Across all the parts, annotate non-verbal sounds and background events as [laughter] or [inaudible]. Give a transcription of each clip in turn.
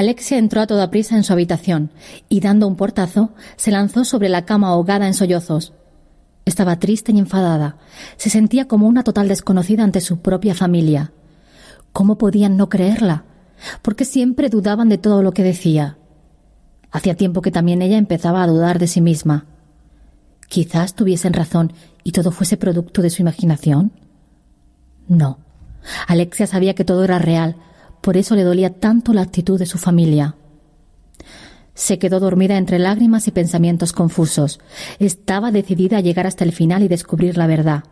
Alexia entró a toda prisa en su habitación y, dando un portazo, se lanzó sobre la cama ahogada en sollozos. Estaba triste y enfadada. Se sentía como una total desconocida ante su propia familia. ¿Cómo podían no creerla? Porque siempre dudaban de todo lo que decía. Hacía tiempo que también ella empezaba a dudar de sí misma. Quizás tuviesen razón y todo fuese producto de su imaginación. No. Alexia sabía que todo era real, por eso le dolía tanto la actitud de su familia. Se quedó dormida entre lágrimas y pensamientos confusos. Estaba decidida a llegar hasta el final y descubrir la verdad.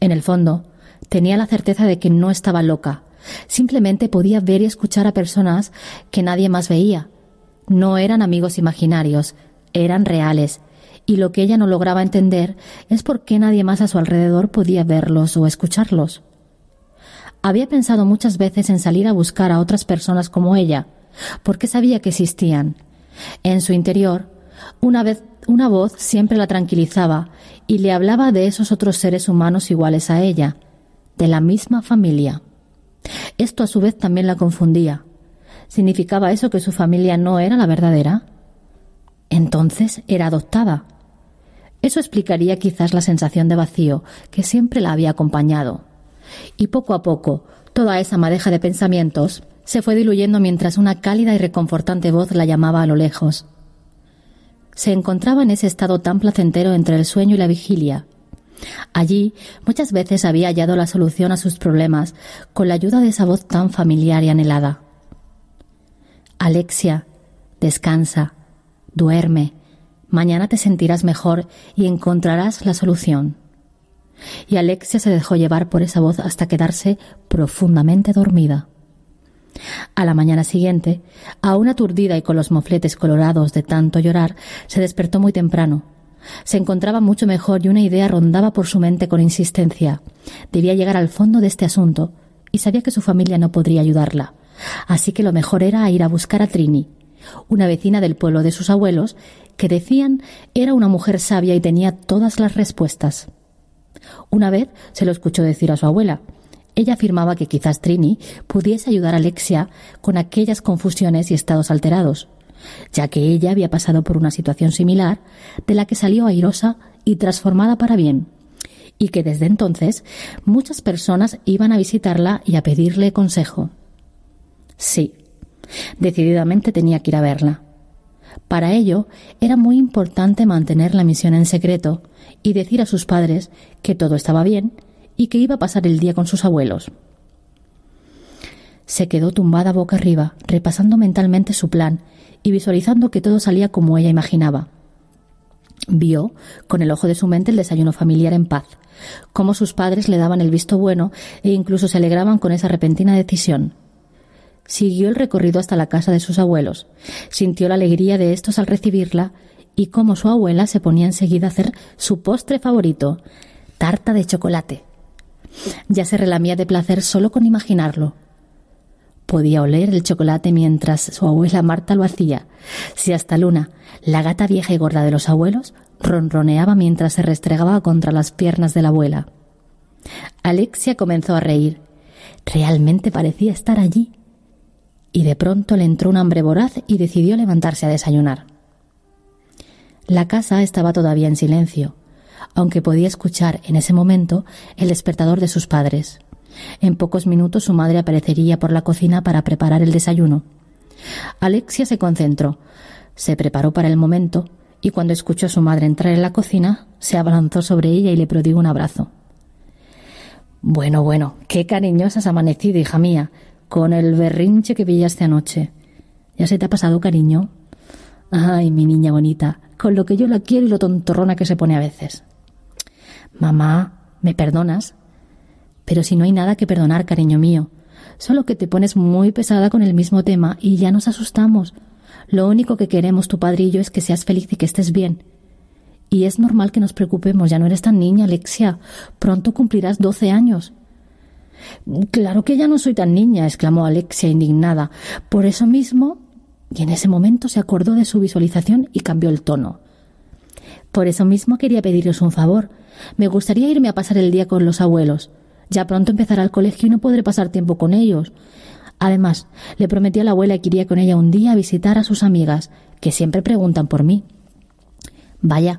En el fondo, tenía la certeza de que no estaba loca. Simplemente podía ver y escuchar a personas que nadie más veía. No eran amigos imaginarios, eran reales. Y lo que ella no lograba entender es por qué nadie más a su alrededor podía verlos o escucharlos. Había pensado muchas veces en salir a buscar a otras personas como ella, porque sabía que existían. En su interior, una vez una voz siempre la tranquilizaba y le hablaba de esos otros seres humanos iguales a ella, de la misma familia. Esto a su vez también la confundía. ¿Significaba eso que su familia no era la verdadera? Entonces era adoptada. Eso explicaría quizás la sensación de vacío que siempre la había acompañado. Y poco a poco, toda esa madeja de pensamientos se fue diluyendo mientras una cálida y reconfortante voz la llamaba a lo lejos. Se encontraba en ese estado tan placentero entre el sueño y la vigilia. Allí muchas veces había hallado la solución a sus problemas con la ayuda de esa voz tan familiar y anhelada. Alexia, descansa, duerme, mañana te sentirás mejor y encontrarás la solución y Alexia se dejó llevar por esa voz hasta quedarse profundamente dormida. A la mañana siguiente, aún aturdida y con los mofletes colorados de tanto llorar, se despertó muy temprano. Se encontraba mucho mejor y una idea rondaba por su mente con insistencia. Debía llegar al fondo de este asunto, y sabía que su familia no podría ayudarla. Así que lo mejor era ir a buscar a Trini, una vecina del pueblo de sus abuelos, que decían era una mujer sabia y tenía todas las respuestas. Una vez se lo escuchó decir a su abuela. Ella afirmaba que quizás Trini pudiese ayudar a Alexia con aquellas confusiones y estados alterados, ya que ella había pasado por una situación similar de la que salió airosa y transformada para bien, y que desde entonces muchas personas iban a visitarla y a pedirle consejo. Sí, decididamente tenía que ir a verla. Para ello era muy importante mantener la misión en secreto y decir a sus padres que todo estaba bien y que iba a pasar el día con sus abuelos. Se quedó tumbada boca arriba, repasando mentalmente su plan y visualizando que todo salía como ella imaginaba. Vio, con el ojo de su mente, el desayuno familiar en paz, cómo sus padres le daban el visto bueno e incluso se alegraban con esa repentina decisión. Siguió el recorrido hasta la casa de sus abuelos, sintió la alegría de estos al recibirla y cómo su abuela se ponía enseguida a hacer su postre favorito, tarta de chocolate. Ya se relamía de placer solo con imaginarlo. Podía oler el chocolate mientras su abuela Marta lo hacía, si hasta Luna, la gata vieja y gorda de los abuelos, ronroneaba mientras se restregaba contra las piernas de la abuela. Alexia comenzó a reír. Realmente parecía estar allí. Y de pronto le entró un hambre voraz y decidió levantarse a desayunar. La casa estaba todavía en silencio, aunque podía escuchar en ese momento el despertador de sus padres. En pocos minutos su madre aparecería por la cocina para preparar el desayuno. Alexia se concentró, se preparó para el momento y cuando escuchó a su madre entrar en la cocina, se abalanzó sobre ella y le prodigó un abrazo. Bueno, bueno, qué cariñosa has amanecido, hija mía, con el berrinche que esta anoche. ¿Ya se te ha pasado, cariño? Ay, mi niña bonita, con lo que yo la quiero y lo tontorrona que se pone a veces. Mamá, ¿me perdonas? Pero si no hay nada que perdonar, cariño mío, solo que te pones muy pesada con el mismo tema y ya nos asustamos. Lo único que queremos tu padrillo es que seas feliz y que estés bien. Y es normal que nos preocupemos, ya no eres tan niña, Alexia. Pronto cumplirás doce años. Claro que ya no soy tan niña, exclamó Alexia indignada. Por eso mismo y en ese momento se acordó de su visualización y cambió el tono. Por eso mismo quería pediros un favor. Me gustaría irme a pasar el día con los abuelos. Ya pronto empezará el colegio y no podré pasar tiempo con ellos. Además, le prometí a la abuela que iría con ella un día a visitar a sus amigas, que siempre preguntan por mí. Vaya,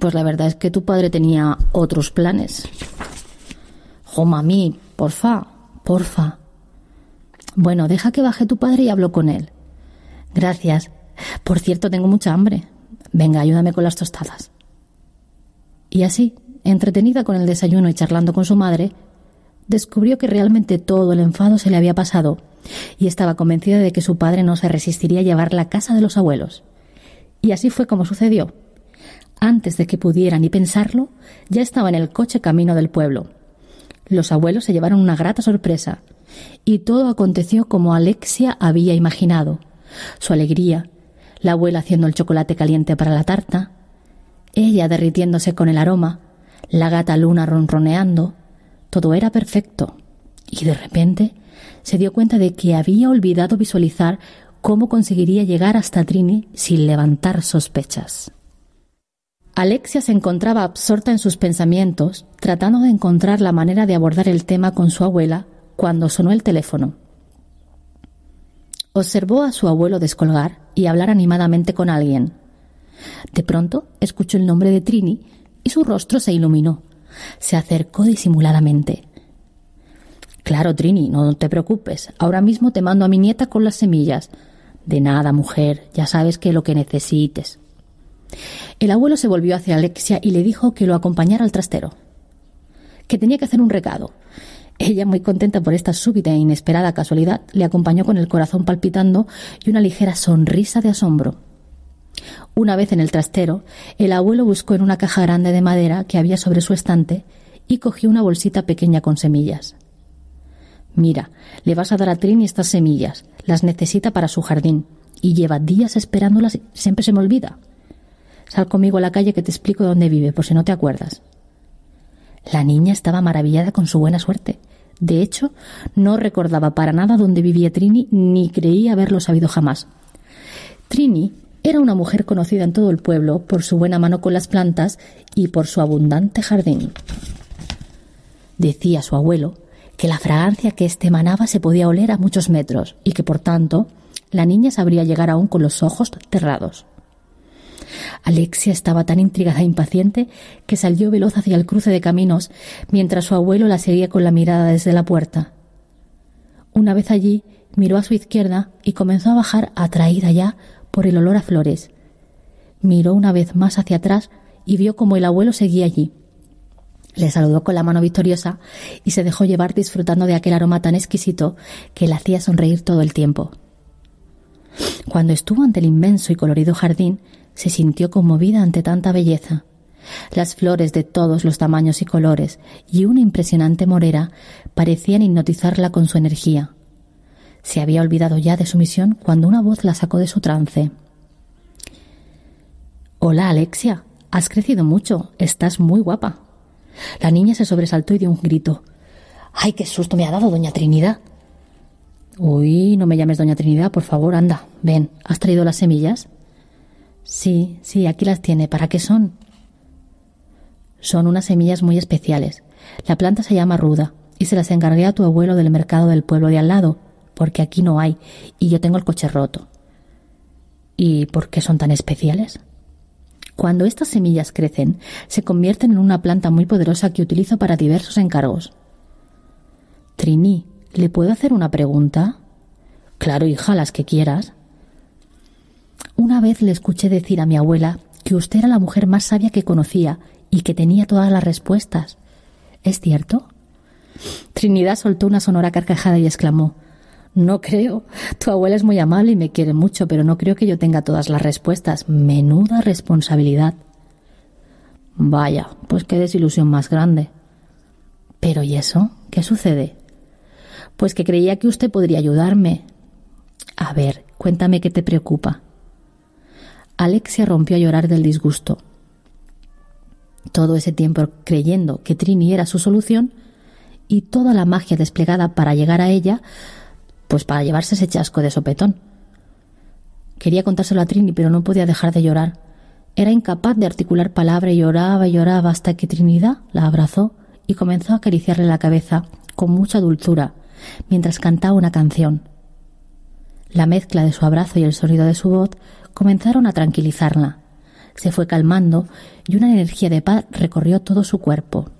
pues la verdad es que tu padre tenía otros planes. Oh, mami, porfa, porfa. Bueno, deja que baje tu padre y hablo con él. Gracias. Por cierto, tengo mucha hambre. Venga, ayúdame con las tostadas. Y así, entretenida con el desayuno y charlando con su madre, descubrió que realmente todo el enfado se le había pasado y estaba convencida de que su padre no se resistiría a llevarla a casa de los abuelos. Y así fue como sucedió. Antes de que pudieran ni pensarlo, ya estaba en el coche camino del pueblo. Los abuelos se llevaron una grata sorpresa, y todo aconteció como Alexia había imaginado su alegría, la abuela haciendo el chocolate caliente para la tarta, ella derritiéndose con el aroma, la gata luna ronroneando, todo era perfecto. Y de repente se dio cuenta de que había olvidado visualizar cómo conseguiría llegar hasta Trini sin levantar sospechas. Alexia se encontraba absorta en sus pensamientos, tratando de encontrar la manera de abordar el tema con su abuela, cuando sonó el teléfono. Observó a su abuelo descolgar y hablar animadamente con alguien. De pronto escuchó el nombre de Trini y su rostro se iluminó. Se acercó disimuladamente. Claro, Trini, no te preocupes. Ahora mismo te mando a mi nieta con las semillas. De nada, mujer, ya sabes que lo que necesites. El abuelo se volvió hacia Alexia y le dijo que lo acompañara al trastero, que tenía que hacer un recado. Ella, muy contenta por esta súbita e inesperada casualidad, le acompañó con el corazón palpitando y una ligera sonrisa de asombro. Una vez en el trastero, el abuelo buscó en una caja grande de madera que había sobre su estante y cogió una bolsita pequeña con semillas. Mira, le vas a dar a Trini estas semillas, las necesita para su jardín, y lleva días esperándolas y siempre se me olvida. Sal conmigo a la calle que te explico dónde vive, por si no te acuerdas. La niña estaba maravillada con su buena suerte. De hecho, no recordaba para nada dónde vivía Trini ni creía haberlo sabido jamás. Trini era una mujer conocida en todo el pueblo por su buena mano con las plantas y por su abundante jardín. Decía su abuelo que la fragancia que este emanaba se podía oler a muchos metros y que, por tanto, la niña sabría llegar aún con los ojos cerrados. Alexia estaba tan intrigada e impaciente que salió veloz hacia el cruce de caminos, mientras su abuelo la seguía con la mirada desde la puerta. Una vez allí, miró a su izquierda y comenzó a bajar atraída ya por el olor a flores. Miró una vez más hacia atrás y vio como el abuelo seguía allí. Le saludó con la mano victoriosa y se dejó llevar disfrutando de aquel aroma tan exquisito que la hacía sonreír todo el tiempo. Cuando estuvo ante el inmenso y colorido jardín, se sintió conmovida ante tanta belleza. Las flores de todos los tamaños y colores y una impresionante morera parecían hipnotizarla con su energía. Se había olvidado ya de su misión cuando una voz la sacó de su trance. Hola, Alexia. Has crecido mucho. Estás muy guapa. La niña se sobresaltó y dio un grito. ¡Ay, qué susto me ha dado, doña Trinidad! Uy, no me llames doña Trinidad, por favor, anda. Ven, ¿has traído las semillas? Sí, sí, aquí las tiene. ¿Para qué son? Son unas semillas muy especiales. La planta se llama ruda y se las encargué a tu abuelo del mercado del pueblo de al lado, porque aquí no hay y yo tengo el coche roto. ¿Y por qué son tan especiales? Cuando estas semillas crecen, se convierten en una planta muy poderosa que utilizo para diversos encargos. Trini, ¿le puedo hacer una pregunta? Claro, hija, las que quieras. Una vez le escuché decir a mi abuela que usted era la mujer más sabia que conocía y que tenía todas las respuestas. ¿Es cierto? Trinidad soltó una sonora carcajada y exclamó No creo. Tu abuela es muy amable y me quiere mucho, pero no creo que yo tenga todas las respuestas. Menuda responsabilidad. Vaya, pues qué desilusión más grande. Pero ¿y eso? ¿Qué sucede? Pues que creía que usted podría ayudarme. A ver, cuéntame qué te preocupa. Alexia rompió a llorar del disgusto. Todo ese tiempo creyendo que Trini era su solución y toda la magia desplegada para llegar a ella, pues para llevarse ese chasco de sopetón. Quería contárselo a Trini, pero no podía dejar de llorar. Era incapaz de articular palabra y lloraba y lloraba hasta que Trinidad la abrazó y comenzó a acariciarle la cabeza con mucha dulzura mientras cantaba una canción. La mezcla de su abrazo y el sonido de su voz comenzaron a tranquilizarla. Se fue calmando y una energía de paz recorrió todo su cuerpo.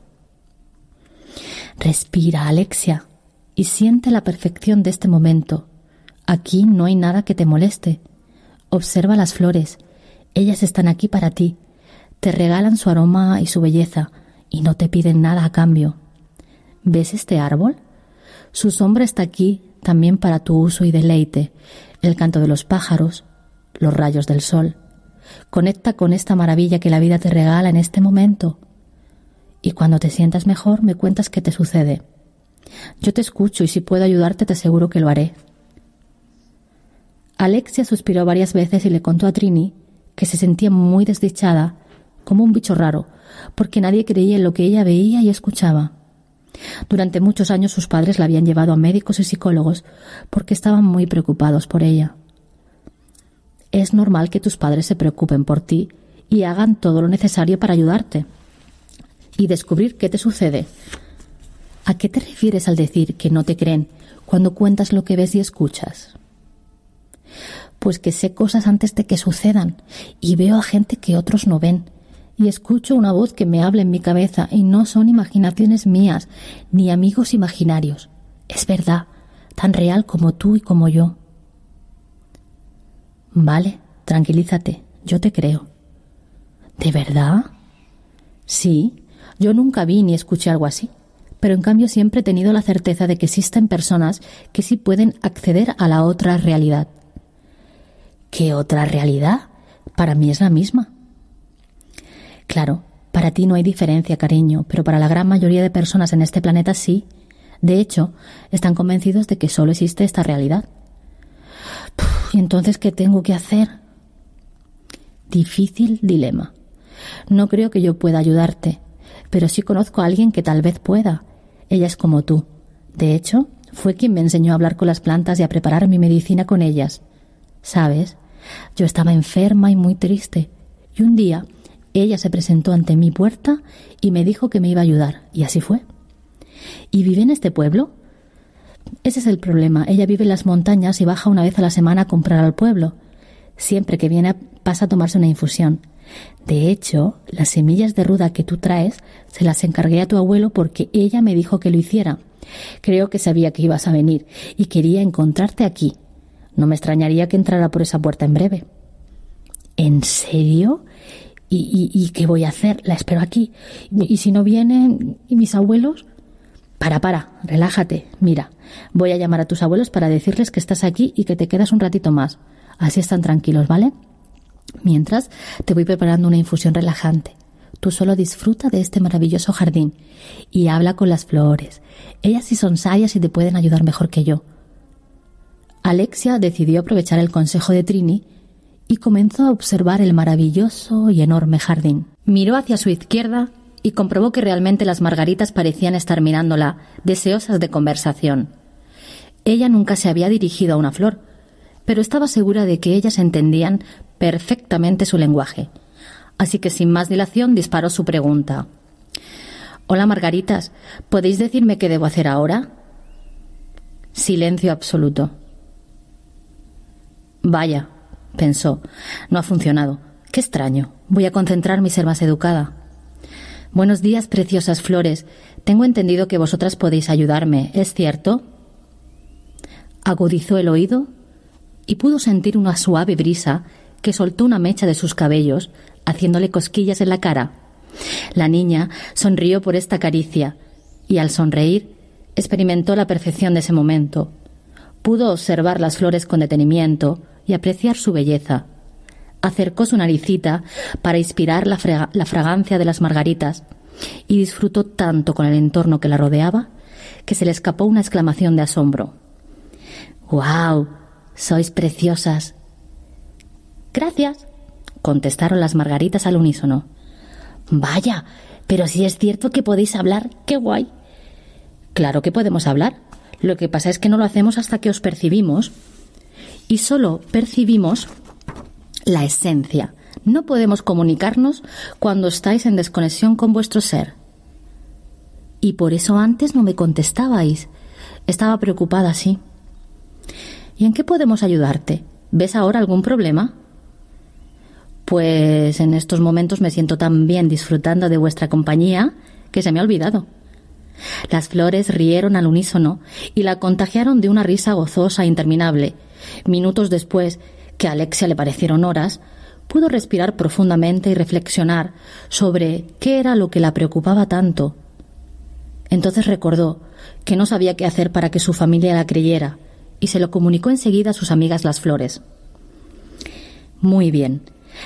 Respira, Alexia, y siente la perfección de este momento. Aquí no hay nada que te moleste. Observa las flores. Ellas están aquí para ti. Te regalan su aroma y su belleza, y no te piden nada a cambio. ¿Ves este árbol? Su sombra está aquí también para tu uso y deleite. El canto de los pájaros, los rayos del sol. Conecta con esta maravilla que la vida te regala en este momento. Y cuando te sientas mejor me cuentas qué te sucede. Yo te escucho y si puedo ayudarte te aseguro que lo haré. Alexia suspiró varias veces y le contó a Trini que se sentía muy desdichada, como un bicho raro, porque nadie creía en lo que ella veía y escuchaba. Durante muchos años sus padres la habían llevado a médicos y psicólogos porque estaban muy preocupados por ella es normal que tus padres se preocupen por ti y hagan todo lo necesario para ayudarte y descubrir qué te sucede. ¿A qué te refieres al decir que no te creen cuando cuentas lo que ves y escuchas? Pues que sé cosas antes de que sucedan y veo a gente que otros no ven y escucho una voz que me habla en mi cabeza y no son imaginaciones mías ni amigos imaginarios. Es verdad, tan real como tú y como yo. Vale, tranquilízate, yo te creo. ¿De verdad? Sí, yo nunca vi ni escuché algo así, pero en cambio siempre he tenido la certeza de que existen personas que sí pueden acceder a la otra realidad. ¿Qué otra realidad? Para mí es la misma. Claro, para ti no hay diferencia, cariño, pero para la gran mayoría de personas en este planeta sí. De hecho, están convencidos de que solo existe esta realidad entonces qué tengo que hacer? Difícil dilema. No creo que yo pueda ayudarte, pero sí conozco a alguien que tal vez pueda. Ella es como tú. De hecho, fue quien me enseñó a hablar con las plantas y a preparar mi medicina con ellas. ¿Sabes? Yo estaba enferma y muy triste. Y un día ella se presentó ante mi puerta y me dijo que me iba a ayudar. Y así fue. ¿Y vive en este pueblo? Ese es el problema. Ella vive en las montañas y baja una vez a la semana a comprar al pueblo. Siempre que viene pasa a tomarse una infusión. De hecho, las semillas de ruda que tú traes se las encargué a tu abuelo porque ella me dijo que lo hiciera. Creo que sabía que ibas a venir y quería encontrarte aquí. No me extrañaría que entrara por esa puerta en breve. ¿En serio? ¿Y, qué voy a hacer? La espero aquí. ¿Y, si no vienen mis abuelos? Para, para, relájate. Mira, voy a llamar a tus abuelos para decirles que estás aquí y que te quedas un ratito más. Así están tranquilos, ¿vale? Mientras, te voy preparando una infusión relajante. Tú solo disfruta de este maravilloso jardín y habla con las flores. Ellas sí son sabias y te pueden ayudar mejor que yo. Alexia decidió aprovechar el consejo de Trini y comenzó a observar el maravilloso y enorme jardín. Miró hacia su izquierda y comprobó que realmente las margaritas parecían estar mirándola, deseosas de conversación. Ella nunca se había dirigido a una flor, pero estaba segura de que ellas entendían perfectamente su lenguaje. Así que sin más dilación disparó su pregunta. Hola Margaritas, ¿podéis decirme qué debo hacer ahora? Silencio absoluto. Vaya, pensó, no ha funcionado. Qué extraño. Voy a concentrar mi ser más educada. Buenos días, preciosas flores. Tengo entendido que vosotras podéis ayudarme, ¿es cierto? Agudizó el oído y pudo sentir una suave brisa que soltó una mecha de sus cabellos, haciéndole cosquillas en la cara. La niña sonrió por esta caricia y al sonreír experimentó la perfección de ese momento. Pudo observar las flores con detenimiento y apreciar su belleza acercó su naricita para inspirar la, fragancia de las margaritas y disfrutó tanto con el entorno que la rodeaba que se le escapó una exclamación de asombro. ¡Guau! Sois preciosas. Gracias, contestaron las margaritas al unísono. Vaya, pero si es cierto que podéis hablar, qué guay. Claro que podemos hablar. Lo que pasa es que no lo hacemos hasta que os percibimos. Y solo percibimos la esencia. No podemos comunicarnos cuando estáis en desconexión con vuestro ser. Y por eso antes no me contestabais. Estaba preocupada, sí. ¿Y en qué podemos ayudarte? ¿Ves ahora algún problema? Pues en estos momentos me siento tan bien disfrutando de vuestra compañía que se me ha olvidado. Las flores rieron al unísono y la contagiaron de una risa gozosa e interminable. Minutos después, que a Alexia le parecieron horas, pudo respirar profundamente y reflexionar sobre qué era lo que la preocupaba tanto. Entonces recordó que no sabía qué hacer para que su familia la creyera y se lo comunicó enseguida a sus amigas las flores. Muy bien.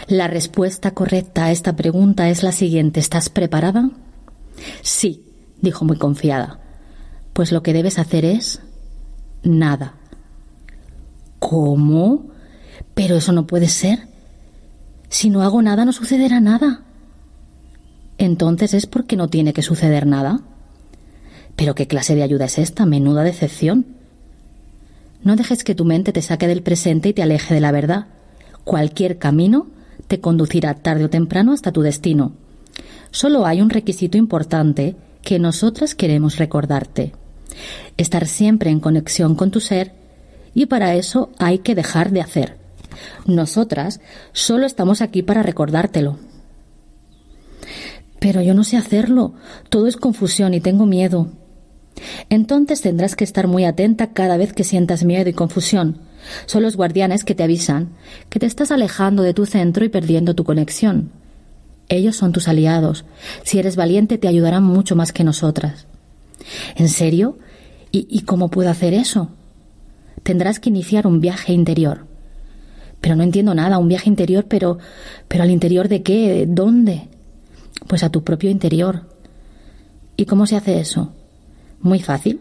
La respuesta correcta a esta pregunta es la siguiente. ¿Estás preparada? Sí, dijo muy confiada. Pues lo que debes hacer es nada. ¿Cómo? Pero eso no puede ser. Si no hago nada, no sucederá nada. Entonces es porque no tiene que suceder nada. Pero qué clase de ayuda es esta, menuda decepción. No dejes que tu mente te saque del presente y te aleje de la verdad. Cualquier camino te conducirá tarde o temprano hasta tu destino. Solo hay un requisito importante que nosotras queremos recordarte. Estar siempre en conexión con tu ser y para eso hay que dejar de hacer nosotras solo estamos aquí para recordártelo. Pero yo no sé hacerlo. Todo es confusión y tengo miedo. Entonces tendrás que estar muy atenta cada vez que sientas miedo y confusión. Son los guardianes que te avisan que te estás alejando de tu centro y perdiendo tu conexión. Ellos son tus aliados. Si eres valiente te ayudarán mucho más que nosotras. ¿En serio? ¿Y, cómo puedo hacer eso? Tendrás que iniciar un viaje interior. Pero no entiendo nada, un viaje interior, pero pero al interior de qué, dónde? Pues a tu propio interior. ¿Y cómo se hace eso? Muy fácil.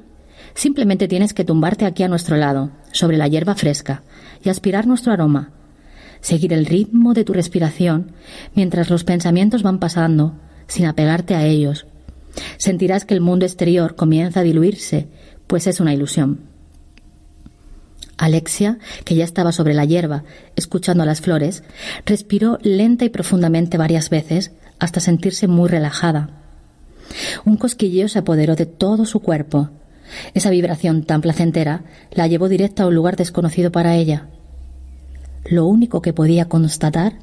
Simplemente tienes que tumbarte aquí a nuestro lado, sobre la hierba fresca, y aspirar nuestro aroma. Seguir el ritmo de tu respiración mientras los pensamientos van pasando, sin apegarte a ellos. Sentirás que el mundo exterior comienza a diluirse, pues es una ilusión. Alexia, que ya estaba sobre la hierba, escuchando las flores, respiró lenta y profundamente varias veces hasta sentirse muy relajada. Un cosquilleo se apoderó de todo su cuerpo. Esa vibración tan placentera la llevó directa a un lugar desconocido para ella. Lo único que podía constatar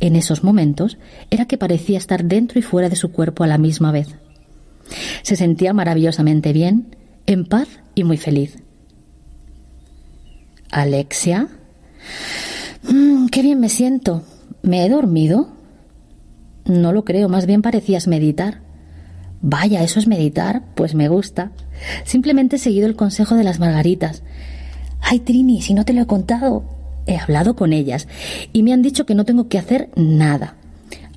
en esos momentos era que parecía estar dentro y fuera de su cuerpo a la misma vez. Se sentía maravillosamente bien, en paz y muy feliz. Alexia. Mm, qué bien me siento. ¿Me he dormido? No lo creo, más bien parecías meditar. Vaya, eso es meditar, pues me gusta. Simplemente he seguido el consejo de las margaritas. Ay, Trini, si no te lo he contado. He hablado con ellas y me han dicho que no tengo que hacer nada.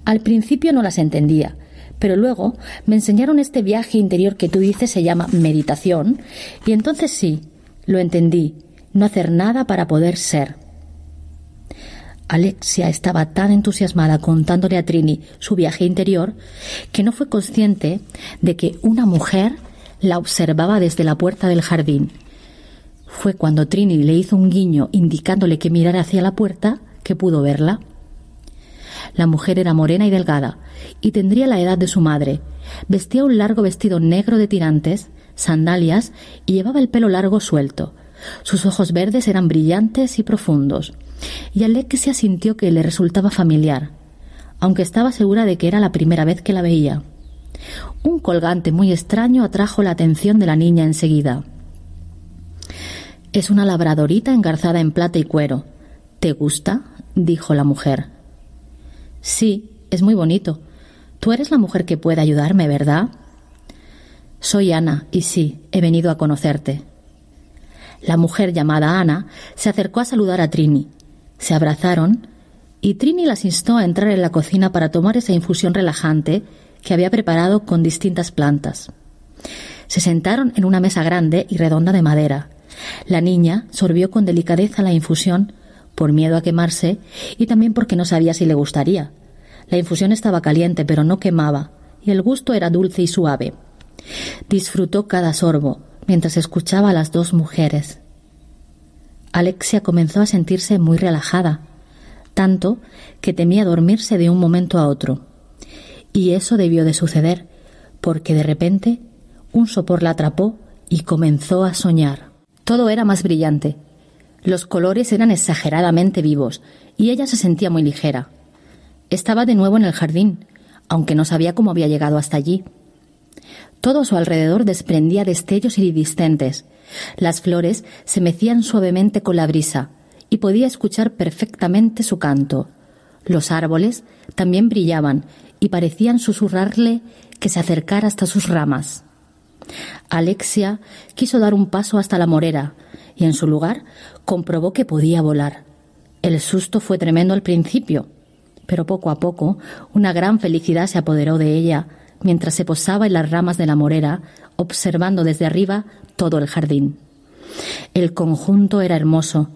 Al principio no las entendía, pero luego me enseñaron este viaje interior que tú dices se llama meditación y entonces sí, lo entendí no hacer nada para poder ser. Alexia estaba tan entusiasmada contándole a Trini su viaje interior que no fue consciente de que una mujer la observaba desde la puerta del jardín. Fue cuando Trini le hizo un guiño indicándole que mirara hacia la puerta que pudo verla. La mujer era morena y delgada, y tendría la edad de su madre. Vestía un largo vestido negro de tirantes, sandalias y llevaba el pelo largo suelto, sus ojos verdes eran brillantes y profundos, y Alexia sintió que le resultaba familiar, aunque estaba segura de que era la primera vez que la veía. Un colgante muy extraño atrajo la atención de la niña enseguida. Es una labradorita engarzada en plata y cuero. ¿Te gusta? dijo la mujer. Sí, es muy bonito. Tú eres la mujer que puede ayudarme, ¿verdad? Soy Ana, y sí, he venido a conocerte la mujer llamada Ana, se acercó a saludar a Trini. Se abrazaron y Trini las instó a entrar en la cocina para tomar esa infusión relajante que había preparado con distintas plantas. Se sentaron en una mesa grande y redonda de madera. La niña sorbió con delicadeza la infusión por miedo a quemarse y también porque no sabía si le gustaría. La infusión estaba caliente pero no quemaba y el gusto era dulce y suave. Disfrutó cada sorbo, mientras escuchaba a las dos mujeres. Alexia comenzó a sentirse muy relajada, tanto que temía dormirse de un momento a otro. Y eso debió de suceder, porque de repente un sopor la atrapó y comenzó a soñar. Todo era más brillante. Los colores eran exageradamente vivos y ella se sentía muy ligera. Estaba de nuevo en el jardín, aunque no sabía cómo había llegado hasta allí. Todo a su alrededor desprendía destellos iridiscentes. Las flores se mecían suavemente con la brisa y podía escuchar perfectamente su canto. Los árboles también brillaban y parecían susurrarle que se acercara hasta sus ramas. Alexia quiso dar un paso hasta la morera y en su lugar comprobó que podía volar. El susto fue tremendo al principio, pero poco a poco una gran felicidad se apoderó de ella mientras se posaba en las ramas de la morera, observando desde arriba todo el jardín. El conjunto era hermoso,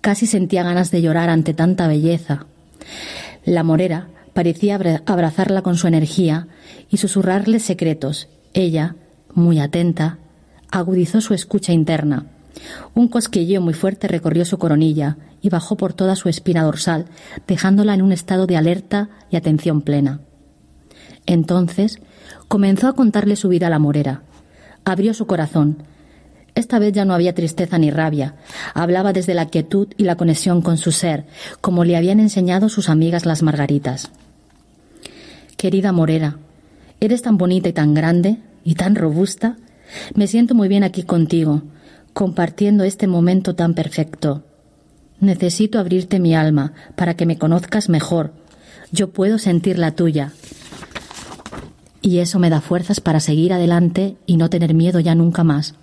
casi sentía ganas de llorar ante tanta belleza. La morera parecía abrazarla con su energía y susurrarle secretos. Ella, muy atenta, agudizó su escucha interna. Un cosquilleo muy fuerte recorrió su coronilla y bajó por toda su espina dorsal, dejándola en un estado de alerta y atención plena. Entonces comenzó a contarle su vida a la morera. Abrió su corazón. Esta vez ya no había tristeza ni rabia. Hablaba desde la quietud y la conexión con su ser, como le habían enseñado sus amigas las margaritas. Querida morera, eres tan bonita y tan grande y tan robusta. Me siento muy bien aquí contigo, compartiendo este momento tan perfecto. Necesito abrirte mi alma para que me conozcas mejor. Yo puedo sentir la tuya y eso me da fuerzas para seguir adelante y no tener miedo ya nunca más.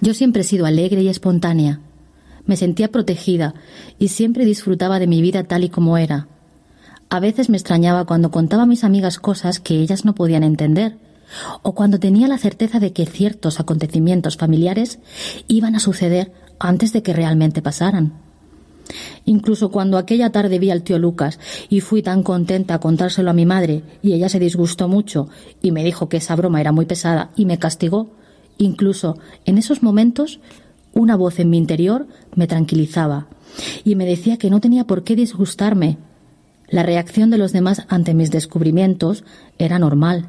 Yo siempre he sido alegre y espontánea. Me sentía protegida y siempre disfrutaba de mi vida tal y como era. A veces me extrañaba cuando contaba a mis amigas cosas que ellas no podían entender, o cuando tenía la certeza de que ciertos acontecimientos familiares iban a suceder antes de que realmente pasaran. Incluso cuando aquella tarde vi al tío Lucas y fui tan contenta a contárselo a mi madre y ella se disgustó mucho y me dijo que esa broma era muy pesada y me castigó, incluso en esos momentos una voz en mi interior me tranquilizaba y me decía que no tenía por qué disgustarme. La reacción de los demás ante mis descubrimientos era normal.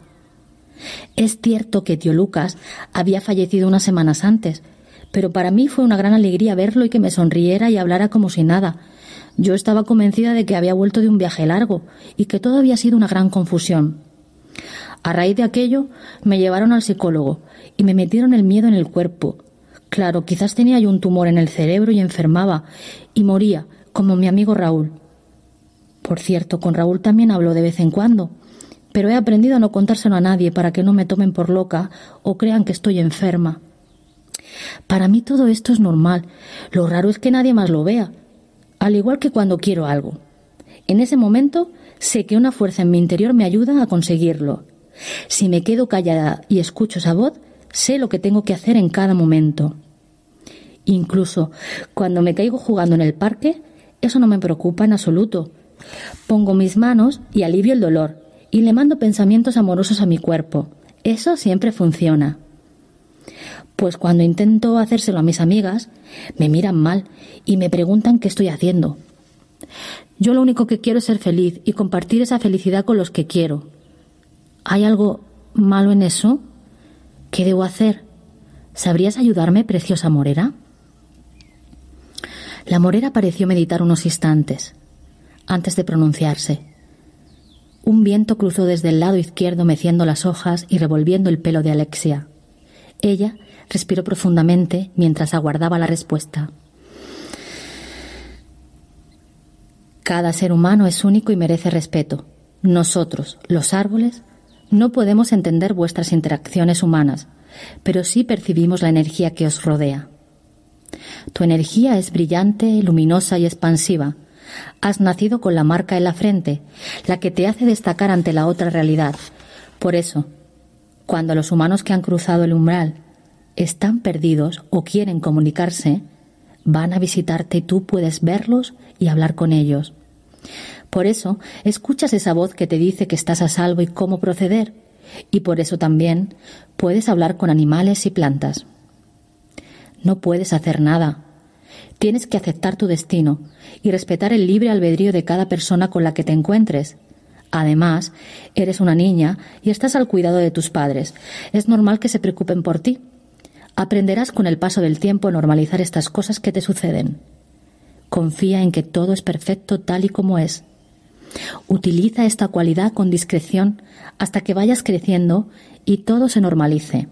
Es cierto que tío Lucas había fallecido unas semanas antes, pero para mí fue una gran alegría verlo y que me sonriera y hablara como si nada. Yo estaba convencida de que había vuelto de un viaje largo y que todo había sido una gran confusión. A raíz de aquello, me llevaron al psicólogo y me metieron el miedo en el cuerpo. Claro, quizás tenía yo un tumor en el cerebro y enfermaba y moría, como mi amigo Raúl. Por cierto, con Raúl también hablo de vez en cuando, pero he aprendido a no contárselo a nadie para que no me tomen por loca o crean que estoy enferma. Para mí todo esto es normal. Lo raro es que nadie más lo vea. Al igual que cuando quiero algo. En ese momento sé que una fuerza en mi interior me ayuda a conseguirlo. Si me quedo callada y escucho esa voz, sé lo que tengo que hacer en cada momento. Incluso cuando me caigo jugando en el parque, eso no me preocupa en absoluto. Pongo mis manos y alivio el dolor y le mando pensamientos amorosos a mi cuerpo. Eso siempre funciona. Pues cuando intento hacérselo a mis amigas, me miran mal y me preguntan qué estoy haciendo. Yo lo único que quiero es ser feliz y compartir esa felicidad con los que quiero. ¿Hay algo malo en eso? ¿Qué debo hacer? ¿Sabrías ayudarme, preciosa Morera? La Morera pareció meditar unos instantes, antes de pronunciarse. Un viento cruzó desde el lado izquierdo meciendo las hojas y revolviendo el pelo de Alexia. Ella Respiró profundamente mientras aguardaba la respuesta. Cada ser humano es único y merece respeto. Nosotros, los árboles, no podemos entender vuestras interacciones humanas, pero sí percibimos la energía que os rodea. Tu energía es brillante, luminosa y expansiva. Has nacido con la marca en la frente, la que te hace destacar ante la otra realidad. Por eso, cuando los humanos que han cruzado el umbral están perdidos o quieren comunicarse, van a visitarte y tú puedes verlos y hablar con ellos. Por eso escuchas esa voz que te dice que estás a salvo y cómo proceder, y por eso también puedes hablar con animales y plantas. No puedes hacer nada. Tienes que aceptar tu destino y respetar el libre albedrío de cada persona con la que te encuentres. Además, eres una niña y estás al cuidado de tus padres. Es normal que se preocupen por ti. Aprenderás con el paso del tiempo a normalizar estas cosas que te suceden. Confía en que todo es perfecto tal y como es. Utiliza esta cualidad con discreción hasta que vayas creciendo y todo se normalice.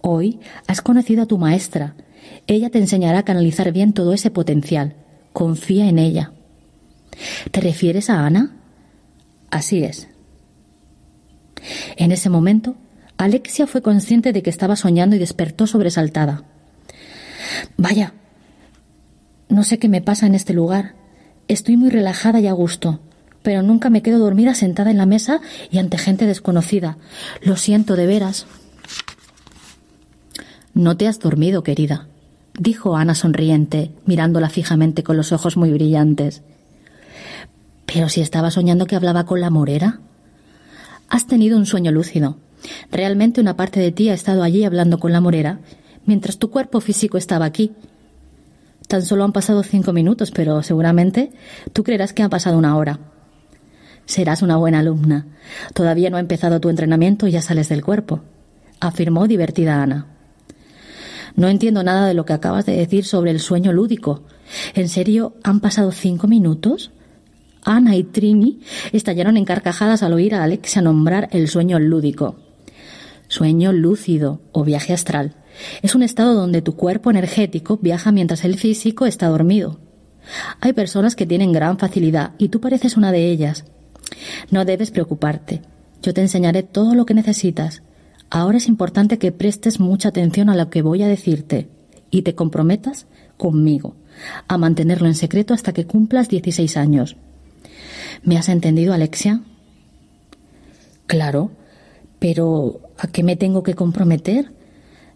Hoy has conocido a tu maestra. Ella te enseñará a canalizar bien todo ese potencial. Confía en ella. ¿Te refieres a Ana? Así es. En ese momento Alexia fue consciente de que estaba soñando y despertó sobresaltada. Vaya, no sé qué me pasa en este lugar. Estoy muy relajada y a gusto, pero nunca me quedo dormida sentada en la mesa y ante gente desconocida. Lo siento de veras. No te has dormido, querida, dijo Ana sonriente, mirándola fijamente con los ojos muy brillantes. Pero si estaba soñando que hablaba con la morera. Has tenido un sueño lúcido, Realmente una parte de ti ha estado allí hablando con la morera, mientras tu cuerpo físico estaba aquí. Tan solo han pasado cinco minutos, pero seguramente tú creerás que ha pasado una hora. Serás una buena alumna. Todavía no ha empezado tu entrenamiento y ya sales del cuerpo, afirmó divertida Ana. No entiendo nada de lo que acabas de decir sobre el sueño lúdico. ¿En serio han pasado cinco minutos? Ana y Trini estallaron en carcajadas al oír a Alexia nombrar el sueño lúdico sueño lúcido o viaje astral. Es un estado donde tu cuerpo energético viaja mientras el físico está dormido. Hay personas que tienen gran facilidad y tú pareces una de ellas. No debes preocuparte. Yo te enseñaré todo lo que necesitas. Ahora es importante que prestes mucha atención a lo que voy a decirte y te comprometas conmigo a mantenerlo en secreto hasta que cumplas 16 años. ¿Me has entendido, Alexia? Claro, pero ¿A qué me tengo que comprometer?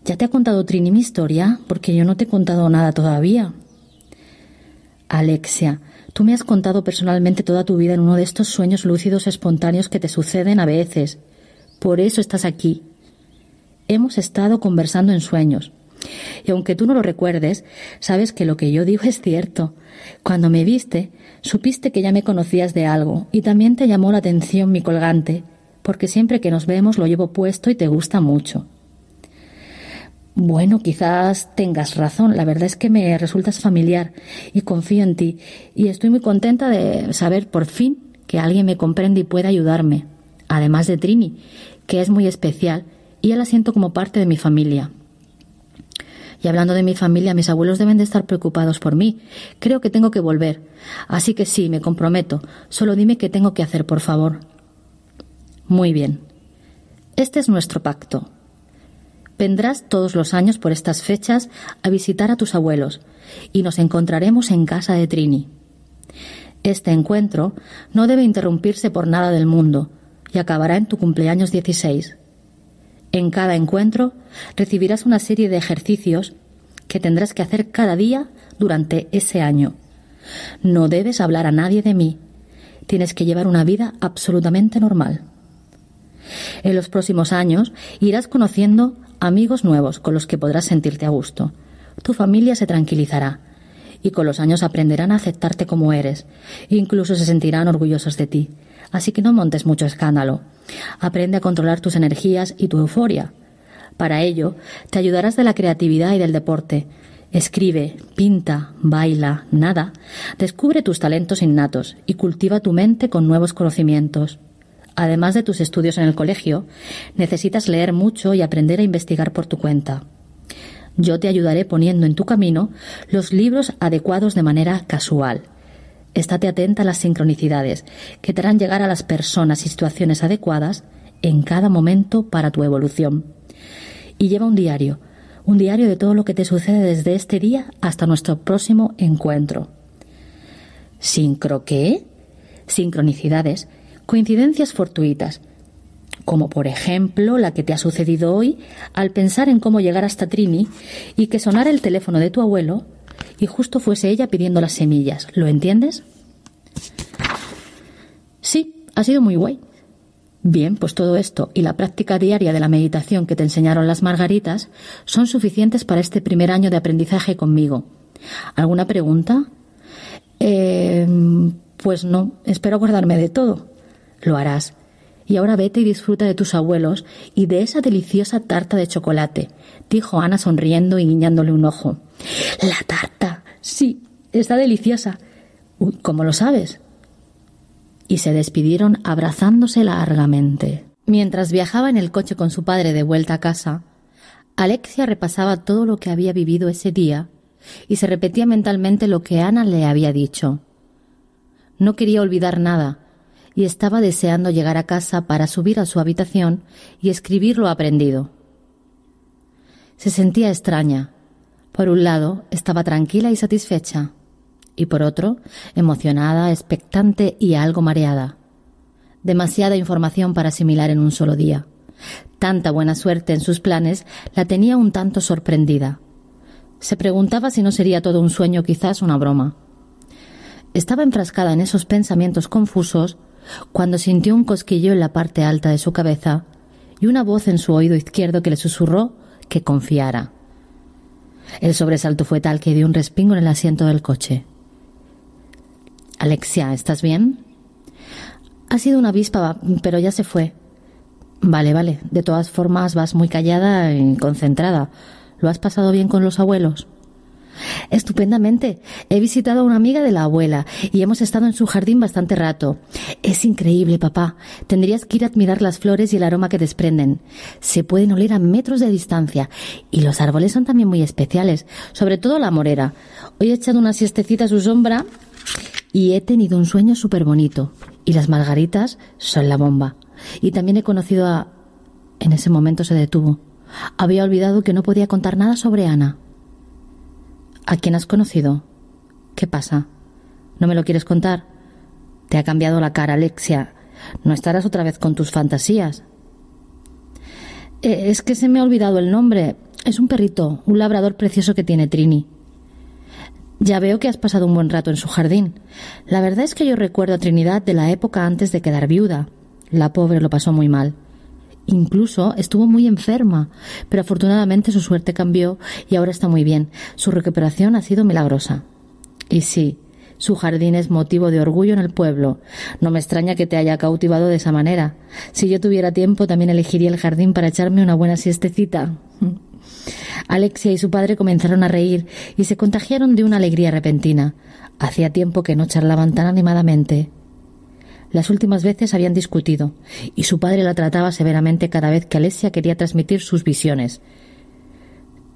¿Ya te ha contado Trini mi historia? Porque yo no te he contado nada todavía. Alexia, tú me has contado personalmente toda tu vida en uno de estos sueños lúcidos espontáneos que te suceden a veces. Por eso estás aquí. Hemos estado conversando en sueños. Y aunque tú no lo recuerdes, sabes que lo que yo digo es cierto. Cuando me viste, supiste que ya me conocías de algo y también te llamó la atención mi colgante, porque siempre que nos vemos lo llevo puesto y te gusta mucho. Bueno, quizás tengas razón. La verdad es que me resultas familiar y confío en ti. Y estoy muy contenta de saber por fin que alguien me comprende y pueda ayudarme. Además de Trini, que es muy especial y ya la siento como parte de mi familia. Y hablando de mi familia, mis abuelos deben de estar preocupados por mí. Creo que tengo que volver. Así que sí, me comprometo. Solo dime qué tengo que hacer, por favor. Muy bien. Este es nuestro pacto. Vendrás todos los años por estas fechas a visitar a tus abuelos y nos encontraremos en casa de Trini. Este encuentro no debe interrumpirse por nada del mundo y acabará en tu cumpleaños 16. En cada encuentro recibirás una serie de ejercicios que tendrás que hacer cada día durante ese año. No debes hablar a nadie de mí. Tienes que llevar una vida absolutamente normal. En los próximos años irás conociendo amigos nuevos con los que podrás sentirte a gusto. Tu familia se tranquilizará y con los años aprenderán a aceptarte como eres. Incluso se sentirán orgullosos de ti. Así que no montes mucho escándalo. Aprende a controlar tus energías y tu euforia. Para ello, te ayudarás de la creatividad y del deporte. Escribe, pinta, baila, nada. Descubre tus talentos innatos y cultiva tu mente con nuevos conocimientos. Además de tus estudios en el colegio, necesitas leer mucho y aprender a investigar por tu cuenta. Yo te ayudaré poniendo en tu camino los libros adecuados de manera casual. Estate atenta a las sincronicidades, que te harán llegar a las personas y situaciones adecuadas en cada momento para tu evolución. Y lleva un diario, un diario de todo lo que te sucede desde este día hasta nuestro próximo encuentro. ¿Sincro qué? Sincronicidades coincidencias fortuitas, como por ejemplo la que te ha sucedido hoy al pensar en cómo llegar hasta Trini y que sonara el teléfono de tu abuelo y justo fuese ella pidiendo las semillas. ¿Lo entiendes? Sí, ha sido muy guay. Bien, pues todo esto y la práctica diaria de la meditación que te enseñaron las margaritas son suficientes para este primer año de aprendizaje conmigo. ¿Alguna pregunta? Eh, pues no, espero acordarme de todo lo harás. Y ahora vete y disfruta de tus abuelos y de esa deliciosa tarta de chocolate, dijo Ana sonriendo y guiñándole un ojo. La tarta. Sí, está deliciosa. Uy, ¿Cómo lo sabes? Y se despidieron abrazándose largamente. Mientras viajaba en el coche con su padre de vuelta a casa, Alexia repasaba todo lo que había vivido ese día y se repetía mentalmente lo que Ana le había dicho. No quería olvidar nada, y estaba deseando llegar a casa para subir a su habitación y escribir lo aprendido. Se sentía extraña. Por un lado, estaba tranquila y satisfecha, y por otro, emocionada, expectante y algo mareada. Demasiada información para asimilar en un solo día. Tanta buena suerte en sus planes la tenía un tanto sorprendida. Se preguntaba si no sería todo un sueño, quizás una broma. Estaba enfrascada en esos pensamientos confusos cuando sintió un cosquillo en la parte alta de su cabeza y una voz en su oído izquierdo que le susurró que confiara. El sobresalto fue tal que dio un respingo en el asiento del coche. Alexia, ¿estás bien? Ha sido una avispa, pero ya se fue. Vale, vale. De todas formas, vas muy callada y concentrada. ¿Lo has pasado bien con los abuelos? Estupendamente. He visitado a una amiga de la abuela y hemos estado en su jardín bastante rato. Es increíble, papá. Tendrías que ir a admirar las flores y el aroma que desprenden. Se pueden oler a metros de distancia y los árboles son también muy especiales, sobre todo la morera. Hoy he echado una siestecita a su sombra y he tenido un sueño súper bonito. Y las margaritas son la bomba. Y también he conocido a... En ese momento se detuvo. Había olvidado que no podía contar nada sobre Ana. ¿A quién has conocido? ¿Qué pasa? ¿No me lo quieres contar? Te ha cambiado la cara, Alexia. No estarás otra vez con tus fantasías. Eh, es que se me ha olvidado el nombre. Es un perrito, un labrador precioso que tiene Trini. Ya veo que has pasado un buen rato en su jardín. La verdad es que yo recuerdo a Trinidad de la época antes de quedar viuda. La pobre lo pasó muy mal incluso estuvo muy enferma, pero afortunadamente su suerte cambió y ahora está muy bien. Su recuperación ha sido milagrosa. Y sí, su jardín es motivo de orgullo en el pueblo. No me extraña que te haya cautivado de esa manera. Si yo tuviera tiempo, también elegiría el jardín para echarme una buena siestecita. [laughs] Alexia y su padre comenzaron a reír y se contagiaron de una alegría repentina. Hacía tiempo que no charlaban tan animadamente. Las últimas veces habían discutido, y su padre la trataba severamente cada vez que Alexia quería transmitir sus visiones.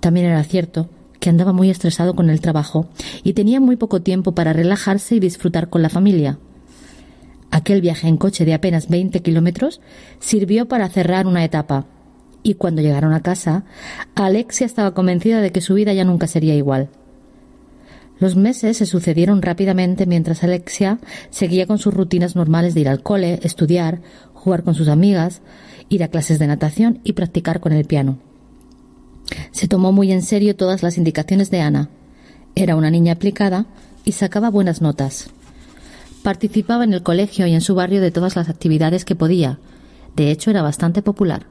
También era cierto que andaba muy estresado con el trabajo y tenía muy poco tiempo para relajarse y disfrutar con la familia. Aquel viaje en coche de apenas 20 kilómetros sirvió para cerrar una etapa, y cuando llegaron a casa, Alexia estaba convencida de que su vida ya nunca sería igual. Los meses se sucedieron rápidamente mientras Alexia seguía con sus rutinas normales de ir al cole, estudiar, jugar con sus amigas, ir a clases de natación y practicar con el piano. Se tomó muy en serio todas las indicaciones de Ana. Era una niña aplicada y sacaba buenas notas. Participaba en el colegio y en su barrio de todas las actividades que podía. De hecho, era bastante popular.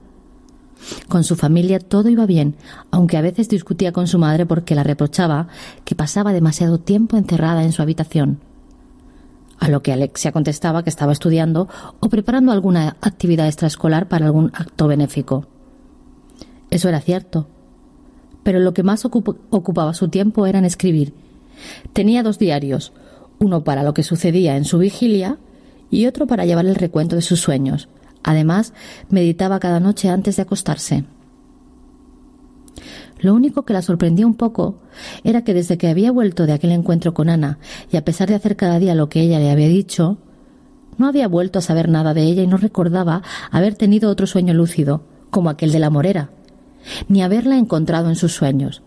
Con su familia todo iba bien, aunque a veces discutía con su madre porque la reprochaba que pasaba demasiado tiempo encerrada en su habitación. A lo que Alexia contestaba que estaba estudiando o preparando alguna actividad extraescolar para algún acto benéfico. Eso era cierto, pero lo que más ocupaba su tiempo era en escribir. Tenía dos diarios, uno para lo que sucedía en su vigilia y otro para llevar el recuento de sus sueños, Además, meditaba cada noche antes de acostarse. Lo único que la sorprendió un poco era que desde que había vuelto de aquel encuentro con Ana, y a pesar de hacer cada día lo que ella le había dicho, no había vuelto a saber nada de ella y no recordaba haber tenido otro sueño lúcido, como aquel de la morera, ni haberla encontrado en sus sueños.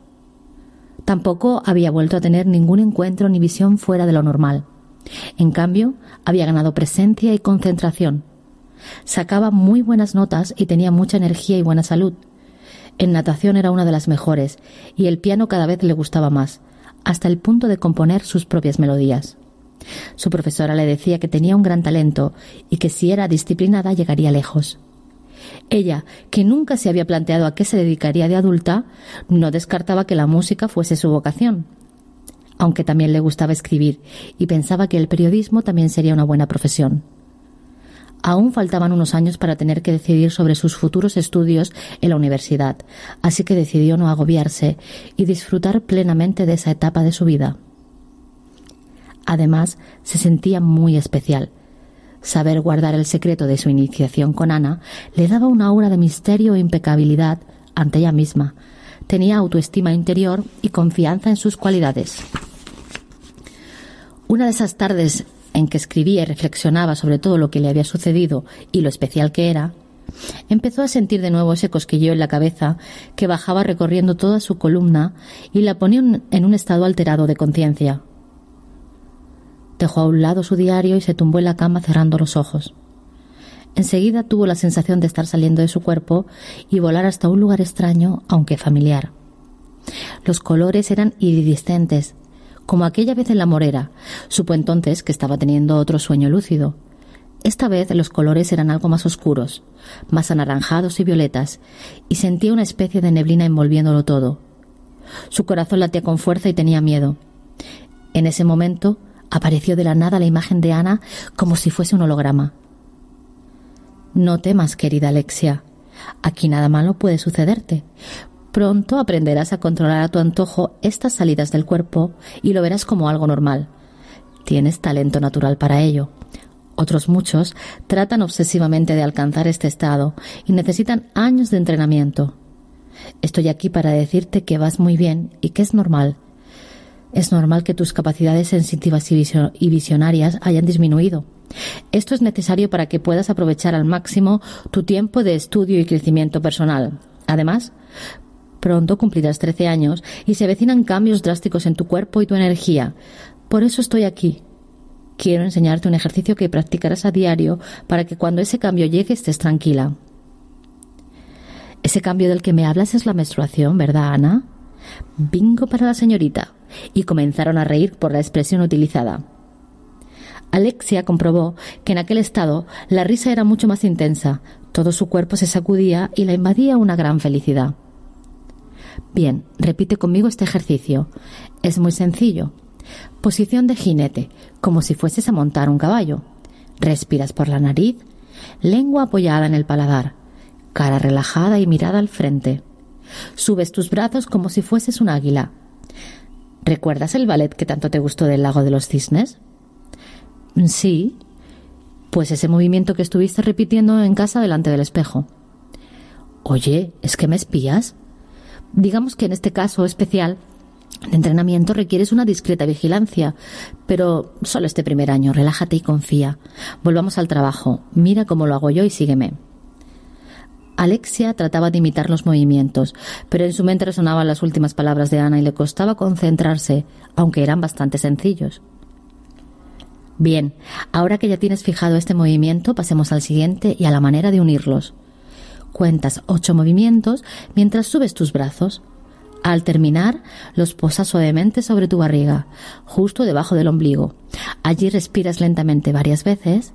Tampoco había vuelto a tener ningún encuentro ni visión fuera de lo normal. En cambio, había ganado presencia y concentración Sacaba muy buenas notas y tenía mucha energía y buena salud. En natación era una de las mejores y el piano cada vez le gustaba más, hasta el punto de componer sus propias melodías. Su profesora le decía que tenía un gran talento y que si era disciplinada llegaría lejos. Ella, que nunca se había planteado a qué se dedicaría de adulta, no descartaba que la música fuese su vocación, aunque también le gustaba escribir y pensaba que el periodismo también sería una buena profesión. Aún faltaban unos años para tener que decidir sobre sus futuros estudios en la universidad, así que decidió no agobiarse y disfrutar plenamente de esa etapa de su vida. Además, se sentía muy especial. Saber guardar el secreto de su iniciación con Ana le daba una aura de misterio e impecabilidad ante ella misma. Tenía autoestima interior y confianza en sus cualidades. Una de esas tardes en que escribía y reflexionaba sobre todo lo que le había sucedido y lo especial que era, empezó a sentir de nuevo ese cosquilleo en la cabeza que bajaba recorriendo toda su columna y la ponía en un estado alterado de conciencia. Dejó a un lado su diario y se tumbó en la cama cerrando los ojos. Enseguida tuvo la sensación de estar saliendo de su cuerpo y volar hasta un lugar extraño, aunque familiar. Los colores eran iridiscentes, como aquella vez en la morera. Supo entonces que estaba teniendo otro sueño lúcido. Esta vez los colores eran algo más oscuros, más anaranjados y violetas, y sentía una especie de neblina envolviéndolo todo. Su corazón latía con fuerza y tenía miedo. En ese momento apareció de la nada la imagen de Ana como si fuese un holograma. No temas, querida Alexia. Aquí nada malo puede sucederte, Pronto aprenderás a controlar a tu antojo estas salidas del cuerpo y lo verás como algo normal. Tienes talento natural para ello. Otros muchos tratan obsesivamente de alcanzar este estado y necesitan años de entrenamiento. Estoy aquí para decirte que vas muy bien y que es normal. Es normal que tus capacidades sensitivas y visionarias hayan disminuido. Esto es necesario para que puedas aprovechar al máximo tu tiempo de estudio y crecimiento personal. Además, Pronto cumplirás 13 años y se avecinan cambios drásticos en tu cuerpo y tu energía. Por eso estoy aquí. Quiero enseñarte un ejercicio que practicarás a diario para que cuando ese cambio llegue estés tranquila. Ese cambio del que me hablas es la menstruación, ¿verdad, Ana? Bingo para la señorita. Y comenzaron a reír por la expresión utilizada. Alexia comprobó que en aquel estado la risa era mucho más intensa, todo su cuerpo se sacudía y la invadía una gran felicidad. Bien, repite conmigo este ejercicio. Es muy sencillo. Posición de jinete, como si fueses a montar un caballo. Respiras por la nariz, lengua apoyada en el paladar, cara relajada y mirada al frente. Subes tus brazos como si fueses un águila. ¿Recuerdas el ballet que tanto te gustó del lago de los cisnes? Sí. Pues ese movimiento que estuviste repitiendo en casa delante del espejo. Oye, ¿es que me espías? Digamos que en este caso especial de entrenamiento requieres una discreta vigilancia, pero solo este primer año, relájate y confía. Volvamos al trabajo, mira cómo lo hago yo y sígueme. Alexia trataba de imitar los movimientos, pero en su mente resonaban las últimas palabras de Ana y le costaba concentrarse, aunque eran bastante sencillos. Bien, ahora que ya tienes fijado este movimiento, pasemos al siguiente y a la manera de unirlos cuentas ocho movimientos mientras subes tus brazos. Al terminar, los posas suavemente sobre tu barriga, justo debajo del ombligo. Allí respiras lentamente varias veces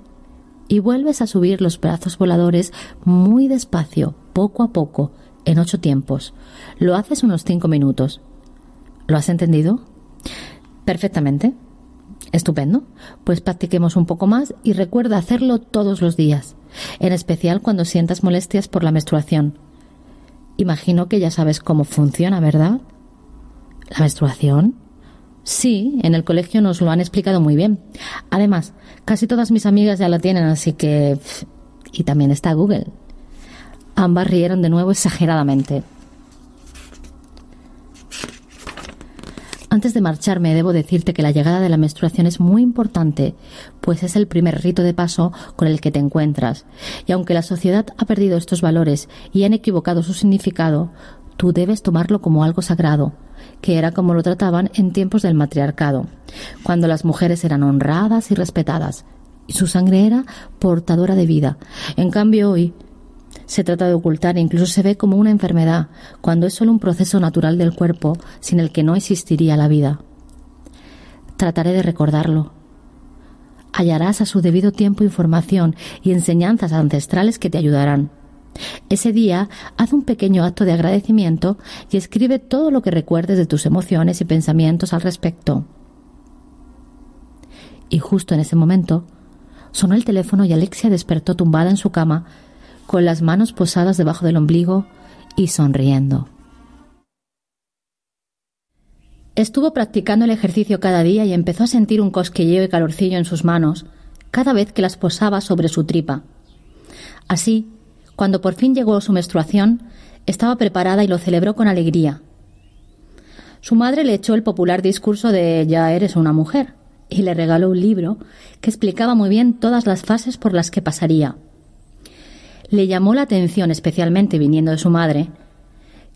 y vuelves a subir los brazos voladores muy despacio, poco a poco, en ocho tiempos. Lo haces unos cinco minutos. ¿Lo has entendido? Perfectamente. Estupendo. Pues practiquemos un poco más y recuerda hacerlo todos los días en especial cuando sientas molestias por la menstruación. Imagino que ya sabes cómo funciona, ¿verdad? ¿La menstruación? Sí, en el colegio nos lo han explicado muy bien. Además, casi todas mis amigas ya la tienen, así que... Y también está Google. Ambas rieron de nuevo [laughs] exageradamente. Antes de marcharme, debo decirte que la llegada de la menstruación es muy importante, pues es el primer rito de paso con el que te encuentras. Y aunque la sociedad ha perdido estos valores y han equivocado su significado, tú debes tomarlo como algo sagrado, que era como lo trataban en tiempos del matriarcado, cuando las mujeres eran honradas y respetadas, y su sangre era portadora de vida. En cambio hoy se trata de ocultar e incluso se ve como una enfermedad, cuando es solo un proceso natural del cuerpo sin el que no existiría la vida. Trataré de recordarlo. Hallarás a su debido tiempo información y enseñanzas ancestrales que te ayudarán. Ese día, haz un pequeño acto de agradecimiento y escribe todo lo que recuerdes de tus emociones y pensamientos al respecto. Y justo en ese momento, sonó el teléfono y Alexia despertó tumbada en su cama con las manos posadas debajo del ombligo y sonriendo. Estuvo practicando el ejercicio cada día y empezó a sentir un cosquilleo y calorcillo en sus manos cada vez que las posaba sobre su tripa. Así, cuando por fin llegó su menstruación, estaba preparada y lo celebró con alegría. Su madre le echó el popular discurso de ya eres una mujer y le regaló un libro que explicaba muy bien todas las fases por las que pasaría le llamó la atención, especialmente viniendo de su madre,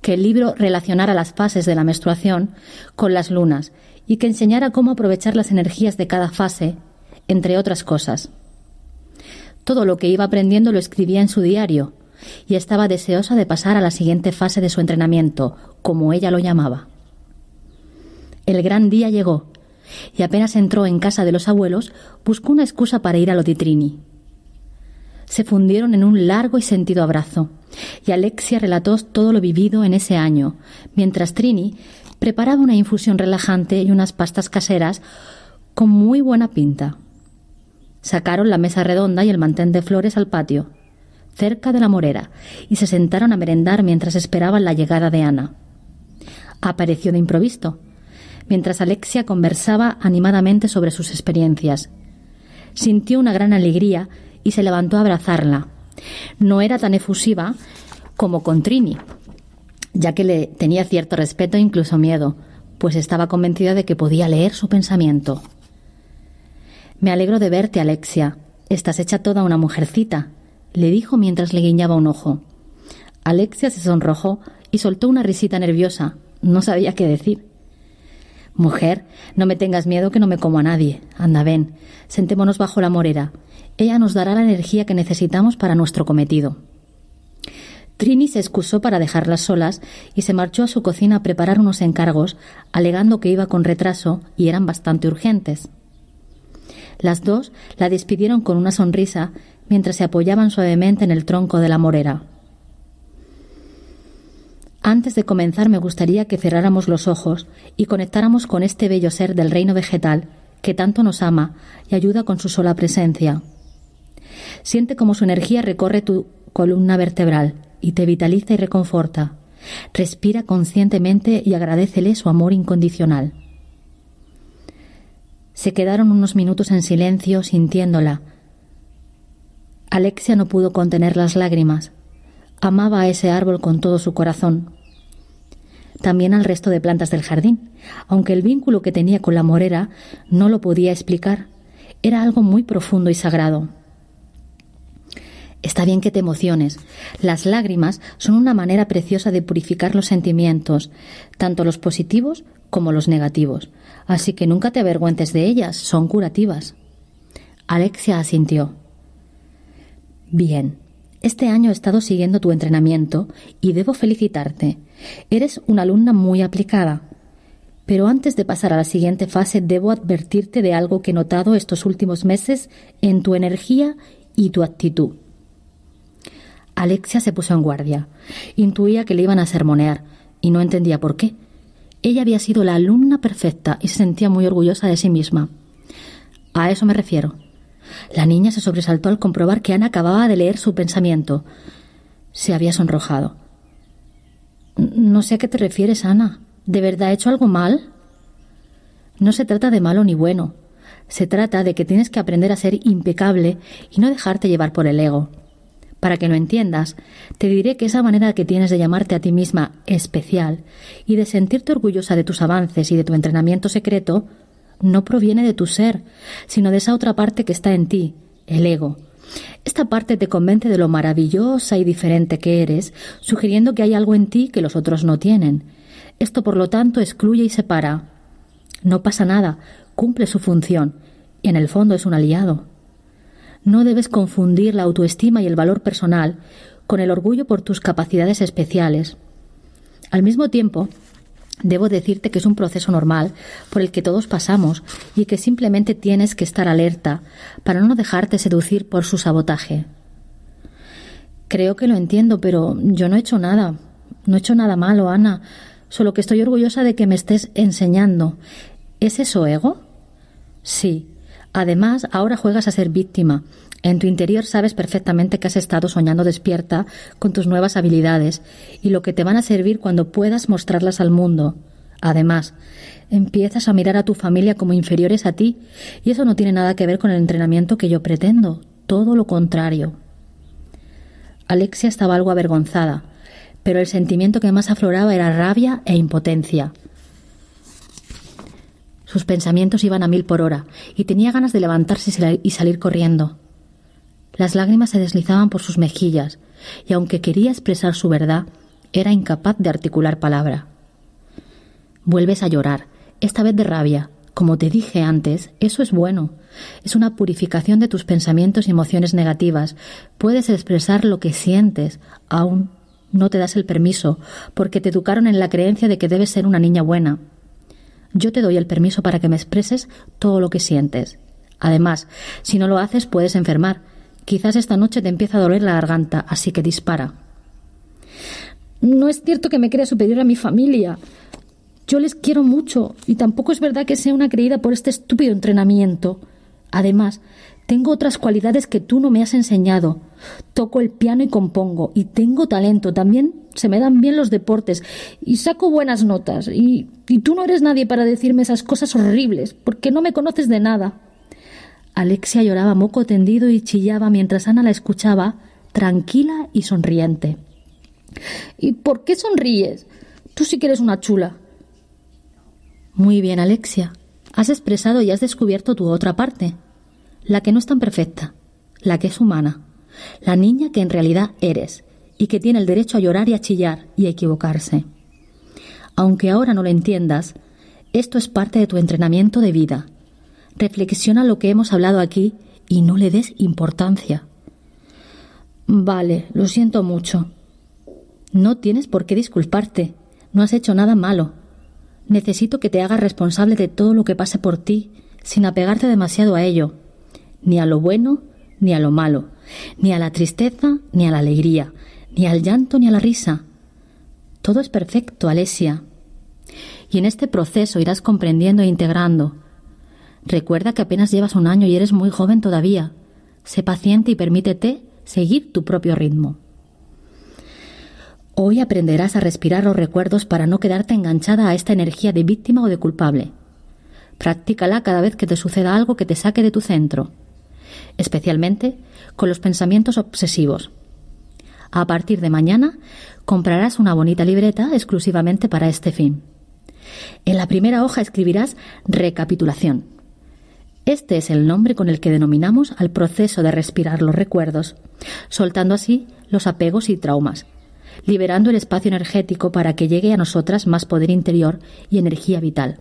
que el libro relacionara las fases de la menstruación con las lunas y que enseñara cómo aprovechar las energías de cada fase, entre otras cosas. Todo lo que iba aprendiendo lo escribía en su diario y estaba deseosa de pasar a la siguiente fase de su entrenamiento, como ella lo llamaba. El gran día llegó y apenas entró en casa de los abuelos, buscó una excusa para ir a titrini se fundieron en un largo y sentido abrazo, y Alexia relató todo lo vivido en ese año, mientras Trini preparaba una infusión relajante y unas pastas caseras con muy buena pinta. Sacaron la mesa redonda y el mantén de flores al patio, cerca de la morera, y se sentaron a merendar mientras esperaban la llegada de Ana. Apareció de improviso, mientras Alexia conversaba animadamente sobre sus experiencias. Sintió una gran alegría y se levantó a abrazarla. No era tan efusiva como con Trini, ya que le tenía cierto respeto e incluso miedo, pues estaba convencida de que podía leer su pensamiento. Me alegro de verte, Alexia. Estás hecha toda una mujercita, le dijo mientras le guiñaba un ojo. Alexia se sonrojó y soltó una risita nerviosa. No sabía qué decir. Mujer, no me tengas miedo que no me como a nadie. Anda, ven, sentémonos bajo la morera. Ella nos dará la energía que necesitamos para nuestro cometido. Trini se excusó para dejarlas solas y se marchó a su cocina a preparar unos encargos, alegando que iba con retraso y eran bastante urgentes. Las dos la despidieron con una sonrisa mientras se apoyaban suavemente en el tronco de la morera. Antes de comenzar me gustaría que cerráramos los ojos y conectáramos con este bello ser del reino vegetal que tanto nos ama y ayuda con su sola presencia. Siente cómo su energía recorre tu columna vertebral y te vitaliza y reconforta. Respira conscientemente y agradecele su amor incondicional. Se quedaron unos minutos en silencio sintiéndola. Alexia no pudo contener las lágrimas. Amaba a ese árbol con todo su corazón también al resto de plantas del jardín, aunque el vínculo que tenía con la morera no lo podía explicar. Era algo muy profundo y sagrado. Está bien que te emociones. Las lágrimas son una manera preciosa de purificar los sentimientos, tanto los positivos como los negativos. Así que nunca te avergüentes de ellas, son curativas. Alexia asintió. Bien, este año he estado siguiendo tu entrenamiento y debo felicitarte. Eres una alumna muy aplicada. Pero antes de pasar a la siguiente fase, debo advertirte de algo que he notado estos últimos meses en tu energía y tu actitud. Alexia se puso en guardia. Intuía que le iban a sermonear y no entendía por qué. Ella había sido la alumna perfecta y se sentía muy orgullosa de sí misma. A eso me refiero. La niña se sobresaltó al comprobar que Ana acababa de leer su pensamiento. Se había sonrojado. No sé a qué te refieres, Ana. ¿De verdad he hecho algo mal? No se trata de malo ni bueno. Se trata de que tienes que aprender a ser impecable y no dejarte llevar por el ego. Para que no entiendas, te diré que esa manera que tienes de llamarte a ti misma especial y de sentirte orgullosa de tus avances y de tu entrenamiento secreto no proviene de tu ser, sino de esa otra parte que está en ti, el ego, esta parte te convence de lo maravillosa y diferente que eres, sugiriendo que hay algo en ti que los otros no tienen. Esto, por lo tanto, excluye y separa. No pasa nada, cumple su función, y en el fondo es un aliado. No debes confundir la autoestima y el valor personal con el orgullo por tus capacidades especiales. Al mismo tiempo, Debo decirte que es un proceso normal por el que todos pasamos y que simplemente tienes que estar alerta para no dejarte seducir por su sabotaje. Creo que lo entiendo, pero yo no he hecho nada. No he hecho nada malo, Ana. Solo que estoy orgullosa de que me estés enseñando. ¿Es eso ego? Sí. Además, ahora juegas a ser víctima en tu interior sabes perfectamente que has estado soñando despierta con tus nuevas habilidades y lo que te van a servir cuando puedas mostrarlas al mundo. Además, empiezas a mirar a tu familia como inferiores a ti y eso no tiene nada que ver con el entrenamiento que yo pretendo, todo lo contrario. Alexia estaba algo avergonzada, pero el sentimiento que más afloraba era rabia e impotencia. Sus pensamientos iban a mil por hora y tenía ganas de levantarse y salir corriendo. Las lágrimas se deslizaban por sus mejillas, y aunque quería expresar su verdad, era incapaz de articular palabra. Vuelves a llorar, esta vez de rabia. Como te dije antes, eso es bueno. Es una purificación de tus pensamientos y emociones negativas. Puedes expresar lo que sientes, aún no te das el permiso, porque te educaron en la creencia de que debes ser una niña buena. Yo te doy el permiso para que me expreses todo lo que sientes. Además, si no lo haces puedes enfermar, Quizás esta noche te empieza a doler la garganta, así que dispara. No es cierto que me crea superior a mi familia. Yo les quiero mucho y tampoco es verdad que sea una creída por este estúpido entrenamiento. Además, tengo otras cualidades que tú no me has enseñado. Toco el piano y compongo, y tengo talento. También se me dan bien los deportes, y saco buenas notas. y tú no eres nadie para decirme esas cosas horribles, porque no me conoces de nada. Alexia lloraba moco tendido y chillaba mientras Ana la escuchaba, tranquila y sonriente. ¿Y por qué sonríes? Tú sí que eres una chula. Muy bien, Alexia. Has expresado y has descubierto tu otra parte, la que no es tan perfecta, la que es humana, la niña que en realidad eres y que tiene el derecho a llorar y a chillar y a equivocarse. Aunque ahora no lo entiendas, esto es parte de tu entrenamiento de vida reflexiona lo que hemos hablado aquí y no le des importancia. Vale, lo siento mucho. No tienes por qué disculparte. No has hecho nada malo. Necesito que te hagas responsable de todo lo que pase por ti, sin apegarte demasiado a ello, ni a lo bueno, ni a lo malo, ni a la tristeza, ni a la alegría, ni al llanto, ni a la risa. Todo es perfecto, Alesia. Y en este proceso irás comprendiendo e integrando, Recuerda que apenas llevas un año y eres muy joven todavía. Sé paciente y permítete seguir tu propio ritmo. Hoy aprenderás a respirar los recuerdos para no quedarte enganchada a esta energía de víctima o de culpable. Practícala cada vez que te suceda algo que te saque de tu centro, especialmente con los pensamientos obsesivos. A partir de mañana comprarás una bonita libreta exclusivamente para este fin. En la primera hoja escribirás recapitulación este es el nombre con el que denominamos al proceso de respirar los recuerdos, soltando así los apegos y traumas, liberando el espacio energético para que llegue a nosotras más poder interior y energía vital.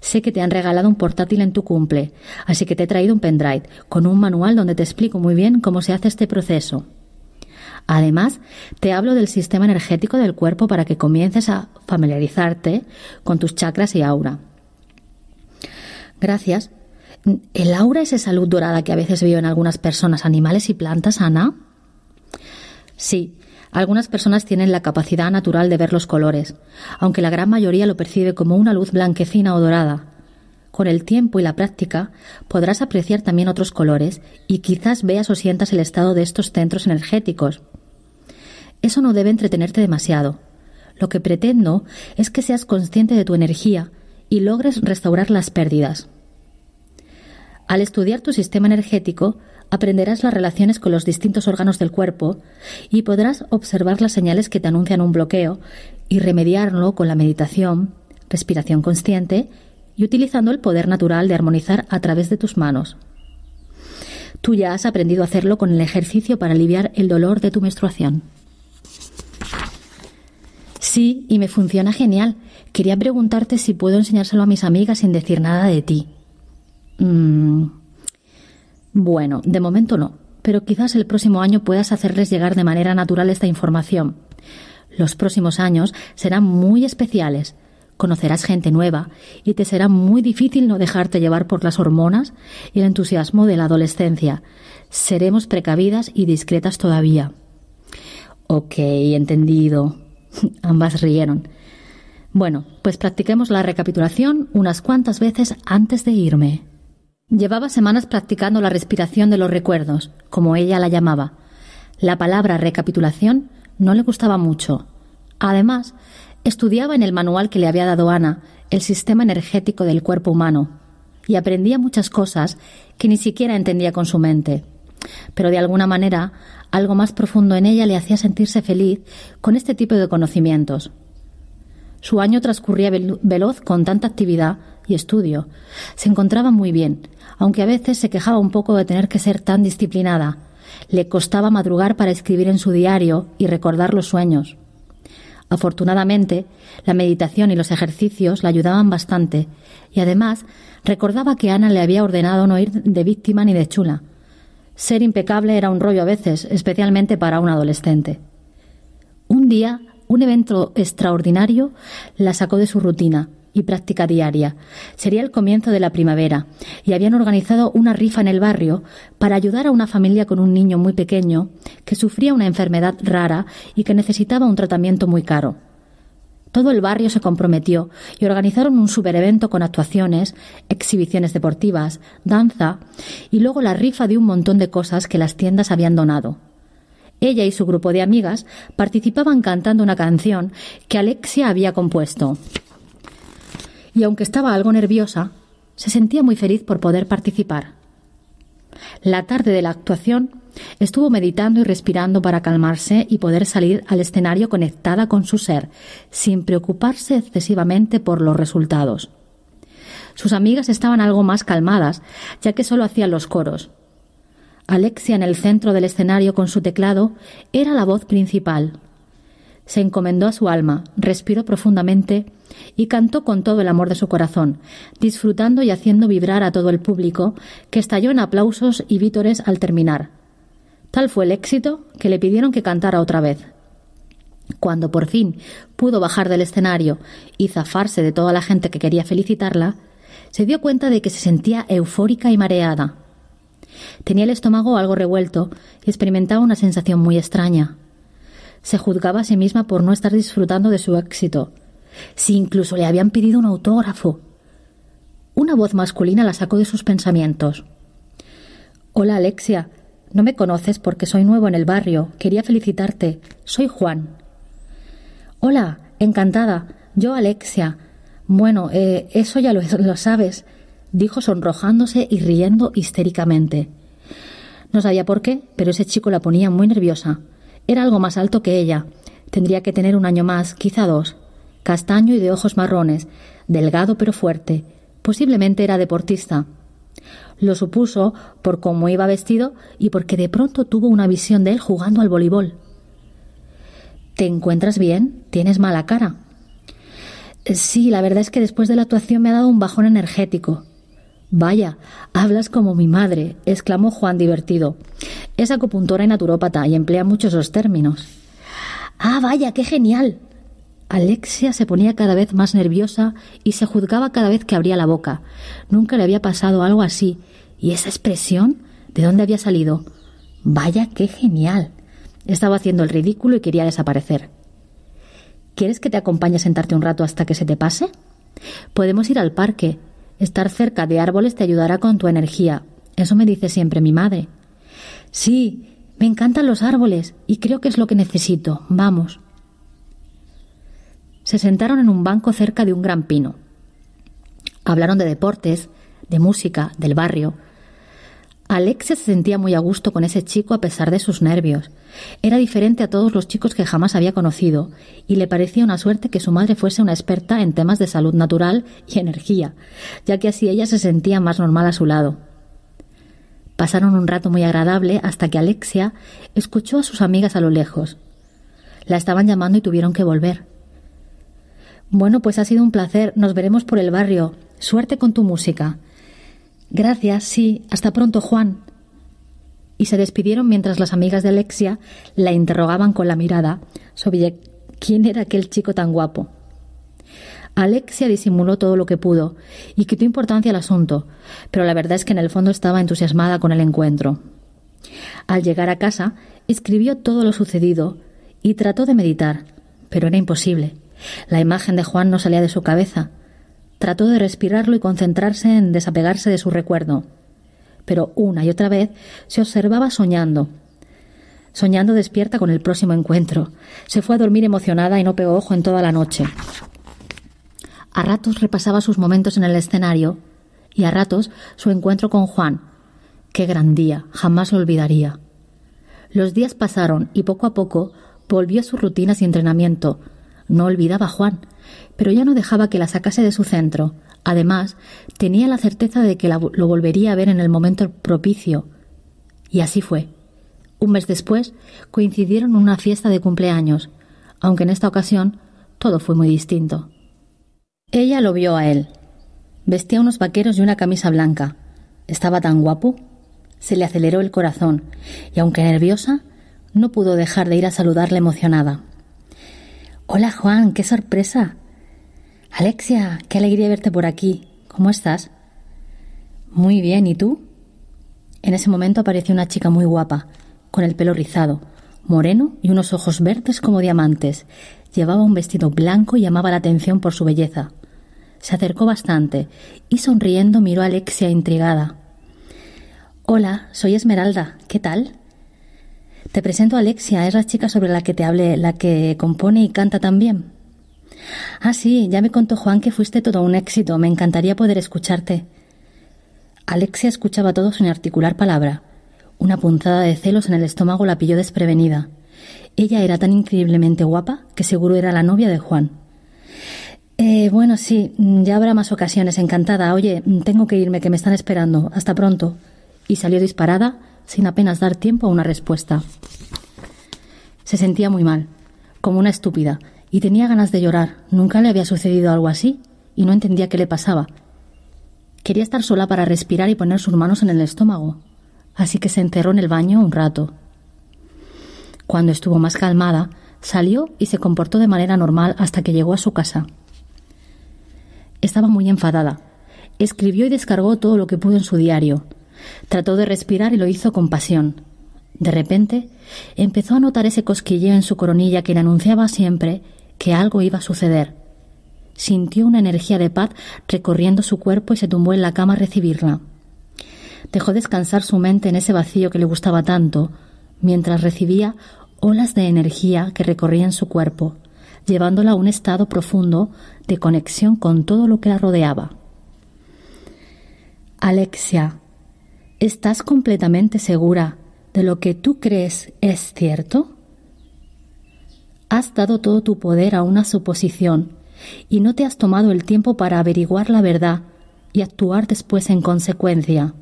Sé que te han regalado un portátil en tu cumple, así que te he traído un pendrive con un manual donde te explico muy bien cómo se hace este proceso. Además, te hablo del sistema energético del cuerpo para que comiences a familiarizarte con tus chakras y aura. Gracias. ¿El aura es esa luz dorada que a veces veo en algunas personas, animales y plantas, Ana? Sí, algunas personas tienen la capacidad natural de ver los colores, aunque la gran mayoría lo percibe como una luz blanquecina o dorada. Con el tiempo y la práctica podrás apreciar también otros colores y quizás veas o sientas el estado de estos centros energéticos. Eso no debe entretenerte demasiado. Lo que pretendo es que seas consciente de tu energía y logres restaurar las pérdidas. Al estudiar tu sistema energético, aprenderás las relaciones con los distintos órganos del cuerpo y podrás observar las señales que te anuncian un bloqueo y remediarlo con la meditación, respiración consciente y utilizando el poder natural de armonizar a través de tus manos. Tú ya has aprendido a hacerlo con el ejercicio para aliviar el dolor de tu menstruación. Sí, y me funciona genial. Quería preguntarte si puedo enseñárselo a mis amigas sin decir nada de ti. Mm. bueno, de momento no, pero quizás el próximo año puedas hacerles llegar de manera natural esta información. Los próximos años serán muy especiales. Conocerás gente nueva y te será muy difícil no dejarte llevar por las hormonas y el entusiasmo de la adolescencia. Seremos precavidas y discretas todavía. Ok, entendido. [laughs] Ambas rieron. Bueno, pues practiquemos la recapitulación unas cuantas veces antes de irme. Llevaba semanas practicando la respiración de los recuerdos, como ella la llamaba. La palabra recapitulación no le gustaba mucho. Además, estudiaba en el manual que le había dado Ana el sistema energético del cuerpo humano y aprendía muchas cosas que ni siquiera entendía con su mente. Pero de alguna manera, algo más profundo en ella le hacía sentirse feliz con este tipo de conocimientos. Su año transcurría veloz con tanta actividad y estudio. Se encontraba muy bien, aunque a veces se quejaba un poco de tener que ser tan disciplinada. Le costaba madrugar para escribir en su diario y recordar los sueños. Afortunadamente, la meditación y los ejercicios la ayudaban bastante, y además recordaba que Ana le había ordenado no ir de víctima ni de chula. Ser impecable era un rollo a veces, especialmente para un adolescente. Un día, un evento extraordinario la sacó de su rutina y práctica diaria. Sería el comienzo de la primavera y habían organizado una rifa en el barrio para ayudar a una familia con un niño muy pequeño que sufría una enfermedad rara y que necesitaba un tratamiento muy caro. Todo el barrio se comprometió y organizaron un superevento con actuaciones, exhibiciones deportivas, danza y luego la rifa de un montón de cosas que las tiendas habían donado. Ella y su grupo de amigas participaban cantando una canción que Alexia había compuesto y aunque estaba algo nerviosa, se sentía muy feliz por poder participar. La tarde de la actuación estuvo meditando y respirando para calmarse y poder salir al escenario conectada con su ser, sin preocuparse excesivamente por los resultados. Sus amigas estaban algo más calmadas, ya que solo hacían los coros. Alexia en el centro del escenario con su teclado era la voz principal, se encomendó a su alma, respiró profundamente y cantó con todo el amor de su corazón, disfrutando y haciendo vibrar a todo el público, que estalló en aplausos y vítores al terminar. Tal fue el éxito que le pidieron que cantara otra vez. Cuando por fin pudo bajar del escenario y zafarse de toda la gente que quería felicitarla, se dio cuenta de que se sentía eufórica y mareada. Tenía el estómago algo revuelto y experimentaba una sensación muy extraña se juzgaba a sí misma por no estar disfrutando de su éxito, si incluso le habían pedido un autógrafo. Una voz masculina la sacó de sus pensamientos. Hola Alexia, no me conoces porque soy nuevo en el barrio. Quería felicitarte. Soy Juan. Hola, encantada. Yo Alexia. Bueno, eh, eso ya [laughs] lo sabes, dijo sonrojándose y riendo histéricamente. No sabía por qué, pero ese chico la ponía muy nerviosa. Era algo más alto que ella. Tendría que tener un año más, quizá dos. Castaño y de ojos marrones, delgado pero fuerte. Posiblemente era deportista. Lo supuso por cómo iba vestido y porque de pronto tuvo una visión de él jugando al voleibol. ¿Te encuentras bien? Tienes mala cara. Sí, la verdad es que después de la actuación me ha dado un bajón energético. Vaya, hablas como mi madre, exclamó Juan divertido. Es acupuntora y naturópata y emplea muchos los términos. Ah, vaya, qué genial. Alexia se ponía cada vez más nerviosa y se juzgaba cada vez que abría la boca. Nunca le había pasado algo así. ¿Y esa expresión? ¿De dónde había salido? Vaya, qué genial. Estaba haciendo el ridículo y quería desaparecer. ¿Quieres que te acompañe a sentarte un rato hasta que se te pase? Podemos ir al parque. Estar cerca de árboles te ayudará con tu energía. Eso me dice siempre mi madre. Sí, me encantan los árboles y creo que es lo que necesito. Vamos. Se sentaron en un banco cerca de un gran pino. Hablaron de deportes, de música, del barrio, Alexia se sentía muy a gusto con ese chico a pesar de sus nervios. Era diferente a todos los chicos que jamás había conocido, y le parecía una suerte que su madre fuese una experta en temas de salud natural y energía, ya que así ella se sentía más normal a su lado. Pasaron un rato muy agradable hasta que Alexia escuchó a sus amigas a lo lejos. La estaban llamando y tuvieron que volver. Bueno, pues ha sido un placer. Nos veremos por el barrio. Suerte con tu música. Gracias, sí. Hasta pronto, Juan. Y se despidieron mientras las amigas de Alexia la interrogaban con la mirada sobre quién era aquel chico tan guapo. Alexia disimuló todo lo que pudo y quitó importancia al asunto, pero la verdad es que en el fondo estaba entusiasmada con el encuentro. Al llegar a casa, escribió todo lo sucedido y trató de meditar, pero era imposible. La imagen de Juan no salía de su cabeza, Trató de respirarlo y concentrarse en desapegarse de su recuerdo. Pero una y otra vez se observaba soñando. Soñando despierta con el próximo encuentro. Se fue a dormir emocionada y no pegó ojo en toda la noche. A ratos repasaba sus momentos en el escenario y a ratos su encuentro con Juan. Qué gran día, jamás lo olvidaría. Los días pasaron y poco a poco volvió a sus rutinas y entrenamiento. No olvidaba a Juan, pero ya no dejaba que la sacase de su centro. Además, tenía la certeza de que lo volvería a ver en el momento propicio. Y así fue. Un mes después, coincidieron en una fiesta de cumpleaños, aunque en esta ocasión todo fue muy distinto. Ella lo vio a él. Vestía unos vaqueros y una camisa blanca. Estaba tan guapo. Se le aceleró el corazón, y aunque nerviosa, no pudo dejar de ir a saludarle emocionada. Hola Juan, qué sorpresa. Alexia, qué alegría verte por aquí. ¿Cómo estás? Muy bien, ¿y tú? En ese momento apareció una chica muy guapa, con el pelo rizado, moreno y unos ojos verdes como diamantes. Llevaba un vestido blanco y llamaba la atención por su belleza. Se acercó bastante y sonriendo miró a Alexia intrigada. Hola, soy Esmeralda. ¿Qué tal? Te presento a Alexia, es la chica sobre la que te hablé, la que compone y canta también. Ah, sí, ya me contó Juan que fuiste todo un éxito. Me encantaría poder escucharte. Alexia escuchaba todo sin articular palabra. Una punzada de celos en el estómago la pilló desprevenida. Ella era tan increíblemente guapa que seguro era la novia de Juan. Eh, bueno, sí, ya habrá más ocasiones, encantada. Oye, tengo que irme, que me están esperando. Hasta pronto. Y salió disparada, sin apenas dar tiempo a una respuesta. Se sentía muy mal, como una estúpida, y tenía ganas de llorar. Nunca le había sucedido algo así y no entendía qué le pasaba. Quería estar sola para respirar y poner sus manos en el estómago, así que se encerró en el baño un rato. Cuando estuvo más calmada, salió y se comportó de manera normal hasta que llegó a su casa. Estaba muy enfadada. Escribió y descargó todo lo que pudo en su diario. Trató de respirar y lo hizo con pasión. De repente, empezó a notar ese cosquilleo en su coronilla que le anunciaba siempre que algo iba a suceder. Sintió una energía de paz recorriendo su cuerpo y se tumbó en la cama a recibirla. Dejó descansar su mente en ese vacío que le gustaba tanto, mientras recibía olas de energía que recorrían su cuerpo, llevándola a un estado profundo de conexión con todo lo que la rodeaba. Alexia, ¿estás completamente segura de lo que tú crees es cierto? Has dado todo tu poder a una suposición y no te has tomado el tiempo para averiguar la verdad y actuar después en consecuencia.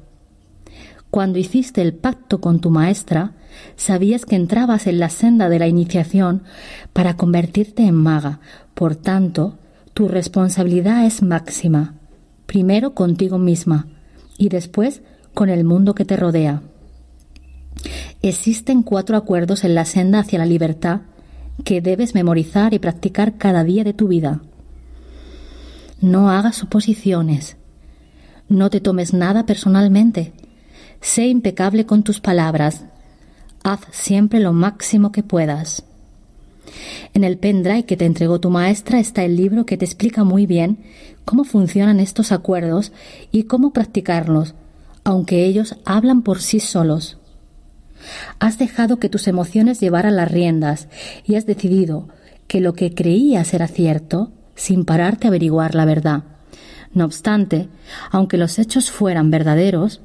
Cuando hiciste el pacto con tu maestra, sabías que entrabas en la senda de la iniciación para convertirte en maga. Por tanto, tu responsabilidad es máxima, primero contigo misma y después con el mundo que te rodea. Existen cuatro acuerdos en la senda hacia la libertad que debes memorizar y practicar cada día de tu vida. No hagas suposiciones. No te tomes nada personalmente. Sé impecable con tus palabras. Haz siempre lo máximo que puedas. En el pendrive que te entregó tu maestra está el libro que te explica muy bien cómo funcionan estos acuerdos y cómo practicarlos, aunque ellos hablan por sí solos. Has dejado que tus emociones llevaran las riendas y has decidido que lo que creías era cierto sin pararte a averiguar la verdad. No obstante, aunque los hechos fueran verdaderos,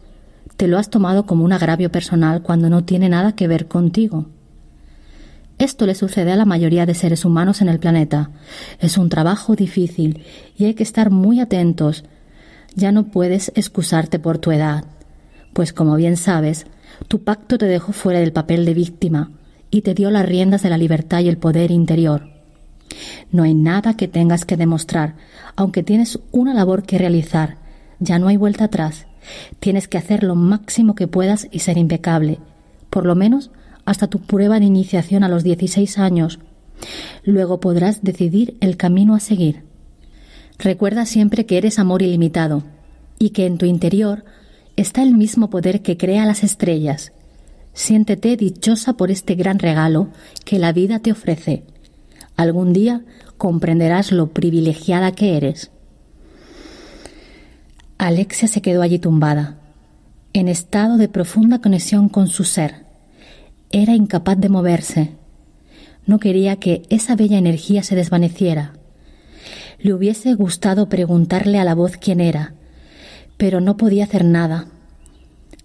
te lo has tomado como un agravio personal cuando no tiene nada que ver contigo. Esto le sucede a la mayoría de seres humanos en el planeta. Es un trabajo difícil y hay que estar muy atentos. Ya no puedes excusarte por tu edad, pues como bien sabes, tu pacto te dejó fuera del papel de víctima y te dio las riendas de la libertad y el poder interior. No hay nada que tengas que demostrar, aunque tienes una labor que realizar. Ya no hay vuelta atrás. Tienes que hacer lo máximo que puedas y ser impecable, por lo menos hasta tu prueba de iniciación a los 16 años. Luego podrás decidir el camino a seguir. Recuerda siempre que eres amor ilimitado y que en tu interior está el mismo poder que crea las estrellas. Siéntete dichosa por este gran regalo que la vida te ofrece. Algún día comprenderás lo privilegiada que eres. Alexia se quedó allí tumbada, en estado de profunda conexión con su ser. Era incapaz de moverse. No quería que esa bella energía se desvaneciera. Le hubiese gustado preguntarle a la voz quién era, pero no podía hacer nada,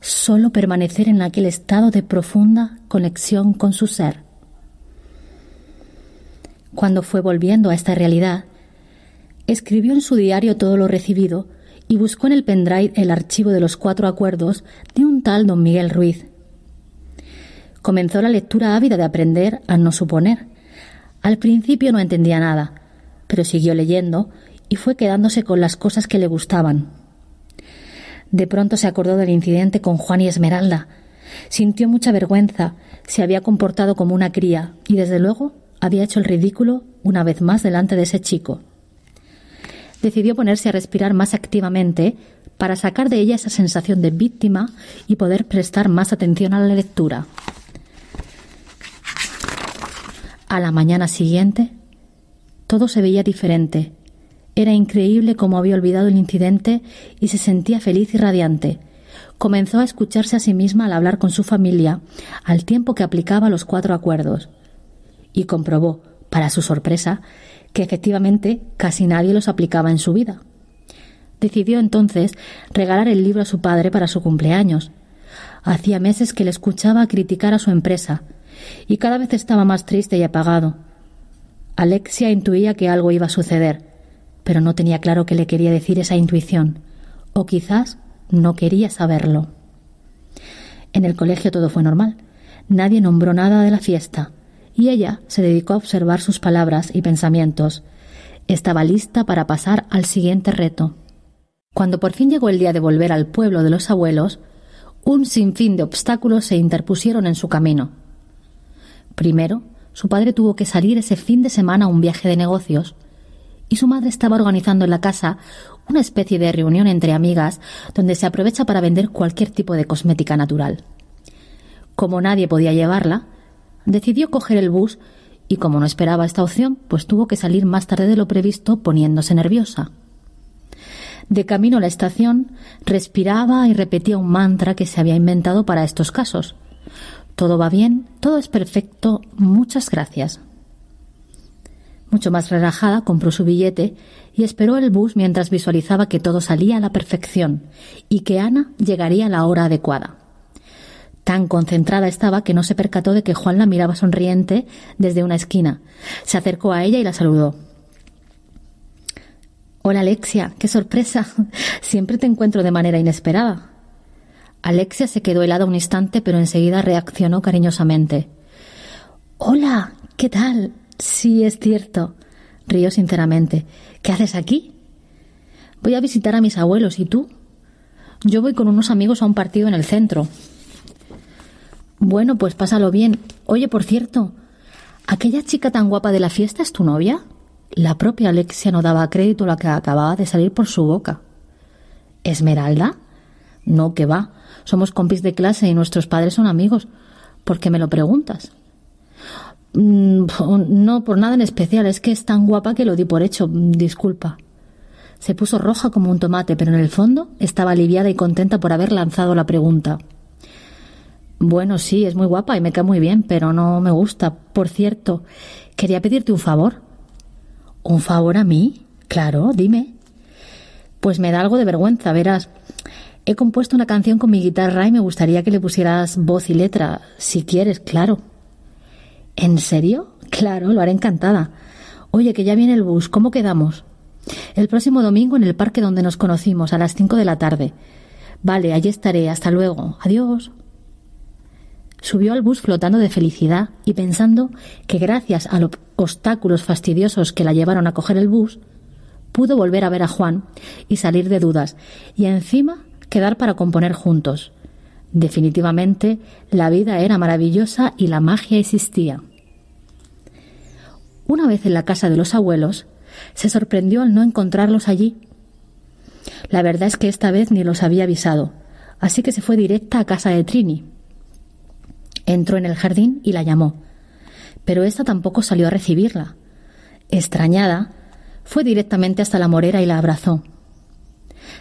solo permanecer en aquel estado de profunda conexión con su ser. Cuando fue volviendo a esta realidad, escribió en su diario todo lo recibido y buscó en el pendrive el archivo de los cuatro acuerdos de un tal don Miguel Ruiz. Comenzó la lectura ávida de aprender a no suponer. Al principio no entendía nada, pero siguió leyendo y fue quedándose con las cosas que le gustaban. De pronto se acordó del incidente con Juan y Esmeralda. Sintió mucha vergüenza, se había comportado como una cría y desde luego había hecho el ridículo una vez más delante de ese chico. Decidió ponerse a respirar más activamente para sacar de ella esa sensación de víctima y poder prestar más atención a la lectura. A la mañana siguiente, todo se veía diferente. Era increíble cómo había olvidado el incidente y se sentía feliz y radiante. Comenzó a escucharse a sí misma al hablar con su familia, al tiempo que aplicaba los cuatro acuerdos. Y comprobó, para su sorpresa, que efectivamente casi nadie los aplicaba en su vida. Decidió entonces regalar el libro a su padre para su cumpleaños. Hacía meses que le escuchaba criticar a su empresa, y cada vez estaba más triste y apagado. Alexia intuía que algo iba a suceder, pero no tenía claro qué le quería decir esa intuición, o quizás no quería saberlo. En el colegio todo fue normal. Nadie nombró nada de la fiesta, y ella se dedicó a observar sus palabras y pensamientos. Estaba lista para pasar al siguiente reto. Cuando por fin llegó el día de volver al pueblo de los abuelos, un sinfín de obstáculos se interpusieron en su camino. Primero, su padre tuvo que salir ese fin de semana a un viaje de negocios, y su madre estaba organizando en la casa una especie de reunión entre amigas donde se aprovecha para vender cualquier tipo de cosmética natural. Como nadie podía llevarla, decidió coger el bus y como no esperaba esta opción, pues tuvo que salir más tarde de lo previsto poniéndose nerviosa. De camino a la estación, respiraba y repetía un mantra que se había inventado para estos casos. Todo va bien, todo es perfecto, muchas gracias. Mucho más relajada, compró su billete y esperó el bus mientras visualizaba que todo salía a la perfección y que Ana llegaría a la hora adecuada. Tan concentrada estaba que no se percató de que Juan la miraba sonriente desde una esquina. Se acercó a ella y la saludó. Hola Alexia, qué sorpresa. [laughs] Siempre te encuentro de manera inesperada. Alexia se quedó helada un instante, pero enseguida reaccionó cariñosamente. Hola, ¿qué tal? Sí, es cierto, río sinceramente. ¿Qué haces aquí? Voy a visitar a mis abuelos, ¿y tú? Yo voy con unos amigos a un partido en el centro. Bueno, pues pásalo bien. Oye, por cierto, ¿aquella chica tan guapa de la fiesta es tu novia? La propia Alexia no daba crédito a lo que acababa de salir por su boca. ¿Esmeralda? No, que va. Somos compis de clase y nuestros padres son amigos. ¿Por qué me lo preguntas? Mm, no, por nada en especial, es que es tan guapa que lo di por hecho, mm, disculpa. Se puso roja como un tomate, pero en el fondo estaba aliviada y contenta por haber lanzado la pregunta. Bueno, sí, es muy guapa y me cae muy bien, pero no me gusta. Por cierto, quería pedirte un favor. ¿Un favor a mí? Claro, dime. Pues me da algo de vergüenza, verás. He compuesto una canción con mi guitarra y me gustaría que le pusieras voz y letra, si quieres, claro. ¿En serio? Claro, lo haré encantada. Oye, que ya viene el bus, ¿cómo quedamos? El próximo domingo en el parque donde nos conocimos, a las cinco de la tarde. Vale, allí estaré, hasta luego. Adiós. Subió al bus flotando de felicidad y pensando que gracias a los obstáculos fastidiosos que la llevaron a coger el bus, pudo volver a ver a Juan y salir de dudas, y encima quedar para componer juntos. Definitivamente, la vida era maravillosa y la magia existía. Una vez en la casa de los abuelos, se sorprendió al no encontrarlos allí. La verdad es que esta vez ni los había avisado, así que se fue directa a casa de Trini. Entró en el jardín y la llamó, pero esta tampoco salió a recibirla. Extrañada, fue directamente hasta la morera y la abrazó.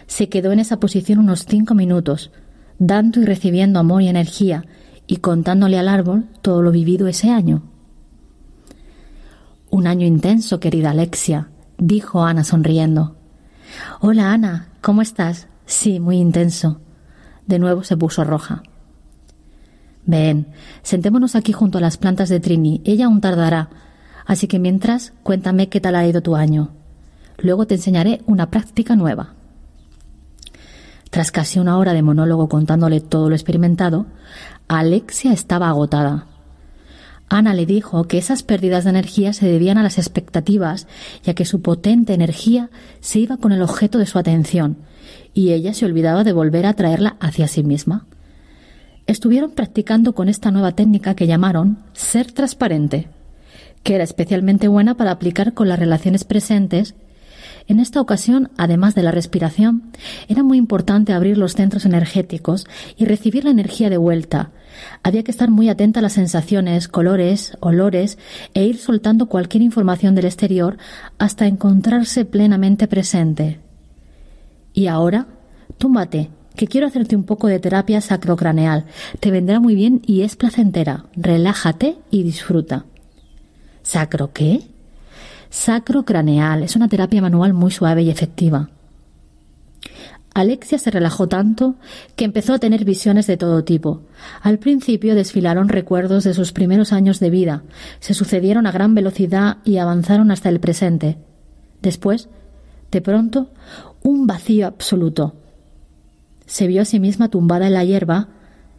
Se quedó en esa posición unos cinco minutos, dando y recibiendo amor y energía y contándole al árbol todo lo vivido ese año. Un año intenso, querida Alexia, dijo Ana sonriendo. Hola, Ana, ¿cómo estás? Sí, muy intenso. De nuevo se puso roja. Ven, sentémonos aquí junto a las plantas de Trini. Ella aún tardará. Así que mientras, cuéntame qué tal ha ido tu año. Luego te enseñaré una práctica nueva. Tras casi una hora de monólogo contándole todo lo experimentado, Alexia estaba agotada. Ana le dijo que esas pérdidas de energía se debían a las expectativas, ya que su potente energía se iba con el objeto de su atención, y ella se olvidaba de volver a traerla hacia sí misma. Estuvieron practicando con esta nueva técnica que llamaron ser transparente, que era especialmente buena para aplicar con las relaciones presentes en esta ocasión, además de la respiración, era muy importante abrir los centros energéticos y recibir la energía de vuelta. Había que estar muy atenta a las sensaciones, colores, olores e ir soltando cualquier información del exterior hasta encontrarse plenamente presente. Y ahora, tómate, que quiero hacerte un poco de terapia sacrocraneal. Te vendrá muy bien y es placentera. Relájate y disfruta. ¿Sacro qué? sacrocraneal. Es una terapia manual muy suave y efectiva. Alexia se relajó tanto que empezó a tener visiones de todo tipo. Al principio desfilaron recuerdos de sus primeros años de vida, se sucedieron a gran velocidad y avanzaron hasta el presente. Después, de pronto, un vacío absoluto. Se vio a sí misma tumbada en la hierba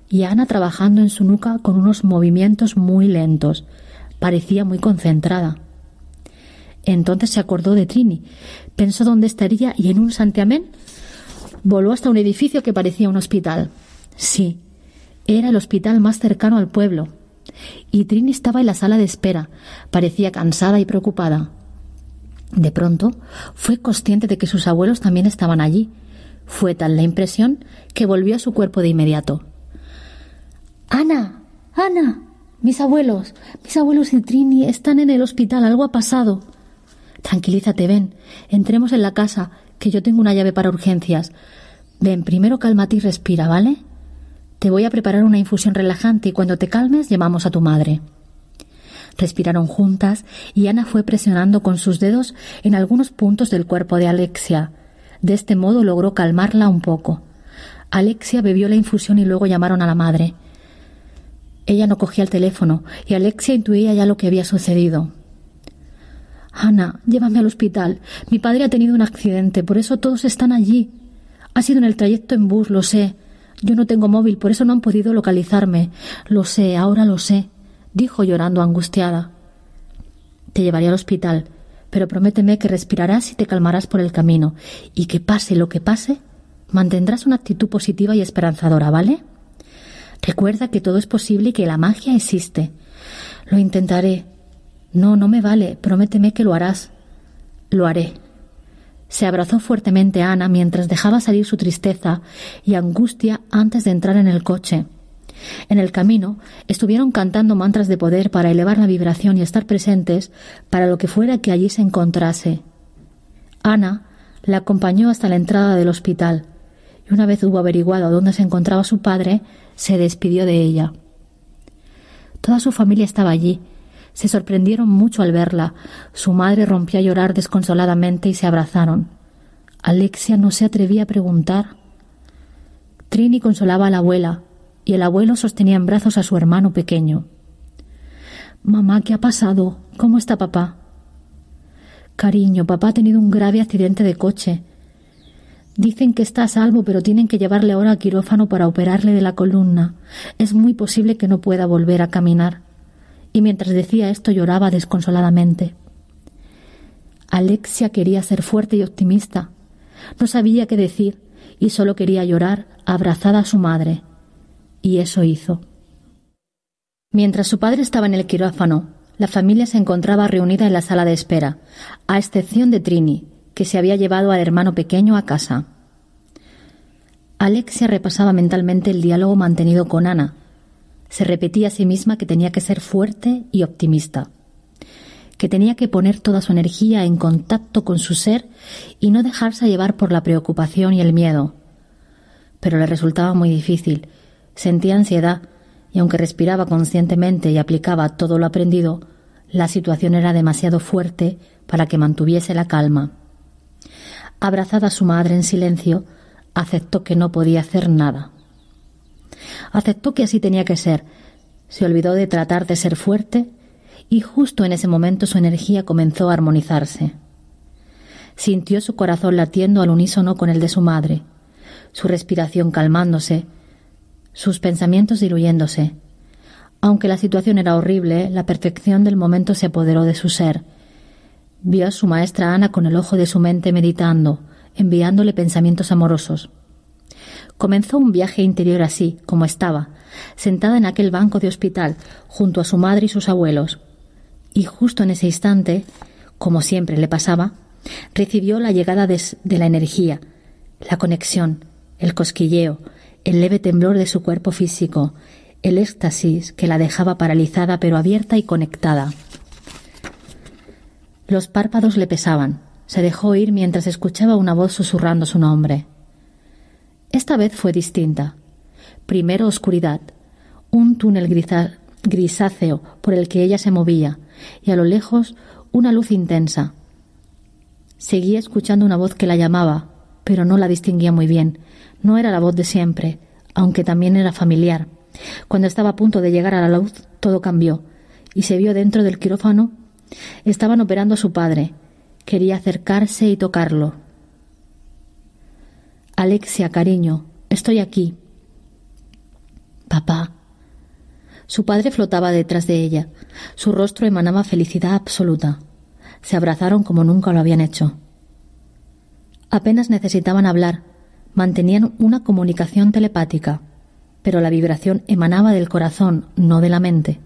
y Ana trabajando en su nuca con unos movimientos muy lentos. Parecía muy concentrada. Entonces se acordó de Trini, pensó dónde estaría y en un santiamén voló hasta un edificio que parecía un hospital. Sí, era el hospital más cercano al pueblo. Y Trini estaba en la sala de espera, parecía cansada y preocupada. De pronto, fue consciente de que sus abuelos también estaban allí. Fue tal la impresión que volvió a su cuerpo de inmediato. Ana, Ana, mis abuelos, mis abuelos y Trini están en el hospital, algo ha pasado. Tranquilízate, ven. Entremos en la casa, que yo tengo una llave para urgencias. Ven, primero cálmate y respira, ¿vale? Te voy a preparar una infusión relajante y cuando te calmes llamamos a tu madre. Respiraron juntas y Ana fue presionando con sus dedos en algunos puntos del cuerpo de Alexia. De este modo logró calmarla un poco. Alexia bebió la infusión y luego llamaron a la madre. Ella no cogía el teléfono y Alexia intuía ya lo que había sucedido. Ana, llévame al hospital. Mi padre ha tenido un accidente, por eso todos están allí. Ha sido en el trayecto en bus, lo sé. Yo no tengo móvil, por eso no han podido localizarme. Lo sé, ahora lo sé, dijo llorando angustiada. Te llevaré al hospital, pero prométeme que respirarás y te calmarás por el camino, y que pase lo que pase, mantendrás una actitud positiva y esperanzadora, ¿vale? Recuerda que todo es posible y que la magia existe. Lo intentaré, no, no me vale. Prométeme que lo harás. Lo haré. Se abrazó fuertemente a Ana mientras dejaba salir su tristeza y angustia antes de entrar en el coche. En el camino estuvieron cantando mantras de poder para elevar la vibración y estar presentes para lo que fuera que allí se encontrase. Ana la acompañó hasta la entrada del hospital y una vez hubo averiguado dónde se encontraba su padre, se despidió de ella. Toda su familia estaba allí se sorprendieron mucho al verla. Su madre rompió a llorar desconsoladamente y se abrazaron. Alexia no se atrevía a preguntar. Trini consolaba a la abuela, y el abuelo sostenía en brazos a su hermano pequeño. Mamá, ¿qué ha pasado? ¿Cómo está papá? Cariño, papá ha tenido un grave accidente de coche. Dicen que está a salvo, pero tienen que llevarle ahora a quirófano para operarle de la columna. Es muy posible que no pueda volver a caminar y mientras decía esto lloraba desconsoladamente. Alexia quería ser fuerte y optimista. No sabía qué decir y solo quería llorar abrazada a su madre. Y eso hizo. Mientras su padre estaba en el quirófano, la familia se encontraba reunida en la sala de espera, a excepción de Trini, que se había llevado al hermano pequeño a casa. Alexia repasaba mentalmente el diálogo mantenido con Ana, se repetía a sí misma que tenía que ser fuerte y optimista, que tenía que poner toda su energía en contacto con su ser y no dejarse llevar por la preocupación y el miedo. Pero le resultaba muy difícil, sentía ansiedad y aunque respiraba conscientemente y aplicaba todo lo aprendido, la situación era demasiado fuerte para que mantuviese la calma. Abrazada a su madre en silencio, aceptó que no podía hacer nada. Aceptó que así tenía que ser. Se olvidó de tratar de ser fuerte y justo en ese momento su energía comenzó a armonizarse. Sintió su corazón latiendo al unísono con el de su madre, su respiración calmándose, sus pensamientos diluyéndose. Aunque la situación era horrible, la perfección del momento se apoderó de su ser. Vio a su maestra Ana con el ojo de su mente meditando, enviándole pensamientos amorosos comenzó un viaje interior así, como estaba, sentada en aquel banco de hospital, junto a su madre y sus abuelos. Y justo en ese instante, como siempre le pasaba, recibió la llegada de, la energía, la conexión, el cosquilleo, el leve temblor de su cuerpo físico, el éxtasis que la dejaba paralizada pero abierta y conectada. Los párpados le pesaban. Se dejó ir mientras escuchaba una voz susurrando su nombre. Esta vez fue distinta. Primero oscuridad, un túnel grisáceo por el que ella se movía, y a lo lejos una luz intensa. Seguía escuchando una voz que la llamaba, pero no la distinguía muy bien. No era la voz de siempre, aunque también era familiar. Cuando estaba a punto de llegar a la luz, todo cambió, y se vio dentro del quirófano. Estaban operando a su padre. Quería acercarse y tocarlo, Alexia, cariño, estoy aquí. Papá. Su padre flotaba detrás de ella. Su rostro emanaba felicidad absoluta. Se abrazaron como nunca lo habían hecho. Apenas necesitaban hablar, mantenían una comunicación telepática, pero la vibración emanaba del corazón, no de la mente.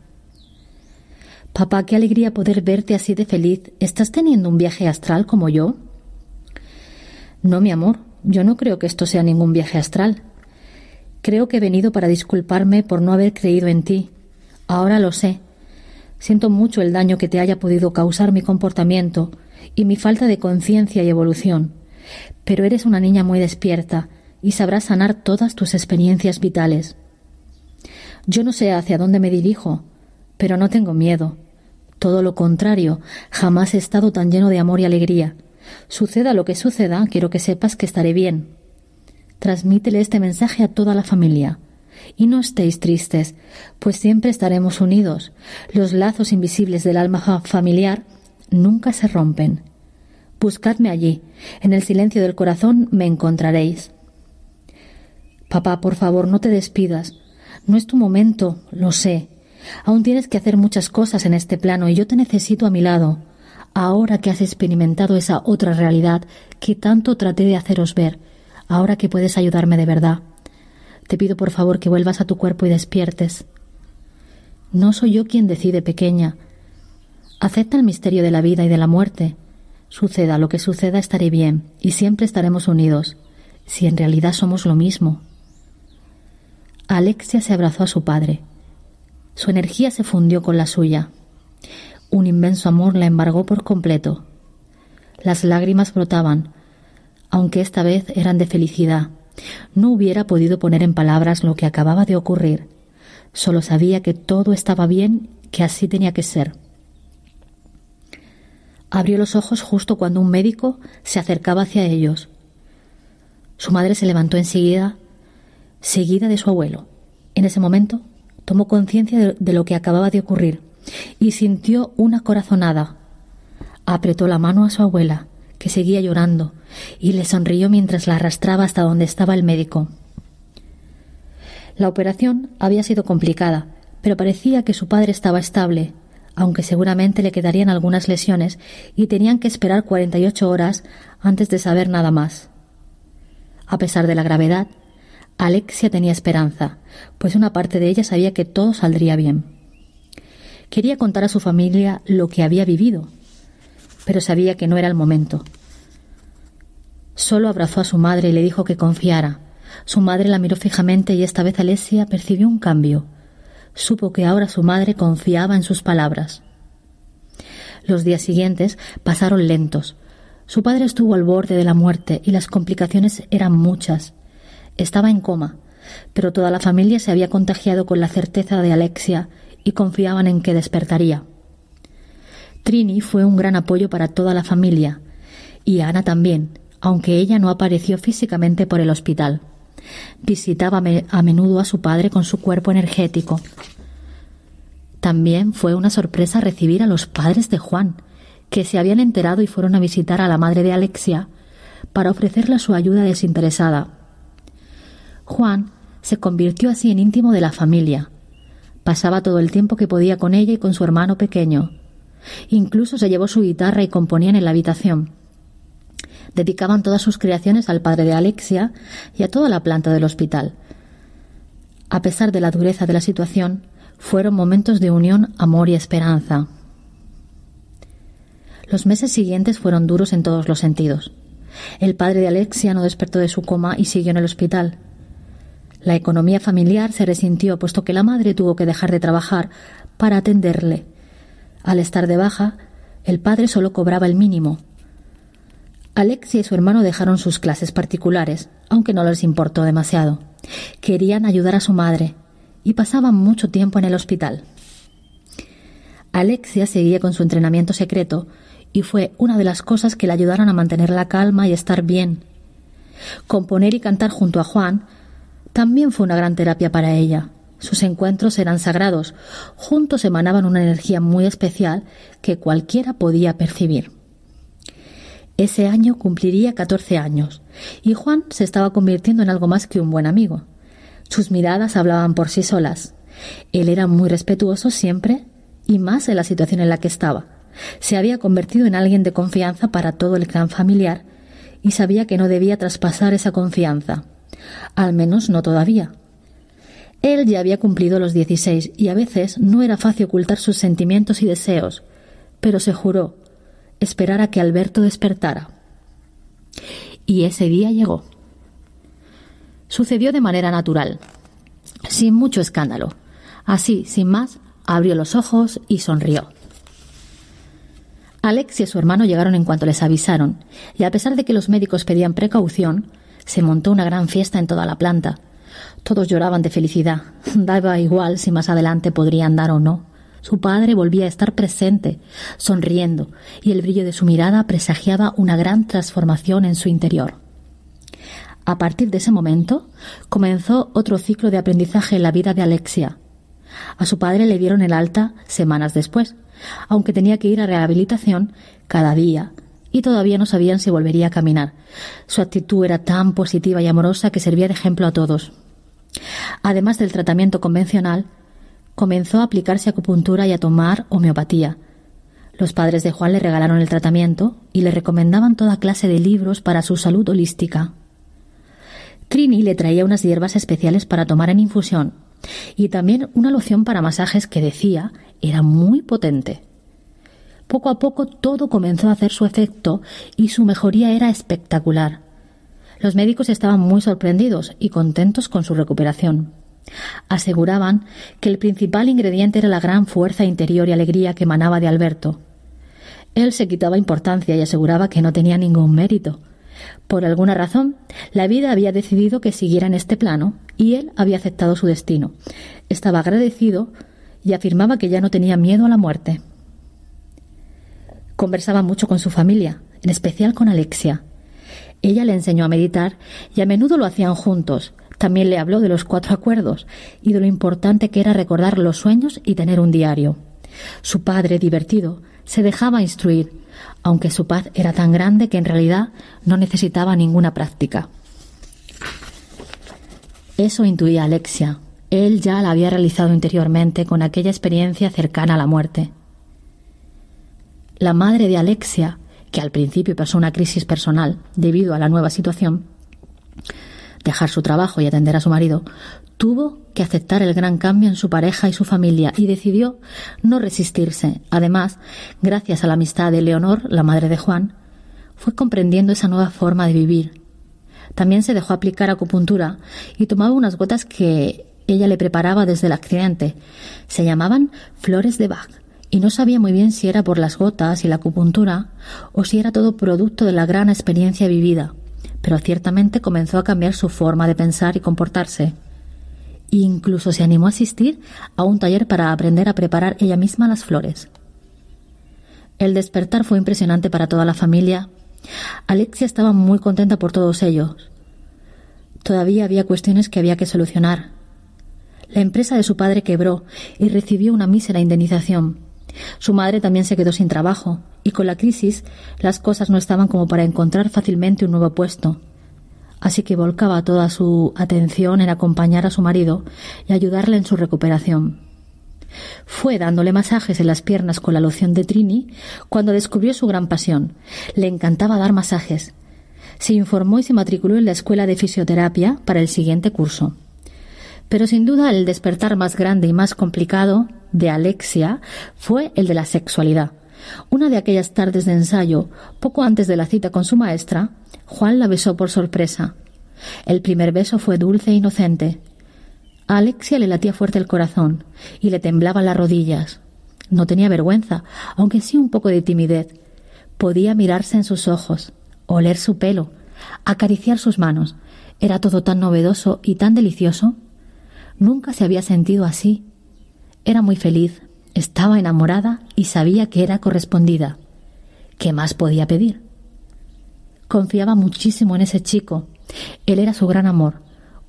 Papá, qué alegría poder verte así de feliz. ¿Estás teniendo un viaje astral como yo? No, mi amor, yo no creo que esto sea ningún viaje astral. Creo que he venido para disculparme por no haber creído en ti. Ahora lo sé. Siento mucho el daño que te haya podido causar mi comportamiento y mi falta de conciencia y evolución. Pero eres una niña muy despierta y sabrás sanar todas tus experiencias vitales. Yo no sé hacia dónde me dirijo, pero no tengo miedo. Todo lo contrario, jamás he estado tan lleno de amor y alegría. Suceda lo que suceda, quiero que sepas que estaré bien. Transmítele este mensaje a toda la familia. Y no estéis tristes, pues siempre estaremos unidos. Los lazos invisibles del alma familiar nunca se rompen. Buscadme allí, en el silencio del corazón me encontraréis. Papá, por favor, no te despidas. No es tu momento, lo sé. Aún tienes que hacer muchas cosas en este plano y yo te necesito a mi lado ahora que has experimentado esa otra realidad que tanto traté de haceros ver, ahora que puedes ayudarme de verdad. Te pido por favor que vuelvas a tu cuerpo y despiertes. No soy yo quien decide, pequeña. Acepta el misterio de la vida y de la muerte. Suceda lo que suceda, estaré bien y siempre estaremos unidos, si en realidad somos lo mismo. Alexia se abrazó a su padre. Su energía se fundió con la suya. Un inmenso amor la embargó por completo. Las lágrimas brotaban, aunque esta vez eran de felicidad. No hubiera podido poner en palabras lo que acababa de ocurrir. Solo sabía que todo estaba bien, que así tenía que ser. Abrió los ojos justo cuando un médico se acercaba hacia ellos. Su madre se levantó enseguida, seguida de su abuelo. En ese momento tomó conciencia de lo que acababa de ocurrir y sintió una corazonada. Apretó la mano a su abuela, que seguía llorando, y le sonrió mientras la arrastraba hasta donde estaba el médico. La operación había sido complicada, pero parecía que su padre estaba estable, aunque seguramente le quedarían algunas lesiones y tenían que esperar 48 horas antes de saber nada más. A pesar de la gravedad, Alexia tenía esperanza, pues una parte de ella sabía que todo saldría bien. Quería contar a su familia lo que había vivido, pero sabía que no era el momento. Solo abrazó a su madre y le dijo que confiara. Su madre la miró fijamente y esta vez Alesia percibió un cambio. Supo que ahora su madre confiaba en sus palabras. Los días siguientes pasaron lentos. Su padre estuvo al borde de la muerte y las complicaciones eran muchas. Estaba en coma, pero toda la familia se había contagiado con la certeza de Alexia y confiaban en que despertaría. Trini fue un gran apoyo para toda la familia, y Ana también, aunque ella no apareció físicamente por el hospital. Visitaba a menudo a su padre con su cuerpo energético. También fue una sorpresa recibir a los padres de Juan, que se habían enterado y fueron a visitar a la madre de Alexia para ofrecerle su ayuda desinteresada. Juan se convirtió así en íntimo de la familia, Pasaba todo el tiempo que podía con ella y con su hermano pequeño. Incluso se llevó su guitarra y componían en la habitación. Dedicaban todas sus creaciones al padre de Alexia y a toda la planta del hospital. A pesar de la dureza de la situación, fueron momentos de unión, amor y esperanza. Los meses siguientes fueron duros en todos los sentidos. El padre de Alexia no despertó de su coma y siguió en el hospital. La economía familiar se resintió, puesto que la madre tuvo que dejar de trabajar para atenderle. Al estar de baja, el padre solo cobraba el mínimo. Alexia y su hermano dejaron sus clases particulares, aunque no les importó demasiado. Querían ayudar a su madre y pasaban mucho tiempo en el hospital. Alexia seguía con su entrenamiento secreto y fue una de las cosas que le ayudaron a mantener la calma y estar bien. Componer y cantar junto a Juan también fue una gran terapia para ella. Sus encuentros eran sagrados, juntos emanaban una energía muy especial que cualquiera podía percibir. Ese año cumpliría 14 años, y Juan se estaba convirtiendo en algo más que un buen amigo. Sus miradas hablaban por sí solas. Él era muy respetuoso siempre, y más en la situación en la que estaba. Se había convertido en alguien de confianza para todo el clan familiar, y sabía que no debía traspasar esa confianza. Al menos no todavía. Él ya había cumplido los 16 y a veces no era fácil ocultar sus sentimientos y deseos, pero se juró esperar a que Alberto despertara. Y ese día llegó. Sucedió de manera natural, sin mucho escándalo. Así, sin más, abrió los ojos y sonrió. Alex y su hermano llegaron en cuanto les avisaron, y a pesar de que los médicos pedían precaución, se montó una gran fiesta en toda la planta. Todos lloraban de felicidad. [laughs] Daba igual si más adelante podría andar o no. Su padre volvía a estar presente, sonriendo, y el brillo de su mirada presagiaba una gran transformación en su interior. A partir de ese momento, comenzó otro ciclo de aprendizaje en la vida de Alexia. A su padre le dieron el alta semanas después, aunque tenía que ir a rehabilitación cada día y todavía no sabían si volvería a caminar. Su actitud era tan positiva y amorosa que servía de ejemplo a todos. Además del tratamiento convencional, comenzó a aplicarse acupuntura y a tomar homeopatía. Los padres de Juan le regalaron el tratamiento y le recomendaban toda clase de libros para su salud holística. Trini le traía unas hierbas especiales para tomar en infusión y también una loción para masajes que decía era muy potente. Poco a poco todo comenzó a hacer su efecto y su mejoría era espectacular. Los médicos estaban muy sorprendidos y contentos con su recuperación. Aseguraban que el principal ingrediente era la gran fuerza interior y alegría que emanaba de Alberto. Él se quitaba importancia y aseguraba que no tenía ningún mérito. Por alguna razón, la vida había decidido que siguiera en este plano y él había aceptado su destino. Estaba agradecido y afirmaba que ya no tenía miedo a la muerte. Conversaba mucho con su familia, en especial con Alexia. Ella le enseñó a meditar y a menudo lo hacían juntos. También le habló de los cuatro acuerdos y de lo importante que era recordar los sueños y tener un diario. Su padre, divertido, se dejaba instruir, aunque su paz era tan grande que en realidad no necesitaba ninguna práctica. Eso intuía Alexia. Él ya la había realizado interiormente con aquella experiencia cercana a la muerte. La madre de Alexia, que al principio pasó una crisis personal debido a la nueva situación, dejar su trabajo y atender a su marido, tuvo que aceptar el gran cambio en su pareja y su familia y decidió no resistirse. Además, gracias a la amistad de Leonor, la madre de Juan, fue comprendiendo esa nueva forma de vivir. También se dejó aplicar acupuntura y tomaba unas gotas que ella le preparaba desde el accidente. Se llamaban flores de Bach y no sabía muy bien si era por las gotas y la acupuntura o si era todo producto de la gran experiencia vivida, pero ciertamente comenzó a cambiar su forma de pensar y comportarse. incluso se animó a asistir a un taller para aprender a preparar ella misma las flores. El despertar fue impresionante para toda la familia. Alexia estaba muy contenta por todos ellos. Todavía había cuestiones que había que solucionar. La empresa de su padre quebró y recibió una mísera indemnización su madre también se quedó sin trabajo, y con la crisis las cosas no estaban como para encontrar fácilmente un nuevo puesto. Así que volcaba toda su atención en acompañar a su marido y ayudarle en su recuperación. Fue dándole masajes en las piernas con la loción de Trini cuando descubrió su gran pasión. Le encantaba dar masajes. Se informó y se matriculó en la escuela de fisioterapia para el siguiente curso. Pero sin duda el despertar más grande y más complicado de Alexia fue el de la sexualidad. Una de aquellas tardes de ensayo, poco antes de la cita con su maestra, Juan la besó por sorpresa. El primer beso fue dulce e inocente. A Alexia le latía fuerte el corazón y le temblaban las rodillas. No tenía vergüenza, aunque sí un poco de timidez. Podía mirarse en sus ojos, oler su pelo, acariciar sus manos. Era todo tan novedoso y tan delicioso Nunca se había sentido así. Era muy feliz, estaba enamorada y sabía que era correspondida. ¿Qué más podía pedir? Confiaba muchísimo en ese chico. Él era su gran amor,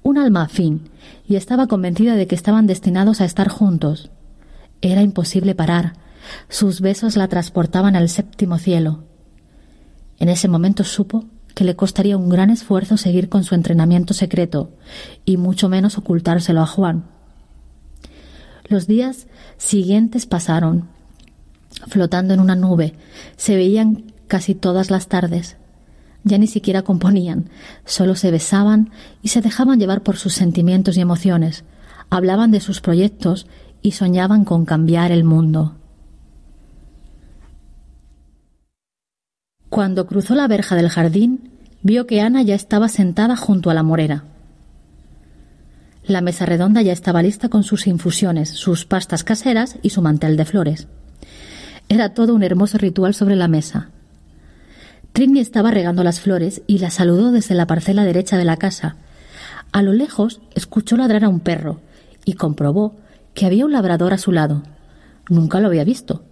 un alma afín, y estaba convencida de que estaban destinados a estar juntos. Era imposible parar. Sus besos la transportaban al séptimo cielo. En ese momento supo que le costaría un gran esfuerzo seguir con su entrenamiento secreto, y mucho menos ocultárselo a Juan. Los días siguientes pasaron, flotando en una nube, se veían casi todas las tardes. Ya ni siquiera componían, solo se besaban y se dejaban llevar por sus sentimientos y emociones, hablaban de sus proyectos y soñaban con cambiar el mundo. Cuando cruzó la verja del jardín, vio que Ana ya estaba sentada junto a la morera. La mesa redonda ya estaba lista con sus infusiones, sus pastas caseras y su mantel de flores. Era todo un hermoso ritual sobre la mesa. Trini estaba regando las flores y la saludó desde la parcela derecha de la casa. A lo lejos escuchó ladrar a un perro y comprobó que había un labrador a su lado. Nunca lo había visto,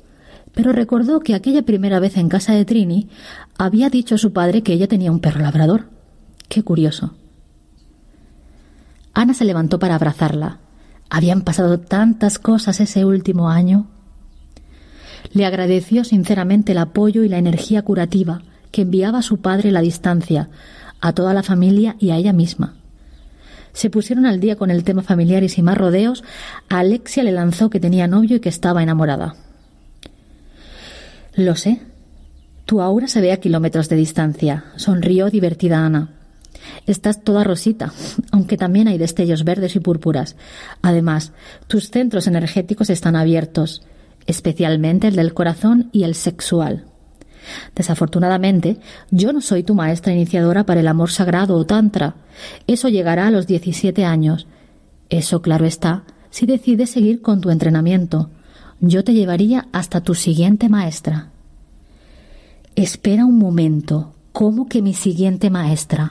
pero recordó que aquella primera vez en casa de Trini había dicho a su padre que ella tenía un perro labrador. Qué curioso. Ana se levantó para abrazarla. Habían pasado tantas cosas ese último año. Le agradeció sinceramente el apoyo y la energía curativa que enviaba a su padre a la distancia, a toda la familia y a ella misma. Se pusieron al día con el tema familiar y sin más rodeos, Alexia le lanzó que tenía novio y que estaba enamorada. Lo sé. Tu aura se ve a kilómetros de distancia, sonrió divertida Ana. Estás toda rosita, aunque también hay destellos verdes y púrpuras. Además, tus centros energéticos están abiertos, especialmente el del corazón y el sexual. Desafortunadamente, yo no soy tu maestra iniciadora para el amor sagrado o tantra. Eso llegará a los 17 años. Eso claro está, si decides seguir con tu entrenamiento yo te llevaría hasta tu siguiente maestra. Espera un momento, ¿cómo que mi siguiente maestra?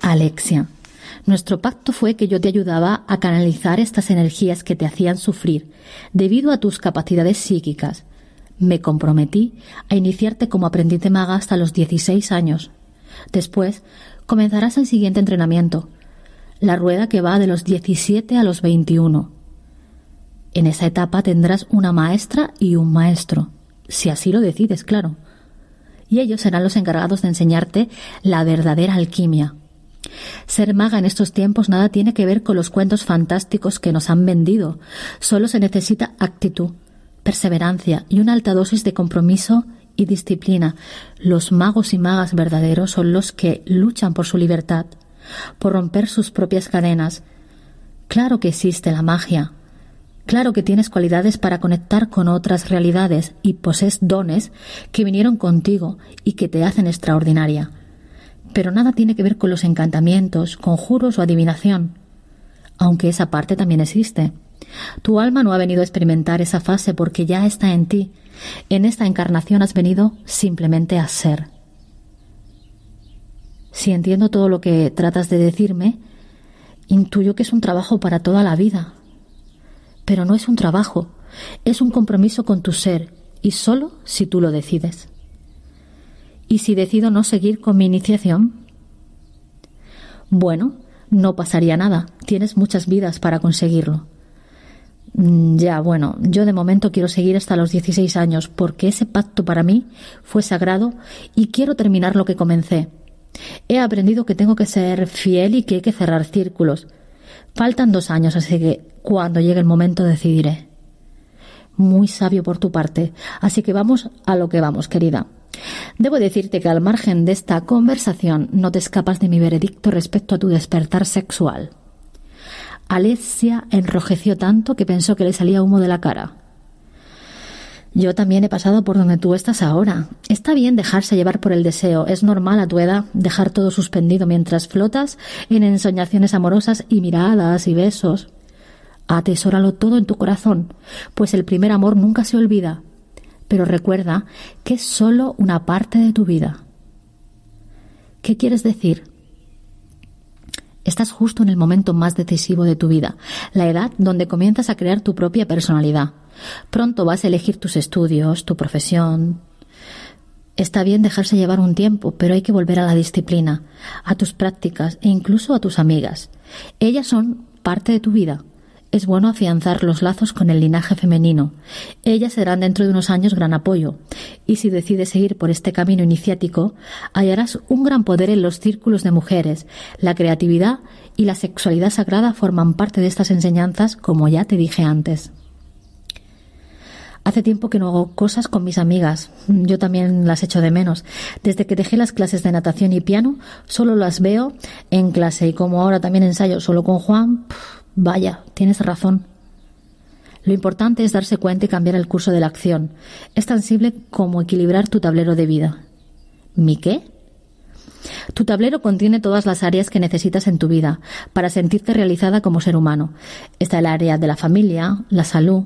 Alexia, nuestro pacto fue que yo te ayudaba a canalizar estas energías que te hacían sufrir debido a tus capacidades psíquicas. Me comprometí a iniciarte como aprendiz de maga hasta los 16 años. Después, comenzarás el siguiente entrenamiento, la rueda que va de los 17 a los 21. En esa etapa tendrás una maestra y un maestro, si así lo decides, claro. Y ellos serán los encargados de enseñarte la verdadera alquimia. Ser maga en estos tiempos nada tiene que ver con los cuentos fantásticos que nos han vendido. Solo se necesita actitud, perseverancia y una alta dosis de compromiso y disciplina. Los magos y magas verdaderos son los que luchan por su libertad, por romper sus propias cadenas. Claro que existe la magia, Claro que tienes cualidades para conectar con otras realidades y posees dones que vinieron contigo y que te hacen extraordinaria. Pero nada tiene que ver con los encantamientos, conjuros o adivinación, aunque esa parte también existe. Tu alma no ha venido a experimentar esa fase porque ya está en ti. En esta encarnación has venido simplemente a ser. Si entiendo todo lo que tratas de decirme, intuyo que es un trabajo para toda la vida pero no es un trabajo, es un compromiso con tu ser y solo si tú lo decides. ¿Y si decido no seguir con mi iniciación? Bueno, no pasaría nada, tienes muchas vidas para conseguirlo. Mm, ya, bueno, yo de momento quiero seguir hasta los 16 años porque ese pacto para mí fue sagrado y quiero terminar lo que comencé. He aprendido que tengo que ser fiel y que hay que cerrar círculos. Faltan dos años, así que cuando llegue el momento decidiré. Muy sabio por tu parte. Así que vamos a lo que vamos, querida. Debo decirte que al margen de esta conversación no te escapas de mi veredicto respecto a tu despertar sexual. Alessia enrojeció tanto que pensó que le salía humo de la cara. Yo también he pasado por donde tú estás ahora. Está bien dejarse llevar por el deseo. Es normal a tu edad dejar todo suspendido mientras flotas en ensoñaciones amorosas y miradas y besos. Atesóralo todo en tu corazón, pues el primer amor nunca se olvida. Pero recuerda que es solo una parte de tu vida. ¿Qué quieres decir? Estás justo en el momento más decisivo de tu vida, la edad donde comienzas a crear tu propia personalidad. Pronto vas a elegir tus estudios, tu profesión. Está bien dejarse llevar un tiempo, pero hay que volver a la disciplina, a tus prácticas e incluso a tus amigas. Ellas son parte de tu vida es bueno afianzar los lazos con el linaje femenino. Ellas serán dentro de unos años gran apoyo, y si decides seguir por este camino iniciático, hallarás un gran poder en los círculos de mujeres. La creatividad y la sexualidad sagrada forman parte de estas enseñanzas, como ya te dije antes. Hace tiempo que no hago cosas con mis amigas. Yo también las echo de menos. Desde que dejé las clases de natación y piano, solo las veo en clase y como ahora también ensayo solo con Juan, Vaya, tienes razón. Lo importante es darse cuenta y cambiar el curso de la acción. Es tan simple como equilibrar tu tablero de vida. ¿Mi qué? Tu tablero contiene todas las áreas que necesitas en tu vida para sentirte realizada como ser humano. Está el área de la familia, la salud,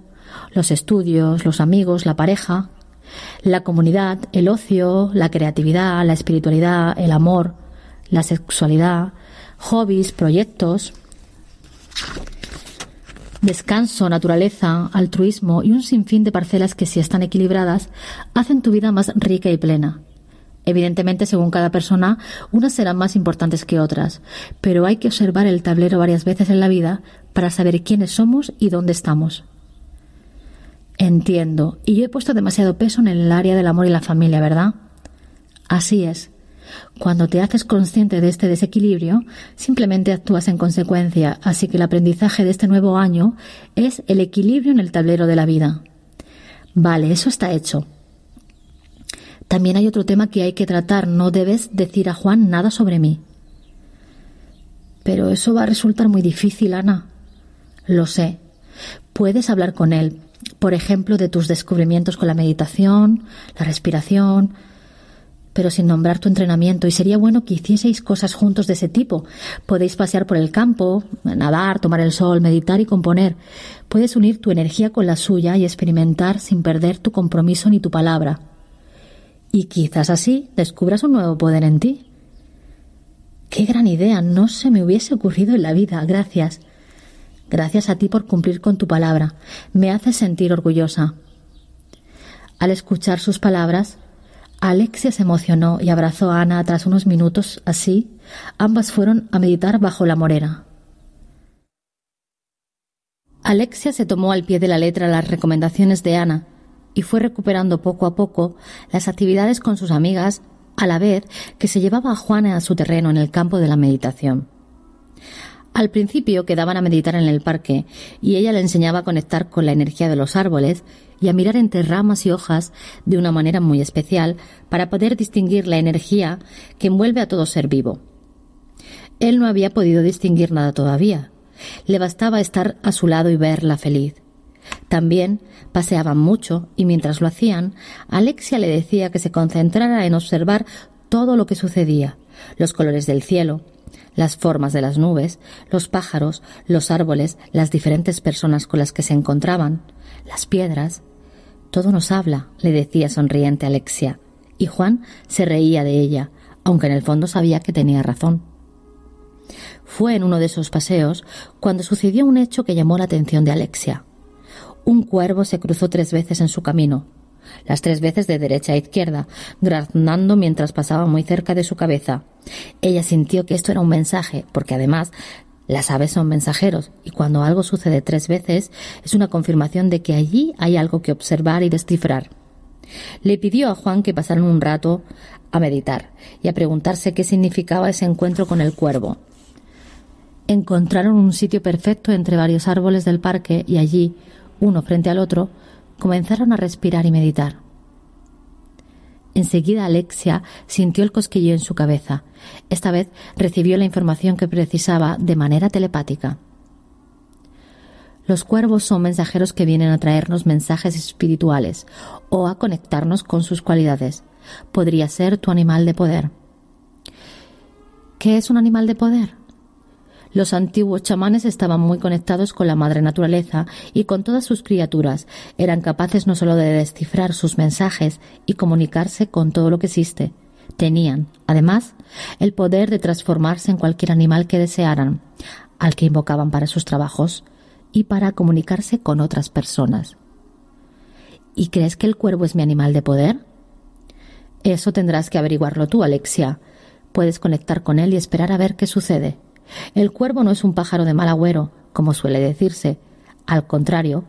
los estudios, los amigos, la pareja, la comunidad, el ocio, la creatividad, la espiritualidad, el amor, la sexualidad, hobbies, proyectos. Descanso, naturaleza, altruismo y un sinfín de parcelas que si están equilibradas hacen tu vida más rica y plena. Evidentemente, según cada persona, unas serán más importantes que otras, pero hay que observar el tablero varias veces en la vida para saber quiénes somos y dónde estamos. Entiendo, y yo he puesto demasiado peso en el área del amor y la familia, ¿verdad? Así es. Cuando te haces consciente de este desequilibrio, simplemente actúas en consecuencia, así que el aprendizaje de este nuevo año es el equilibrio en el tablero de la vida. Vale, eso está hecho. También hay otro tema que hay que tratar, no debes decir a Juan nada sobre mí. Pero eso va a resultar muy difícil, Ana. Lo sé. Puedes hablar con él, por ejemplo, de tus descubrimientos con la meditación, la respiración, pero sin nombrar tu entrenamiento, y sería bueno que hicieseis cosas juntos de ese tipo. Podéis pasear por el campo, nadar, tomar el sol, meditar y componer. Puedes unir tu energía con la suya y experimentar sin perder tu compromiso ni tu palabra. Y quizás así descubras un nuevo poder en ti. Qué gran idea, no se me hubiese ocurrido en la vida, gracias. Gracias a ti por cumplir con tu palabra. Me haces sentir orgullosa. Al escuchar sus palabras, Alexia se emocionó y abrazó a Ana tras unos minutos así. Ambas fueron a meditar bajo la morera. Alexia se tomó al pie de la letra las recomendaciones de Ana y fue recuperando poco a poco las actividades con sus amigas a la vez que se llevaba a Juana a su terreno en el campo de la meditación. Al principio quedaban a meditar en el parque y ella le enseñaba a conectar con la energía de los árboles y a mirar entre ramas y hojas de una manera muy especial para poder distinguir la energía que envuelve a todo ser vivo. Él no había podido distinguir nada todavía. Le bastaba estar a su lado y verla feliz. También paseaban mucho y mientras lo hacían, Alexia le decía que se concentrara en observar todo lo que sucedía, los colores del cielo, las formas de las nubes, los pájaros, los árboles, las diferentes personas con las que se encontraban, las piedras. Todo nos habla, le decía sonriente Alexia, y Juan se reía de ella, aunque en el fondo sabía que tenía razón. Fue en uno de esos paseos cuando sucedió un hecho que llamó la atención de Alexia. Un cuervo se cruzó tres veces en su camino, las tres veces de derecha a izquierda, graznando mientras pasaba muy cerca de su cabeza. Ella sintió que esto era un mensaje, porque además las aves son mensajeros y cuando algo sucede tres veces es una confirmación de que allí hay algo que observar y descifrar. Le pidió a Juan que pasaran un rato a meditar y a preguntarse qué significaba ese encuentro con el cuervo. Encontraron un sitio perfecto entre varios árboles del parque y allí, uno frente al otro, comenzaron a respirar y meditar. Enseguida Alexia sintió el cosquillo en su cabeza. Esta vez recibió la información que precisaba de manera telepática. Los cuervos son mensajeros que vienen a traernos mensajes espirituales o a conectarnos con sus cualidades. Podría ser tu animal de poder. ¿Qué es un animal de poder? Los antiguos chamanes estaban muy conectados con la madre naturaleza y con todas sus criaturas. Eran capaces no solo de descifrar sus mensajes y comunicarse con todo lo que existe. Tenían, además, el poder de transformarse en cualquier animal que desearan, al que invocaban para sus trabajos y para comunicarse con otras personas. ¿Y crees que el cuervo es mi animal de poder? Eso tendrás que averiguarlo tú, Alexia. Puedes conectar con él y esperar a ver qué sucede. El cuervo no es un pájaro de mal agüero, como suele decirse. Al contrario,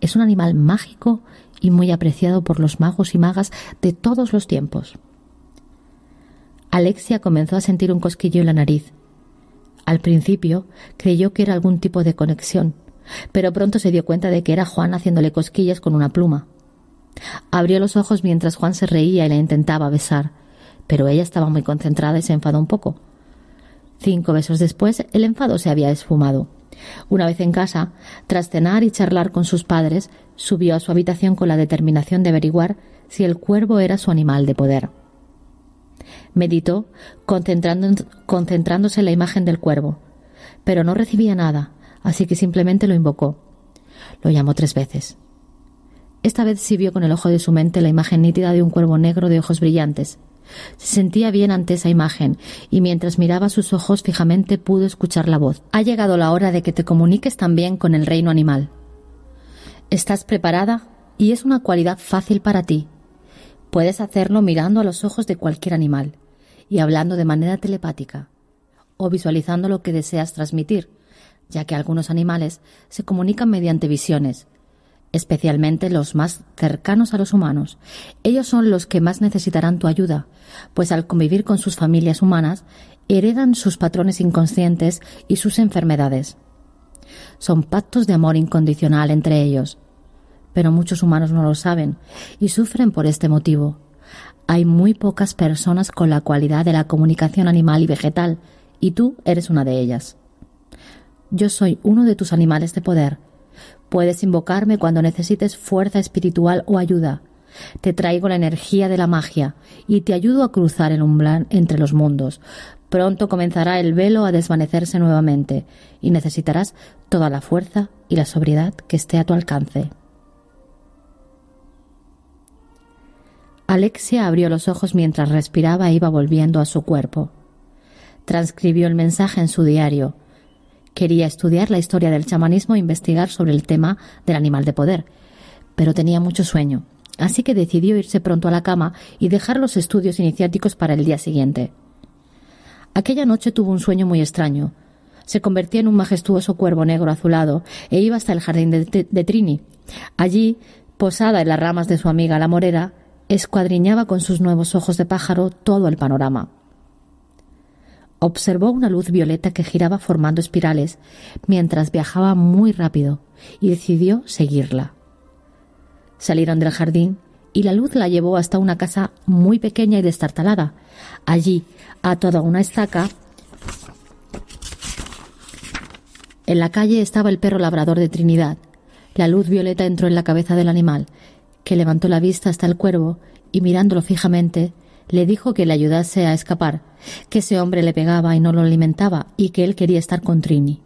es un animal mágico y muy apreciado por los magos y magas de todos los tiempos. Alexia comenzó a sentir un cosquillo en la nariz. Al principio creyó que era algún tipo de conexión, pero pronto se dio cuenta de que era Juan haciéndole cosquillas con una pluma. Abrió los ojos mientras Juan se reía y la intentaba besar, pero ella estaba muy concentrada y se enfadó un poco. Cinco besos después, el enfado se había esfumado. Una vez en casa, tras cenar y charlar con sus padres, subió a su habitación con la determinación de averiguar si el cuervo era su animal de poder. Meditó, concentrándose en la imagen del cuervo, pero no recibía nada, así que simplemente lo invocó. Lo llamó tres veces. Esta vez sí vio con el ojo de su mente la imagen nítida de un cuervo negro de ojos brillantes, se sentía bien ante esa imagen, y mientras miraba sus ojos fijamente pudo escuchar la voz. Ha llegado la hora de que te comuniques también con el reino animal. Estás preparada y es una cualidad fácil para ti. Puedes hacerlo mirando a los ojos de cualquier animal y hablando de manera telepática o visualizando lo que deseas transmitir, ya que algunos animales se comunican mediante visiones, especialmente los más cercanos a los humanos. Ellos son los que más necesitarán tu ayuda, pues al convivir con sus familias humanas, heredan sus patrones inconscientes y sus enfermedades. Son pactos de amor incondicional entre ellos, pero muchos humanos no lo saben y sufren por este motivo. Hay muy pocas personas con la cualidad de la comunicación animal y vegetal, y tú eres una de ellas. Yo soy uno de tus animales de poder, Puedes invocarme cuando necesites fuerza espiritual o ayuda. Te traigo la energía de la magia y te ayudo a cruzar el umbral entre los mundos. Pronto comenzará el velo a desvanecerse nuevamente y necesitarás toda la fuerza y la sobriedad que esté a tu alcance. Alexia abrió los ojos mientras respiraba e iba volviendo a su cuerpo. Transcribió el mensaje en su diario Quería estudiar la historia del chamanismo e investigar sobre el tema del animal de poder, pero tenía mucho sueño, así que decidió irse pronto a la cama y dejar los estudios iniciáticos para el día siguiente. Aquella noche tuvo un sueño muy extraño. Se convertía en un majestuoso cuervo negro azulado e iba hasta el jardín de, Trini. Allí, posada en las ramas de su amiga la morera, escuadriñaba con sus nuevos ojos de pájaro todo el panorama observó una luz violeta que giraba formando espirales mientras viajaba muy rápido y decidió seguirla. Salieron del jardín y la luz la llevó hasta una casa muy pequeña y destartalada. Allí, a toda una estaca, en la calle estaba el perro labrador de Trinidad. La luz violeta entró en la cabeza del animal, que levantó la vista hasta el cuervo y mirándolo fijamente, le dijo que le ayudase a escapar, que ese hombre le pegaba y no lo alimentaba y que él quería estar con Trini.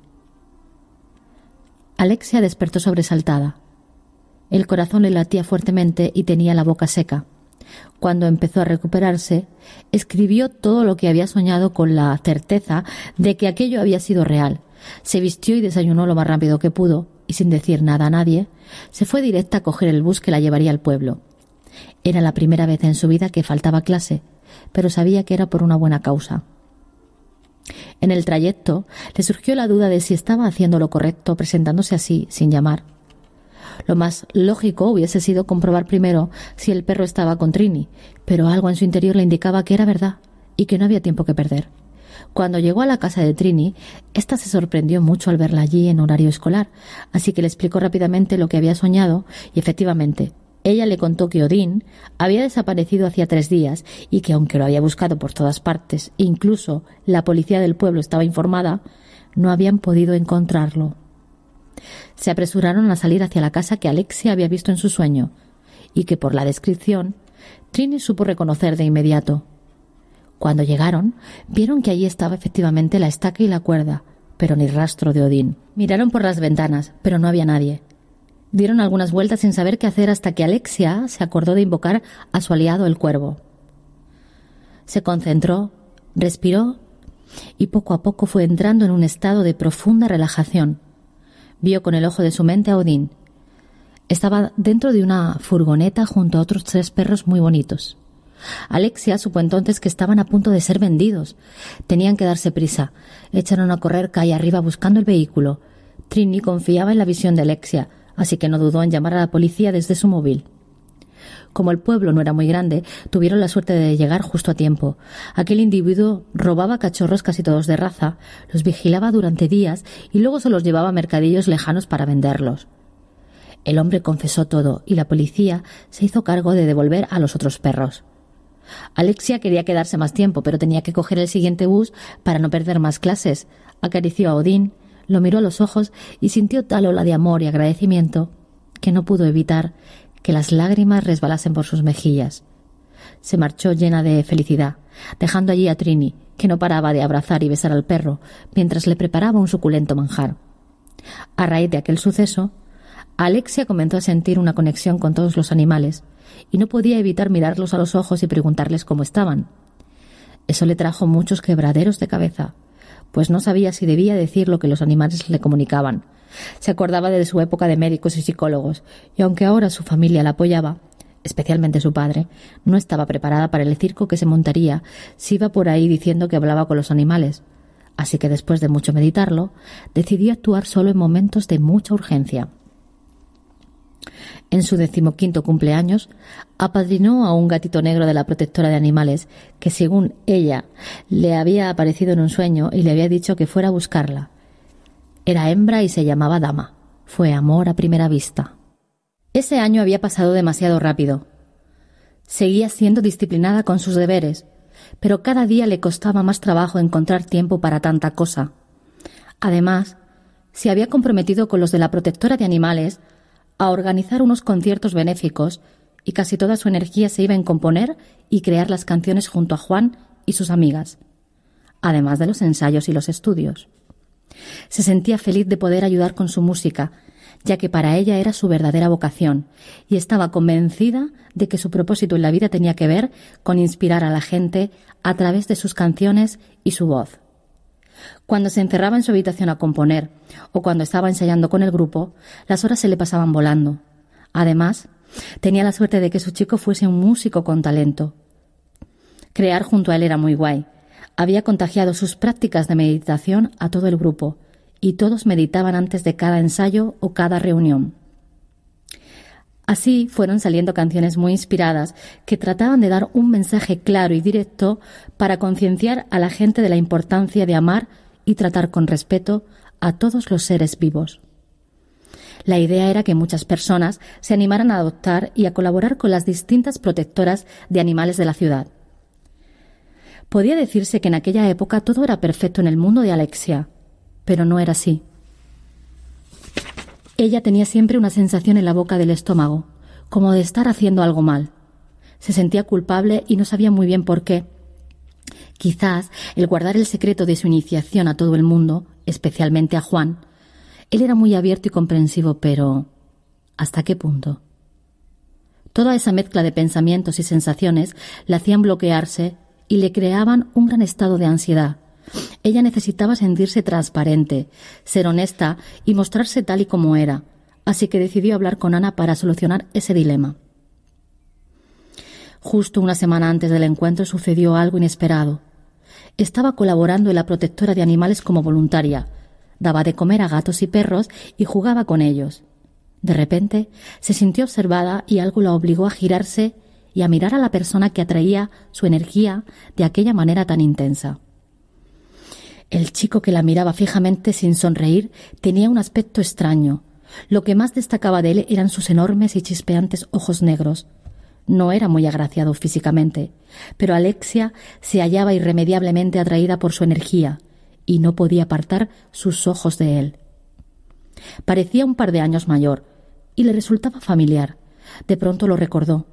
Alexia despertó sobresaltada. El corazón le latía fuertemente y tenía la boca seca. Cuando empezó a recuperarse, escribió todo lo que había soñado con la certeza de que aquello había sido real. Se vistió y desayunó lo más rápido que pudo, y sin decir nada a nadie, se fue directa a coger el bus que la llevaría al pueblo. Era la primera vez en su vida que faltaba clase, pero sabía que era por una buena causa. En el trayecto le surgió la duda de si estaba haciendo lo correcto presentándose así, sin llamar. Lo más lógico hubiese sido comprobar primero si el perro estaba con Trini, pero algo en su interior le indicaba que era verdad y que no había tiempo que perder. Cuando llegó a la casa de Trini, ésta se sorprendió mucho al verla allí en horario escolar, así que le explicó rápidamente lo que había soñado y efectivamente ella le contó que Odín había desaparecido hacía tres días y que aunque lo había buscado por todas partes, incluso la policía del pueblo estaba informada, no habían podido encontrarlo. Se apresuraron a salir hacia la casa que Alexia había visto en su sueño y que por la descripción Trini supo reconocer de inmediato. Cuando llegaron, vieron que allí estaba efectivamente la estaca y la cuerda, pero ni rastro de Odín. Miraron por las ventanas, pero no había nadie. Dieron algunas vueltas sin saber qué hacer hasta que Alexia se acordó de invocar a su aliado el cuervo. Se concentró, respiró y poco a poco fue entrando en un estado de profunda relajación. Vio con el ojo de su mente a Odín. Estaba dentro de una furgoneta junto a otros tres perros muy bonitos. Alexia supo entonces que estaban a punto de ser vendidos. Tenían que darse prisa. Echaron a correr calle arriba buscando el vehículo. Trini confiaba en la visión de Alexia así que no dudó en llamar a la policía desde su móvil. Como el pueblo no era muy grande, tuvieron la suerte de llegar justo a tiempo. Aquel individuo robaba cachorros casi todos de raza, los vigilaba durante días y luego se los llevaba a mercadillos lejanos para venderlos. El hombre confesó todo y la policía se hizo cargo de devolver a los otros perros. Alexia quería quedarse más tiempo, pero tenía que coger el siguiente bus para no perder más clases. Acarició a Odín, lo miró a los ojos y sintió tal ola de amor y agradecimiento que no pudo evitar que las lágrimas resbalasen por sus mejillas. Se marchó llena de felicidad, dejando allí a Trini, que no paraba de abrazar y besar al perro mientras le preparaba un suculento manjar. A raíz de aquel suceso, Alexia comenzó a sentir una conexión con todos los animales y no podía evitar mirarlos a los ojos y preguntarles cómo estaban. Eso le trajo muchos quebraderos de cabeza, pues no sabía si debía decir lo que los animales le comunicaban. Se acordaba de su época de médicos y psicólogos, y aunque ahora su familia la apoyaba, especialmente su padre, no estaba preparada para el circo que se montaría si iba por ahí diciendo que hablaba con los animales. Así que después de mucho meditarlo, decidió actuar solo en momentos de mucha urgencia. En su decimoquinto cumpleaños, apadrinó a un gatito negro de la protectora de animales que, según ella, le había aparecido en un sueño y le había dicho que fuera a buscarla. Era hembra y se llamaba Dama. Fue amor a primera vista. Ese año había pasado demasiado rápido. Seguía siendo disciplinada con sus deberes, pero cada día le costaba más trabajo encontrar tiempo para tanta cosa. Además, se había comprometido con los de la protectora de animales a organizar unos conciertos benéficos y casi toda su energía se iba en componer y crear las canciones junto a Juan y sus amigas, además de los ensayos y los estudios. Se sentía feliz de poder ayudar con su música, ya que para ella era su verdadera vocación, y estaba convencida de que su propósito en la vida tenía que ver con inspirar a la gente a través de sus canciones y su voz. Cuando se encerraba en su habitación a componer o cuando estaba ensayando con el grupo, las horas se le pasaban volando. Además, tenía la suerte de que su chico fuese un músico con talento. Crear junto a él era muy guay. Había contagiado sus prácticas de meditación a todo el grupo, y todos meditaban antes de cada ensayo o cada reunión. Así fueron saliendo canciones muy inspiradas que trataban de dar un mensaje claro y directo para concienciar a la gente de la importancia de amar y tratar con respeto a todos los seres vivos. La idea era que muchas personas se animaran a adoptar y a colaborar con las distintas protectoras de animales de la ciudad. Podía decirse que en aquella época todo era perfecto en el mundo de Alexia, pero no era así. Ella tenía siempre una sensación en la boca del estómago, como de estar haciendo algo mal. Se sentía culpable y no sabía muy bien por qué. Quizás el guardar el secreto de su iniciación a todo el mundo, especialmente a Juan. Él era muy abierto y comprensivo, pero ¿hasta qué punto? Toda esa mezcla de pensamientos y sensaciones la hacían bloquearse y le creaban un gran estado de ansiedad. Ella necesitaba sentirse transparente, ser honesta y mostrarse tal y como era, así que decidió hablar con Ana para solucionar ese dilema. Justo una semana antes del encuentro sucedió algo inesperado. Estaba colaborando en la protectora de animales como voluntaria, daba de comer a gatos y perros y jugaba con ellos. De repente se sintió observada y algo la obligó a girarse y a mirar a la persona que atraía su energía de aquella manera tan intensa. El chico que la miraba fijamente sin sonreír tenía un aspecto extraño. Lo que más destacaba de él eran sus enormes y chispeantes ojos negros. No era muy agraciado físicamente, pero Alexia se hallaba irremediablemente atraída por su energía y no podía apartar sus ojos de él. Parecía un par de años mayor y le resultaba familiar. De pronto lo recordó.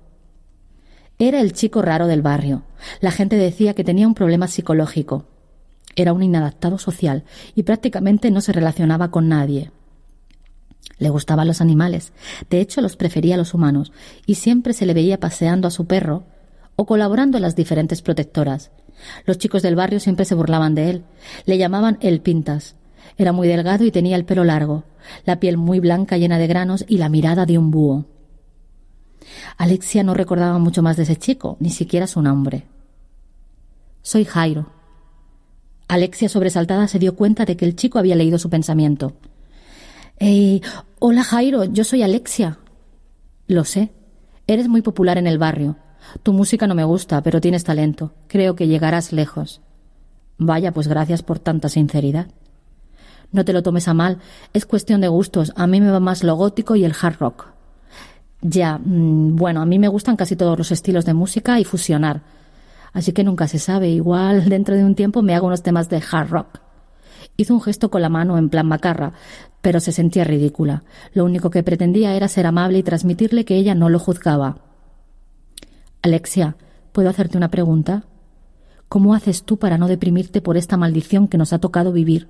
Era el chico raro del barrio. La gente decía que tenía un problema psicológico era un inadaptado social y prácticamente no se relacionaba con nadie. Le gustaban los animales, de hecho los prefería a los humanos, y siempre se le veía paseando a su perro o colaborando en las diferentes protectoras. Los chicos del barrio siempre se burlaban de él, le llamaban el Pintas. Era muy delgado y tenía el pelo largo, la piel muy blanca llena de granos y la mirada de un búho. Alexia no recordaba mucho más de ese chico, ni siquiera su nombre. Soy Jairo, Alexia, sobresaltada, se dio cuenta de que el chico había leído su pensamiento. hola Jairo, yo soy Alexia. Lo sé. Eres muy popular en el barrio. Tu música no me gusta, pero tienes talento. Creo que llegarás lejos. Vaya, pues gracias por tanta sinceridad. No te lo tomes a mal, es cuestión de gustos. A mí me va más lo gótico y el hard rock. Ya, mm, bueno, a mí me gustan casi todos los estilos de música y fusionar. Así que nunca se sabe, igual [laughs] dentro de un tiempo me hago unos temas de hard rock. Hizo un gesto con la mano en plan macarra, pero se sentía ridícula. Lo único que pretendía era ser amable y transmitirle que ella no lo juzgaba. Alexia, ¿puedo hacerte una pregunta? ¿Cómo haces tú para no deprimirte por esta maldición que nos ha tocado vivir?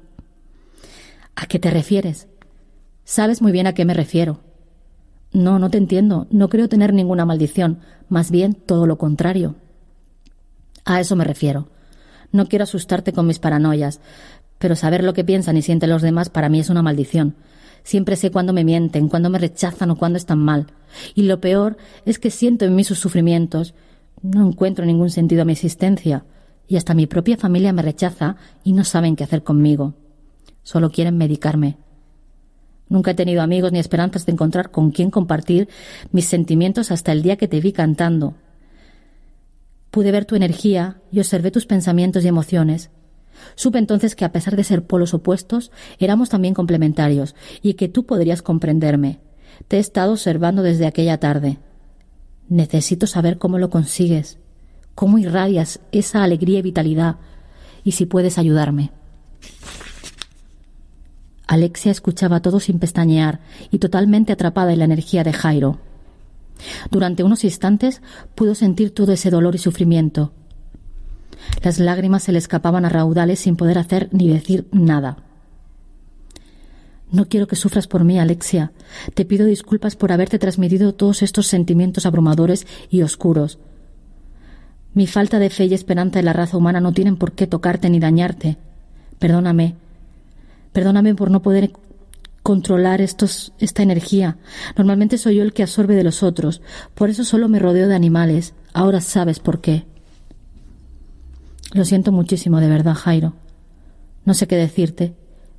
¿A qué te refieres? Sabes muy bien a qué me refiero. No, no te entiendo. No creo tener ninguna maldición. Más bien todo lo contrario. A eso me refiero. No quiero asustarte con mis paranoias, pero saber lo que piensan y sienten los demás para mí es una maldición. Siempre sé cuándo me mienten, cuándo me rechazan o cuándo están mal. Y lo peor es que siento en mí sus sufrimientos. No encuentro ningún sentido a mi existencia. Y hasta mi propia familia me rechaza y no saben qué hacer conmigo. Solo quieren medicarme. Nunca he tenido amigos ni esperanzas de encontrar con quién compartir mis sentimientos hasta el día que te vi cantando, Pude ver tu energía y observé tus pensamientos y emociones. Supe entonces que a pesar de ser polos opuestos, éramos también complementarios y que tú podrías comprenderme. Te he estado observando desde aquella tarde. Necesito saber cómo lo consigues, cómo irradias esa alegría y vitalidad, y si puedes ayudarme. Alexia escuchaba todo sin pestañear y totalmente atrapada en la energía de Jairo. Durante unos instantes pudo sentir todo ese dolor y sufrimiento. Las lágrimas se le escapaban a raudales sin poder hacer ni decir nada. No quiero que sufras por mí, Alexia. Te pido disculpas por haberte transmitido todos estos sentimientos abrumadores y oscuros. Mi falta de fe y esperanza en la raza humana no tienen por qué tocarte ni dañarte. Perdóname. Perdóname por no poder controlar estos, esta energía. Normalmente soy yo el que absorbe de los otros. Por eso solo me rodeo de animales. Ahora sabes por qué. Lo siento muchísimo, de verdad, Jairo. No sé qué decirte.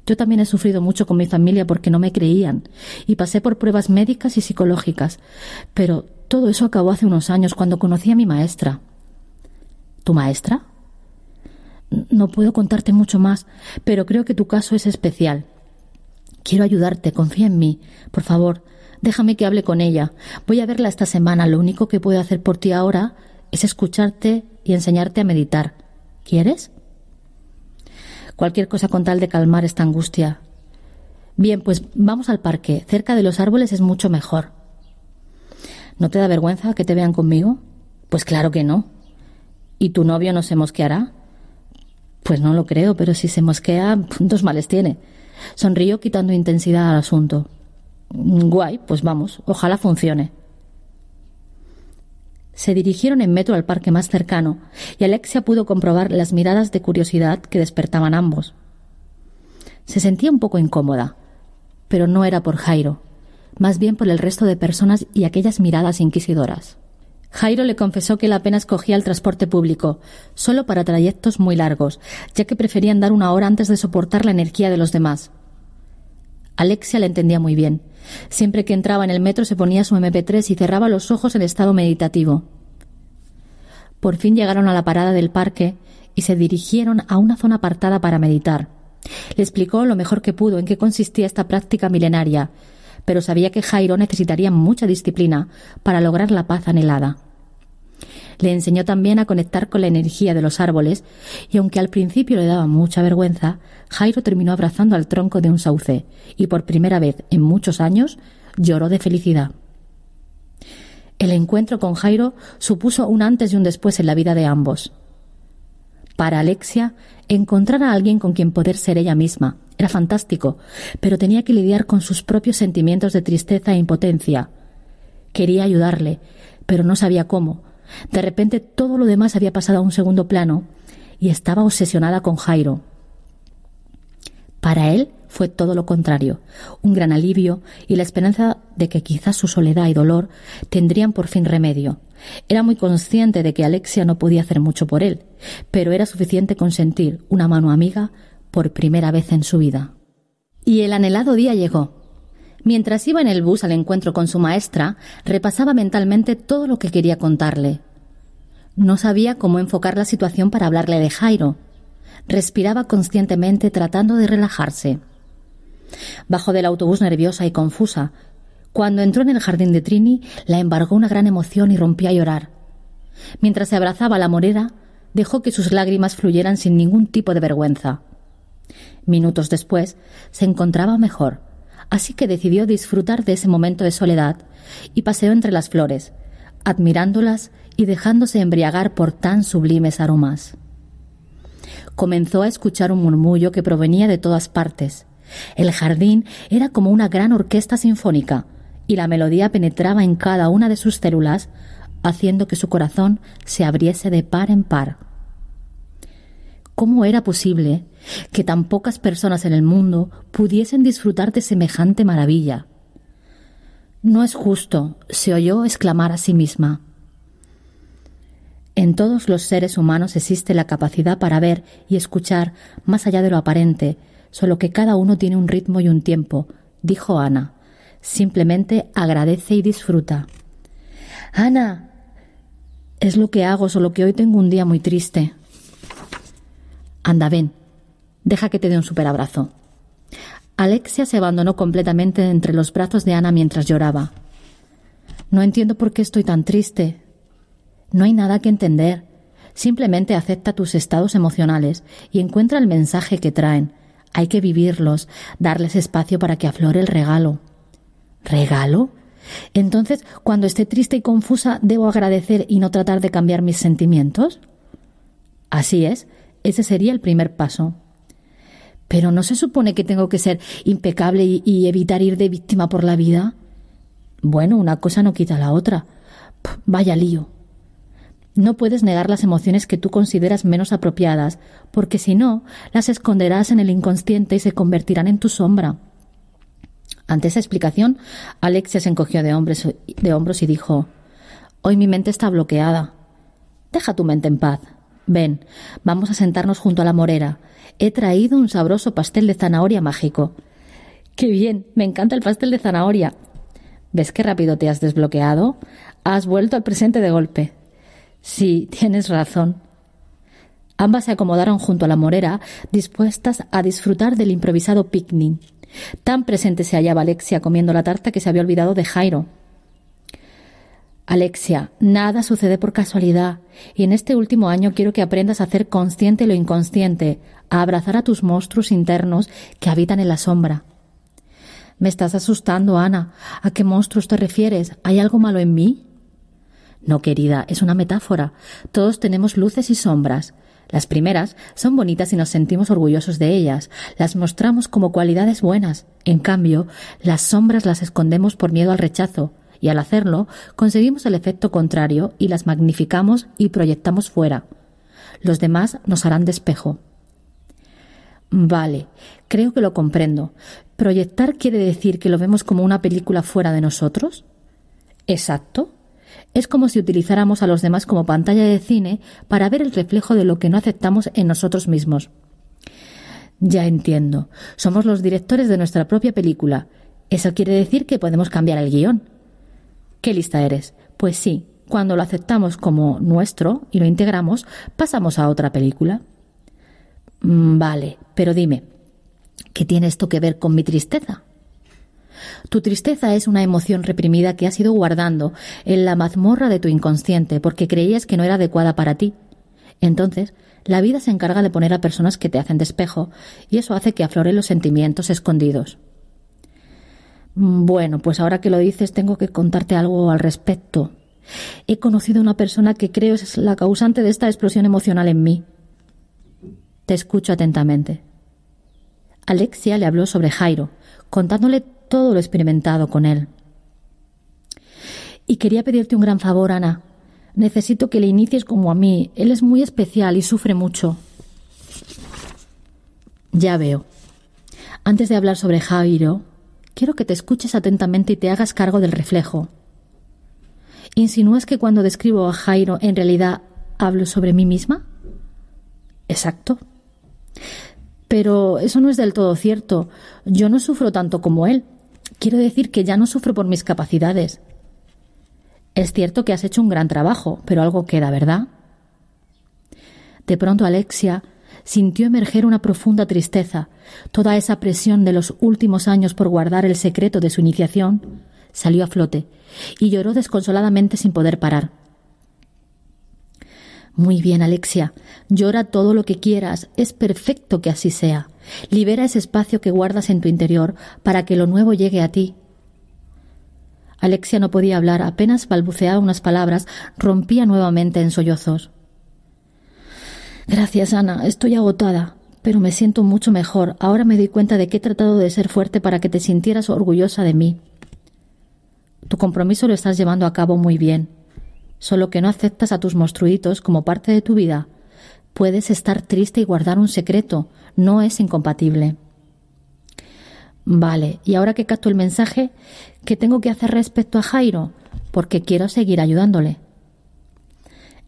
Yo también he sufrido mucho con mi familia porque no me creían y pasé por pruebas médicas y psicológicas. Pero todo eso acabó hace unos años cuando conocí a mi maestra. ¿Tu maestra? No puedo contarte mucho más, pero creo que tu caso es especial. Quiero ayudarte, confía en mí. Por favor, déjame que hable con ella. Voy a verla esta semana. Lo único que puedo hacer por ti ahora es escucharte y enseñarte a meditar. ¿Quieres? Cualquier cosa con tal de calmar esta angustia. Bien, pues vamos al parque. Cerca de los árboles es mucho mejor. ¿No te da vergüenza que te vean conmigo? Pues claro que no. ¿Y tu novio no se mosqueará? Pues no lo creo, pero si se mosquea, [laughs] dos males tiene. Sonrió quitando intensidad al asunto. Mm, guay, pues vamos, ojalá funcione. Se dirigieron en metro al parque más cercano y Alexia pudo comprobar las miradas de curiosidad que despertaban ambos. Se sentía un poco incómoda, pero no era por Jairo, más bien por el resto de personas y aquellas miradas inquisidoras. Jairo le confesó que él apenas cogía el transporte público, solo para trayectos muy largos, ya que prefería andar una hora antes de soportar la energía de los demás. Alexia le entendía muy bien. Siempre que entraba en el metro se ponía su MP3 y cerraba los ojos en estado meditativo. Por fin llegaron a la parada del parque y se dirigieron a una zona apartada para meditar. Le explicó lo mejor que pudo en qué consistía esta práctica milenaria, pero sabía que Jairo necesitaría mucha disciplina para lograr la paz anhelada. Le enseñó también a conectar con la energía de los árboles, y aunque al principio le daba mucha vergüenza, Jairo terminó abrazando al tronco de un sauce, y por primera vez en muchos años lloró de felicidad. El encuentro con Jairo supuso un antes y un después en la vida de ambos. Para Alexia, encontrar a alguien con quien poder ser ella misma, era fantástico, pero tenía que lidiar con sus propios sentimientos de tristeza e impotencia. Quería ayudarle, pero no sabía cómo. De repente todo lo demás había pasado a un segundo plano y estaba obsesionada con Jairo. Para él fue todo lo contrario, un gran alivio y la esperanza de que quizás su soledad y dolor tendrían por fin remedio. Era muy consciente de que Alexia no podía hacer mucho por él, pero era suficiente consentir una mano amiga por primera vez en su vida. Y el anhelado día llegó. Mientras iba en el bus al encuentro con su maestra, repasaba mentalmente todo lo que quería contarle. No sabía cómo enfocar la situación para hablarle de Jairo. Respiraba conscientemente tratando de relajarse. Bajó del autobús nerviosa y confusa. Cuando entró en el jardín de Trini, la embargó una gran emoción y rompió a llorar. Mientras se abrazaba a la morera, dejó que sus lágrimas fluyeran sin ningún tipo de vergüenza. Minutos después, se encontraba mejor, así que decidió disfrutar de ese momento de soledad y paseó entre las flores, admirándolas y dejándose embriagar por tan sublimes aromas. Comenzó a escuchar un murmullo que provenía de todas partes. El jardín era como una gran orquesta sinfónica, y la melodía penetraba en cada una de sus células, haciendo que su corazón se abriese de par en par. ¿Cómo era posible que tan pocas personas en el mundo pudiesen disfrutar de semejante maravilla? No es justo, se oyó exclamar a sí misma. En todos los seres humanos existe la capacidad para ver y escuchar más allá de lo aparente, solo que cada uno tiene un ritmo y un tiempo, dijo Ana. Simplemente agradece y disfruta. Ana, es lo que hago, solo que hoy tengo un día muy triste. Anda, ven. Deja que te dé un superabrazo. Alexia se abandonó completamente entre los brazos de Ana mientras lloraba. No entiendo por qué estoy tan triste. No hay nada que entender. Simplemente acepta tus estados emocionales y encuentra el mensaje que traen. Hay que vivirlos, darles espacio para que aflore el regalo. ¿Regalo? Entonces, cuando esté triste y confusa, ¿debo agradecer y no tratar de cambiar mis sentimientos? Así es, ese sería el primer paso. Pero ¿no se supone que tengo que ser impecable y, evitar ir de víctima por la vida? Bueno, una cosa no quita la otra. vaya lío. No puedes negar las emociones que tú consideras menos apropiadas, porque si no, las esconderás en el inconsciente y se convertirán en tu sombra. Ante esa explicación, Alexia se encogió de hombros y dijo Hoy mi mente está bloqueada. Deja tu mente en paz. Ven, vamos a sentarnos junto a la morera. He traído un sabroso pastel de zanahoria mágico. ¡Qué bien! Me encanta el pastel de zanahoria. ¿Ves qué rápido te has desbloqueado? Has vuelto al presente de golpe. Sí, tienes razón. Ambas se acomodaron junto a la morera, dispuestas a disfrutar del improvisado picnic. Tan presente se hallaba Alexia comiendo la tarta que se había olvidado de Jairo. Alexia, nada sucede por casualidad, y en este último año quiero que aprendas a hacer consciente lo inconsciente, a abrazar a tus monstruos internos que habitan en la sombra. Me estás asustando, Ana. ¿A qué monstruos te refieres? ¿Hay algo malo en mí? No, querida, es una metáfora. Todos tenemos luces y sombras. Las primeras son bonitas y nos sentimos orgullosos de ellas, las mostramos como cualidades buenas. En cambio, las sombras las escondemos por miedo al rechazo, y al hacerlo conseguimos el efecto contrario y las magnificamos y proyectamos fuera. Los demás nos harán despejo. vale, creo que lo comprendo. ¿Proyectar quiere decir que lo vemos como una película fuera de nosotros? Exacto. Es como si utilizáramos a los demás como pantalla de cine para ver el reflejo de lo que no aceptamos en nosotros mismos. Ya entiendo. Somos los directores de nuestra propia película. Eso quiere decir que podemos cambiar el guión qué lista eres. Pues sí, cuando lo aceptamos como nuestro y lo integramos, pasamos a otra película. Mm, vale, pero dime, ¿qué tiene esto que ver con mi tristeza? Tu tristeza es una emoción reprimida que has ido guardando en la mazmorra de tu inconsciente porque creías que no era adecuada para ti. Entonces, la vida se encarga de poner a personas que te hacen despejo y eso hace que afloren los sentimientos escondidos. Mm, bueno, pues ahora que lo dices tengo que contarte algo al respecto. He conocido a una persona que creo es la causante de esta explosión emocional en mí. Te escucho atentamente. Alexia le habló sobre Jairo, contándole todo lo experimentado con él. Y quería pedirte un gran favor, Ana. Necesito que le inicies como a mí. Él es muy especial y sufre mucho. Ya veo. Antes de hablar sobre Jairo, Quiero que te escuches atentamente y te hagas cargo del reflejo. ¿Insinúas que cuando describo a Jairo en realidad hablo sobre mí misma? Exacto. Pero eso no es del todo cierto. Yo no sufro tanto como él. Quiero decir que ya no sufro por mis capacidades. Es cierto que has hecho un gran trabajo, pero algo queda, ¿verdad? De pronto Alexia sintió emerger una profunda tristeza. Toda esa presión de los últimos años por guardar el secreto de su iniciación salió a flote y lloró desconsoladamente sin poder parar. Muy bien, Alexia, llora todo lo que quieras, es perfecto que así sea. Libera ese espacio que guardas en tu interior para que lo nuevo llegue a ti. Alexia no podía hablar, apenas balbuceaba unas palabras, rompía nuevamente en sollozos. Gracias, Ana. Estoy agotada, pero me siento mucho mejor. Ahora me doy cuenta de que he tratado de ser fuerte para que te sintieras orgullosa de mí. Tu compromiso lo estás llevando a cabo muy bien, solo que no aceptas a tus monstruitos como parte de tu vida. Puedes estar triste y guardar un secreto, no es incompatible. Vale, y ahora que capto el mensaje, ¿qué tengo que hacer respecto a Jairo? Porque quiero seguir ayudándole.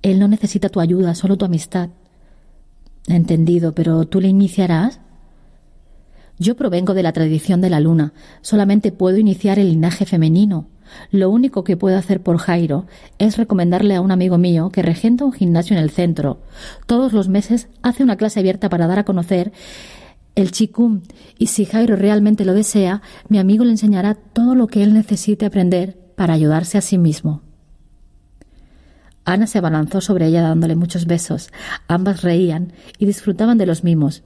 Él no necesita tu ayuda, solo tu amistad. Entendido, pero ¿tú le iniciarás? Yo provengo de la tradición de la luna, solamente puedo iniciar el linaje femenino. Lo único que puedo hacer por Jairo es recomendarle a un amigo mío que regenta un gimnasio en el centro. Todos los meses hace una clase abierta para dar a conocer el chikum. y si Jairo realmente lo desea, mi amigo le enseñará todo lo que él necesite aprender para ayudarse a sí mismo. Ana se abalanzó sobre ella dándole muchos besos. Ambas reían y disfrutaban de los mimos.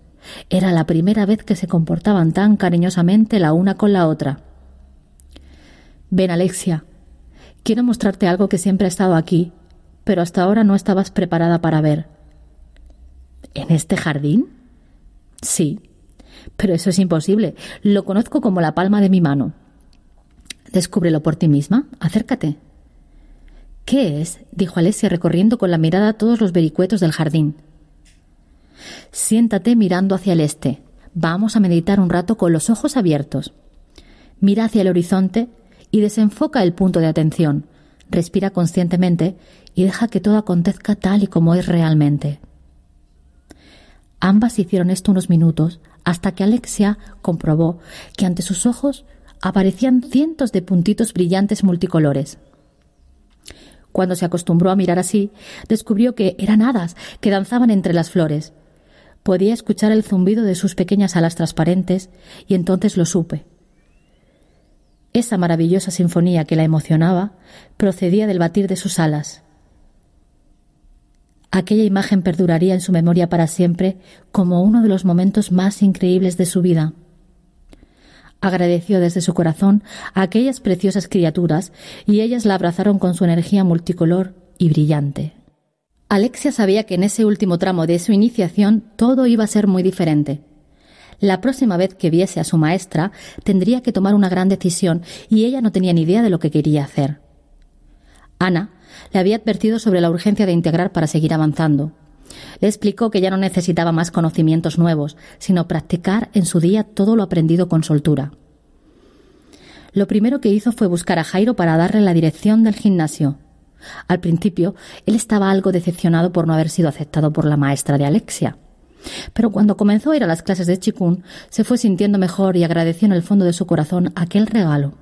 Era la primera vez que se comportaban tan cariñosamente la una con la otra. Ven, Alexia. Quiero mostrarte algo que siempre ha estado aquí, pero hasta ahora no estabas preparada para ver. ¿En este jardín? Sí, pero eso es imposible. Lo conozco como la palma de mi mano. Descúbrelo por ti misma. Acércate. ¿Qué es? dijo Alexia, recorriendo con la mirada todos los vericuetos del jardín. Siéntate mirando hacia el este. Vamos a meditar un rato con los ojos abiertos. Mira hacia el horizonte y desenfoca el punto de atención. Respira conscientemente y deja que todo acontezca tal y como es realmente. Ambas hicieron esto unos minutos hasta que Alexia comprobó que ante sus ojos aparecían cientos de puntitos brillantes multicolores. Cuando se acostumbró a mirar así, descubrió que eran hadas que danzaban entre las flores. Podía escuchar el zumbido de sus pequeñas alas transparentes y entonces lo supe. Esa maravillosa sinfonía que la emocionaba procedía del batir de sus alas. Aquella imagen perduraría en su memoria para siempre como uno de los momentos más increíbles de su vida. Agradeció desde su corazón a aquellas preciosas criaturas y ellas la abrazaron con su energía multicolor y brillante. Alexia sabía que en ese último tramo de su iniciación todo iba a ser muy diferente. La próxima vez que viese a su maestra tendría que tomar una gran decisión y ella no tenía ni idea de lo que quería hacer. Ana le había advertido sobre la urgencia de integrar para seguir avanzando. Le explicó que ya no necesitaba más conocimientos nuevos, sino practicar en su día todo lo aprendido con soltura. Lo primero que hizo fue buscar a Jairo para darle la dirección del gimnasio. Al principio, él estaba algo decepcionado por no haber sido aceptado por la maestra de Alexia. Pero cuando comenzó a ir a las clases de Chikun, se fue sintiendo mejor y agradeció en el fondo de su corazón aquel regalo.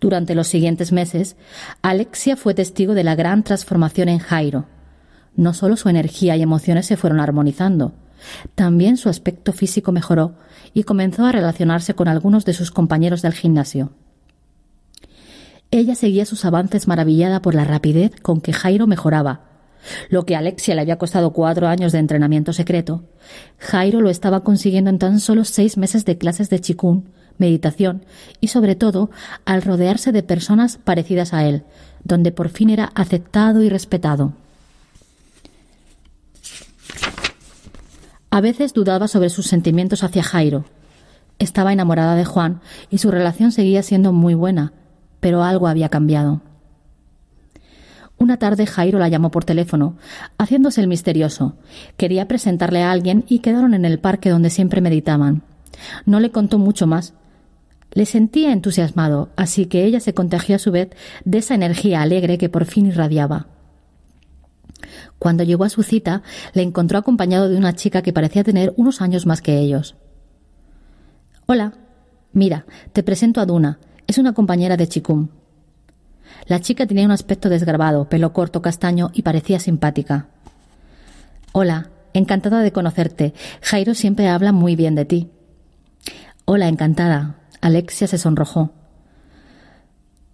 Durante los siguientes meses, Alexia fue testigo de la gran transformación en Jairo. No solo su energía y emociones se fueron armonizando, también su aspecto físico mejoró y comenzó a relacionarse con algunos de sus compañeros del gimnasio. Ella seguía sus avances maravillada por la rapidez con que Jairo mejoraba. Lo que a Alexia le había costado cuatro años de entrenamiento secreto, Jairo lo estaba consiguiendo en tan solo seis meses de clases de chikun, meditación y, sobre todo, al rodearse de personas parecidas a él, donde por fin era aceptado y respetado. A veces dudaba sobre sus sentimientos hacia Jairo. Estaba enamorada de Juan y su relación seguía siendo muy buena, pero algo había cambiado. Una tarde Jairo la llamó por teléfono, haciéndose el misterioso. Quería presentarle a alguien y quedaron en el parque donde siempre meditaban. No le contó mucho más. Le sentía entusiasmado, así que ella se contagió a su vez de esa energía alegre que por fin irradiaba. Cuando llegó a su cita, le encontró acompañado de una chica que parecía tener unos años más que ellos. Hola, mira, te presento a Duna. Es una compañera de Chicum. La chica tenía un aspecto desgrabado, pelo corto castaño y parecía simpática. Hola, encantada de conocerte. Jairo siempre habla muy bien de ti. Hola, encantada. Alexia se sonrojó.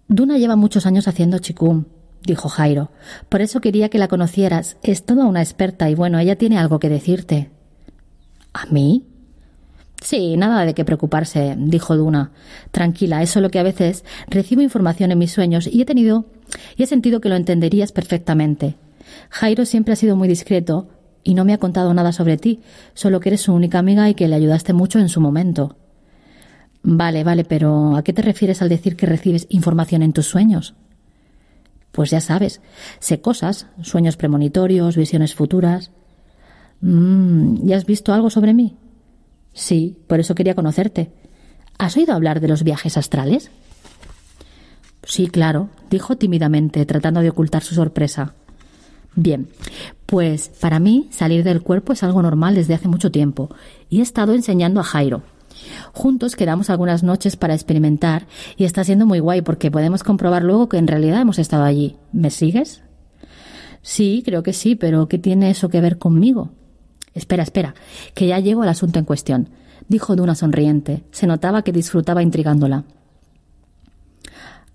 Duna lleva muchos años haciendo Chicum dijo Jairo. Por eso quería que la conocieras. Es toda una experta y bueno, ella tiene algo que decirte. ¿A mí? Sí, nada de qué preocuparse, dijo Duna. Tranquila, es solo que a veces recibo información en mis sueños y he tenido y he sentido que lo entenderías perfectamente. Jairo siempre ha sido muy discreto y no me ha contado nada sobre ti, solo que eres su única amiga y que le ayudaste mucho en su momento. Vale, vale, pero ¿a qué te refieres al decir que recibes información en tus sueños? Pues ya sabes, sé cosas, sueños premonitorios, visiones futuras. Mm, ¿Y has visto algo sobre mí? Sí, por eso quería conocerte. ¿Has oído hablar de los viajes astrales? Sí, claro, dijo tímidamente, tratando de ocultar su sorpresa. Bien, pues para mí salir del cuerpo es algo normal desde hace mucho tiempo y he estado enseñando a Jairo. Juntos quedamos algunas noches para experimentar y está siendo muy guay porque podemos comprobar luego que en realidad hemos estado allí. ¿Me sigues? Sí, creo que sí, pero ¿qué tiene eso que ver conmigo? Espera, espera, que ya llego al asunto en cuestión, dijo Duna sonriente. Se notaba que disfrutaba intrigándola.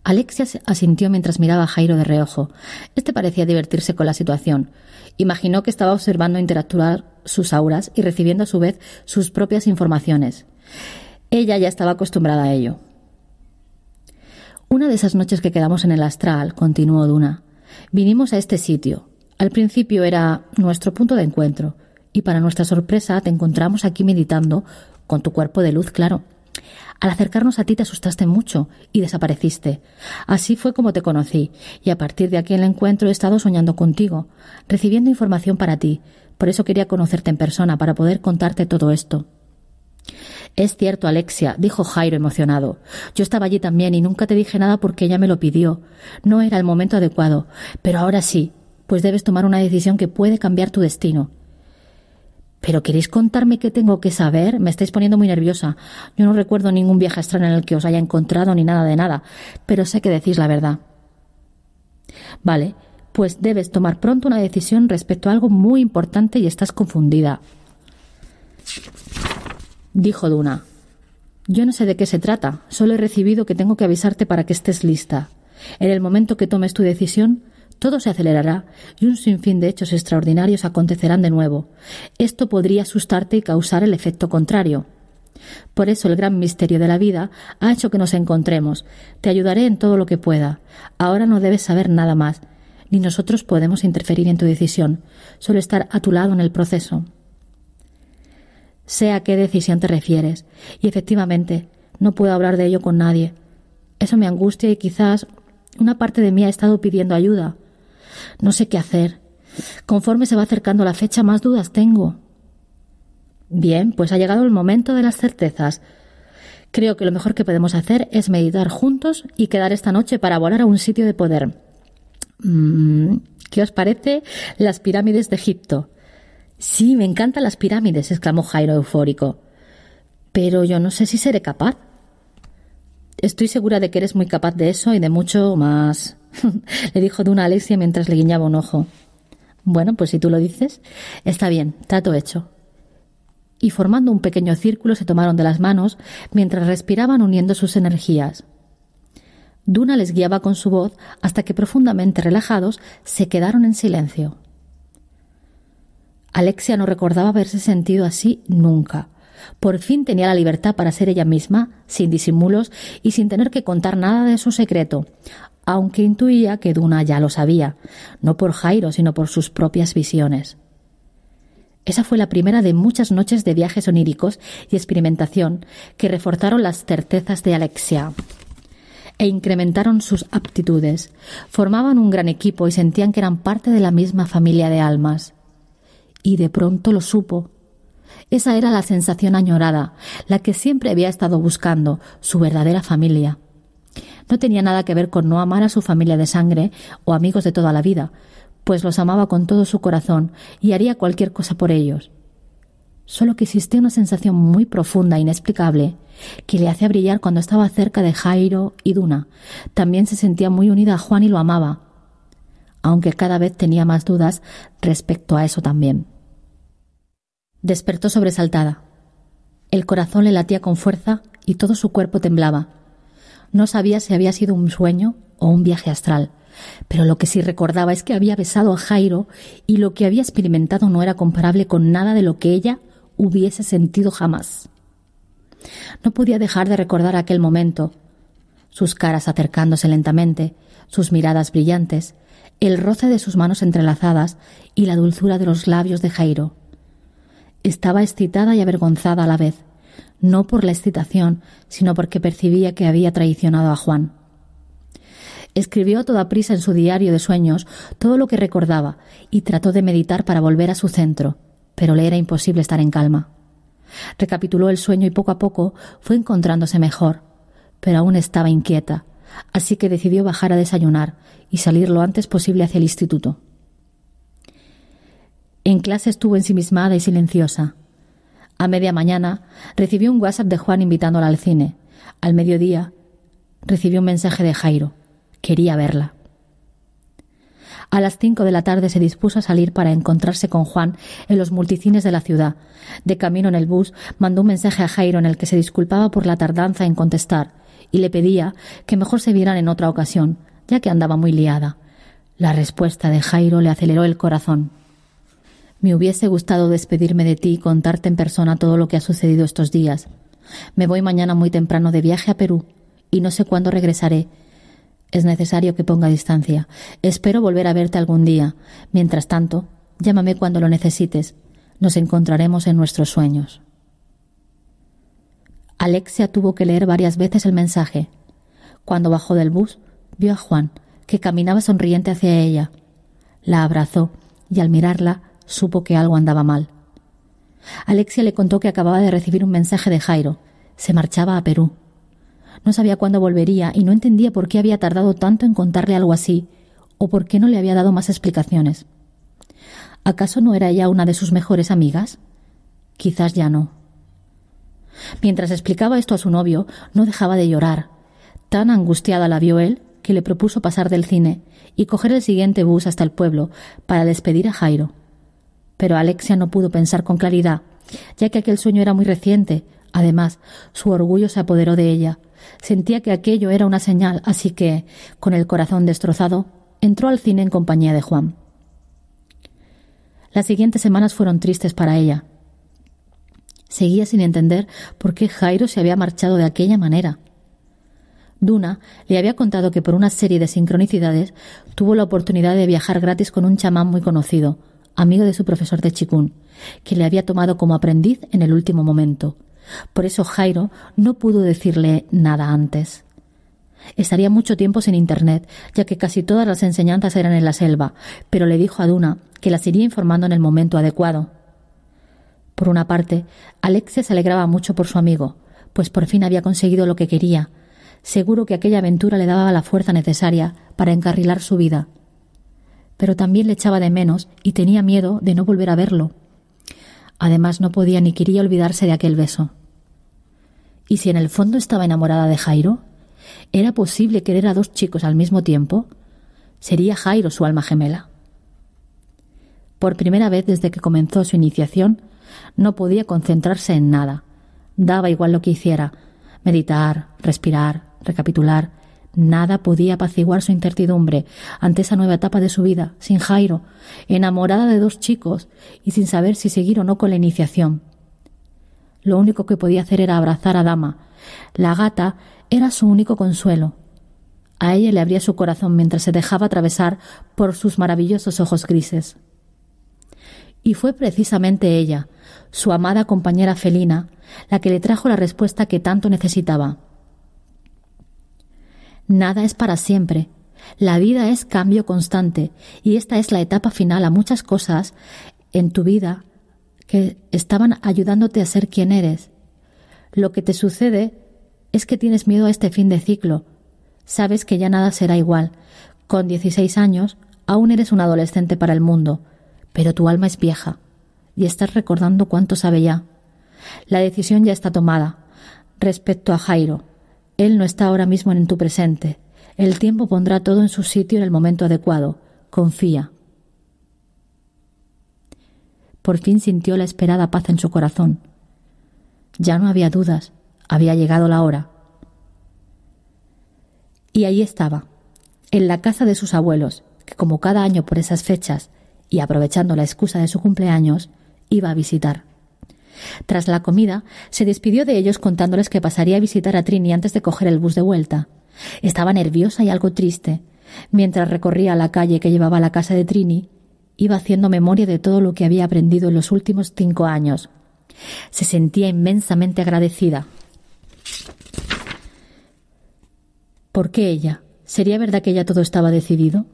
Alexia asintió mientras miraba a Jairo de reojo. Este parecía divertirse con la situación. Imaginó que estaba observando interactuar sus auras y recibiendo a su vez sus propias informaciones. Ella ya estaba acostumbrada a ello. Una de esas noches que quedamos en el astral, continuó Duna, vinimos a este sitio. Al principio era nuestro punto de encuentro, y para nuestra sorpresa te encontramos aquí meditando, con tu cuerpo de luz, claro. Al acercarnos a ti te asustaste mucho y desapareciste. Así fue como te conocí, y a partir de aquel encuentro he estado soñando contigo, recibiendo información para ti. Por eso quería conocerte en persona, para poder contarte todo esto. Es cierto, Alexia, dijo Jairo emocionado. Yo estaba allí también y nunca te dije nada porque ella me lo pidió. No era el momento adecuado, pero ahora sí, pues debes tomar una decisión que puede cambiar tu destino. ¿Pero queréis contarme qué tengo que saber? Me estáis poniendo muy nerviosa. Yo no recuerdo ningún viaje extraño en el que os haya encontrado ni nada de nada, pero sé que decís la verdad. Vale, pues debes tomar pronto una decisión respecto a algo muy importante y estás confundida dijo Duna. Yo no sé de qué se trata, solo he recibido que tengo que avisarte para que estés lista. En el momento que tomes tu decisión, todo se acelerará y un sinfín de hechos extraordinarios acontecerán de nuevo. Esto podría asustarte y causar el efecto contrario. Por eso el gran misterio de la vida ha hecho que nos encontremos. Te ayudaré en todo lo que pueda. Ahora no debes saber nada más, ni nosotros podemos interferir en tu decisión, solo estar a tu lado en el proceso. Sé a qué decisión te refieres, y efectivamente, no puedo hablar de ello con nadie. Eso me angustia y quizás una parte de mí ha estado pidiendo ayuda. No sé qué hacer. Conforme se va acercando la fecha, más dudas tengo. Bien, pues ha llegado el momento de las certezas. Creo que lo mejor que podemos hacer es meditar juntos y quedar esta noche para volar a un sitio de poder. Mm, ¿Qué os parece las pirámides de Egipto? Sí, me encantan las pirámides, exclamó Jairo eufórico. Pero yo no sé si seré capaz. Estoy segura de que eres muy capaz de eso y de mucho más, [laughs] le dijo Duna a Alexia mientras le guiñaba un ojo. Bueno, pues si tú lo dices, está bien, trato hecho. Y formando un pequeño círculo se tomaron de las manos mientras respiraban uniendo sus energías. Duna les guiaba con su voz hasta que profundamente relajados se quedaron en silencio. Alexia no recordaba haberse sentido así nunca. Por fin tenía la libertad para ser ella misma, sin disimulos y sin tener que contar nada de su secreto, aunque intuía que Duna ya lo sabía, no por Jairo, sino por sus propias visiones. Esa fue la primera de muchas noches de viajes oníricos y experimentación que reforzaron las certezas de Alexia e incrementaron sus aptitudes. Formaban un gran equipo y sentían que eran parte de la misma familia de almas y de pronto lo supo. Esa era la sensación añorada, la que siempre había estado buscando, su verdadera familia. No tenía nada que ver con no amar a su familia de sangre o amigos de toda la vida, pues los amaba con todo su corazón y haría cualquier cosa por ellos. Solo que existía una sensación muy profunda e inexplicable que le hacía brillar cuando estaba cerca de Jairo y Duna. También se sentía muy unida a Juan y lo amaba, aunque cada vez tenía más dudas respecto a eso también. Despertó sobresaltada. El corazón le latía con fuerza y todo su cuerpo temblaba. No sabía si había sido un sueño o un viaje astral, pero lo que sí recordaba es que había besado a Jairo y lo que había experimentado no era comparable con nada de lo que ella hubiese sentido jamás. No podía dejar de recordar aquel momento, sus caras acercándose lentamente, sus miradas brillantes, el roce de sus manos entrelazadas y la dulzura de los labios de Jairo. Estaba excitada y avergonzada a la vez, no por la excitación, sino porque percibía que había traicionado a Juan. Escribió a toda prisa en su diario de sueños todo lo que recordaba y trató de meditar para volver a su centro, pero le era imposible estar en calma. Recapituló el sueño y poco a poco fue encontrándose mejor, pero aún estaba inquieta, así que decidió bajar a desayunar y salir lo antes posible hacia el instituto. En clase estuvo ensimismada y silenciosa. A media mañana recibió un WhatsApp de Juan invitándola al cine. Al mediodía recibió un mensaje de Jairo. Quería verla. A las cinco de la tarde se dispuso a salir para encontrarse con Juan en los multicines de la ciudad. De camino en el bus mandó un mensaje a Jairo en el que se disculpaba por la tardanza en contestar y le pedía que mejor se vieran en otra ocasión, ya que andaba muy liada. La respuesta de Jairo le aceleró el corazón. Me hubiese gustado despedirme de ti y contarte en persona todo lo que ha sucedido estos días. Me voy mañana muy temprano de viaje a Perú y no sé cuándo regresaré. Es necesario que ponga distancia. Espero volver a verte algún día. Mientras tanto, llámame cuando lo necesites. Nos encontraremos en nuestros sueños. Alexia tuvo que leer varias veces el mensaje. Cuando bajó del bus, vio a Juan, que caminaba sonriente hacia ella. La abrazó y al mirarla supo que algo andaba mal. Alexia le contó que acababa de recibir un mensaje de Jairo. Se marchaba a Perú. No sabía cuándo volvería y no entendía por qué había tardado tanto en contarle algo así o por qué no le había dado más explicaciones. ¿Acaso no era ella una de sus mejores amigas? Quizás ya no. Mientras explicaba esto a su novio, no dejaba de llorar. Tan angustiada la vio él que le propuso pasar del cine y coger el siguiente bus hasta el pueblo para despedir a Jairo pero Alexia no pudo pensar con claridad, ya que aquel sueño era muy reciente. Además, su orgullo se apoderó de ella. Sentía que aquello era una señal, así que, con el corazón destrozado, entró al cine en compañía de Juan. Las siguientes semanas fueron tristes para ella. Seguía sin entender por qué Jairo se había marchado de aquella manera. Duna le había contado que por una serie de sincronicidades tuvo la oportunidad de viajar gratis con un chamán muy conocido, amigo de su profesor de Chikun, que le había tomado como aprendiz en el último momento. Por eso Jairo no pudo decirle nada antes. Estaría mucho tiempo sin internet, ya que casi todas las enseñanzas eran en la selva, pero le dijo a Duna que las iría informando en el momento adecuado. Por una parte, Alex se alegraba mucho por su amigo, pues por fin había conseguido lo que quería. Seguro que aquella aventura le daba la fuerza necesaria para encarrilar su vida pero también le echaba de menos y tenía miedo de no volver a verlo. Además no podía ni quería olvidarse de aquel beso. ¿Y si en el fondo estaba enamorada de Jairo? ¿Era posible querer a dos chicos al mismo tiempo? Sería Jairo su alma gemela. Por primera vez desde que comenzó su iniciación, no podía concentrarse en nada. Daba igual lo que hiciera, meditar, respirar, recapitular, Nada podía apaciguar su incertidumbre ante esa nueva etapa de su vida, sin Jairo, enamorada de dos chicos y sin saber si seguir o no con la iniciación. Lo único que podía hacer era abrazar a Dama. La gata era su único consuelo. A ella le abría su corazón mientras se dejaba atravesar por sus maravillosos ojos grises. Y fue precisamente ella, su amada compañera felina, la que le trajo la respuesta que tanto necesitaba. Nada es para siempre. La vida es cambio constante y esta es la etapa final a muchas cosas en tu vida que estaban ayudándote a ser quien eres. Lo que te sucede es que tienes miedo a este fin de ciclo. Sabes que ya nada será igual. Con 16 años aún eres un adolescente para el mundo, pero tu alma es vieja y estás recordando cuánto sabe ya. La decisión ya está tomada respecto a Jairo. Él no está ahora mismo en tu presente. El tiempo pondrá todo en su sitio en el momento adecuado. Confía. Por fin sintió la esperada paz en su corazón. Ya no había dudas. Había llegado la hora. Y ahí estaba, en la casa de sus abuelos, que como cada año por esas fechas, y aprovechando la excusa de su cumpleaños, iba a visitar. Tras la comida, se despidió de ellos contándoles que pasaría a visitar a Trini antes de coger el bus de vuelta. Estaba nerviosa y algo triste. Mientras recorría la calle que llevaba a la casa de Trini, iba haciendo memoria de todo lo que había aprendido en los últimos cinco años. Se sentía inmensamente agradecida. ¿Por qué ella? ¿Sería verdad que ya todo estaba decidido?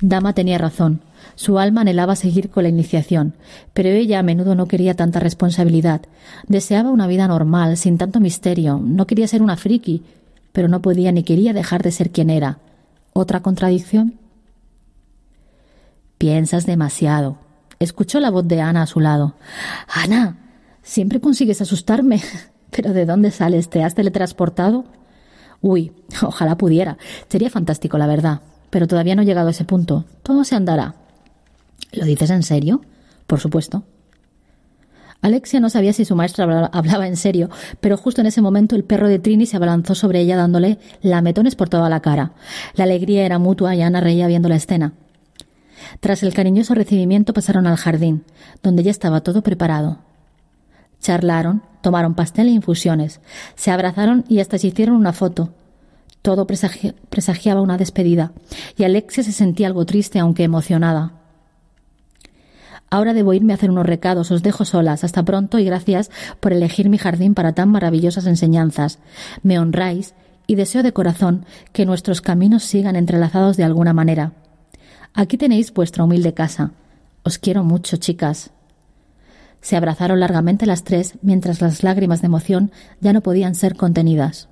Dama tenía razón. Su alma anhelaba seguir con la iniciación, pero ella a menudo no quería tanta responsabilidad. Deseaba una vida normal, sin tanto misterio. No quería ser una friki, pero no podía ni quería dejar de ser quien era. ¿Otra contradicción? Piensas demasiado. Escuchó la voz de Ana a su lado. Ana, siempre consigues asustarme. [laughs] ¿Pero de dónde sales? ¿Te has teletransportado? Uy, ojalá pudiera. Sería fantástico, la verdad. Pero todavía no he llegado a ese punto. ¿Cómo se andará. ¿Lo dices en serio? Por supuesto. Alexia no sabía si su maestra hablaba en serio, pero justo en ese momento el perro de Trini se abalanzó sobre ella dándole lametones por toda la cara. La alegría era mutua y Ana reía viendo la escena. Tras el cariñoso recibimiento pasaron al jardín, donde ya estaba todo preparado. Charlaron, tomaron pastel e infusiones, se abrazaron y hasta se hicieron una foto. Todo presagiaba una despedida, y Alexia se sentía algo triste aunque emocionada. Ahora debo irme a hacer unos recados, os dejo solas. Hasta pronto y gracias por elegir mi jardín para tan maravillosas enseñanzas. Me honráis y deseo de corazón que nuestros caminos sigan entrelazados de alguna manera. Aquí tenéis vuestra humilde casa. Os quiero mucho, chicas. Se abrazaron largamente las tres mientras las lágrimas de emoción ya no podían ser contenidas.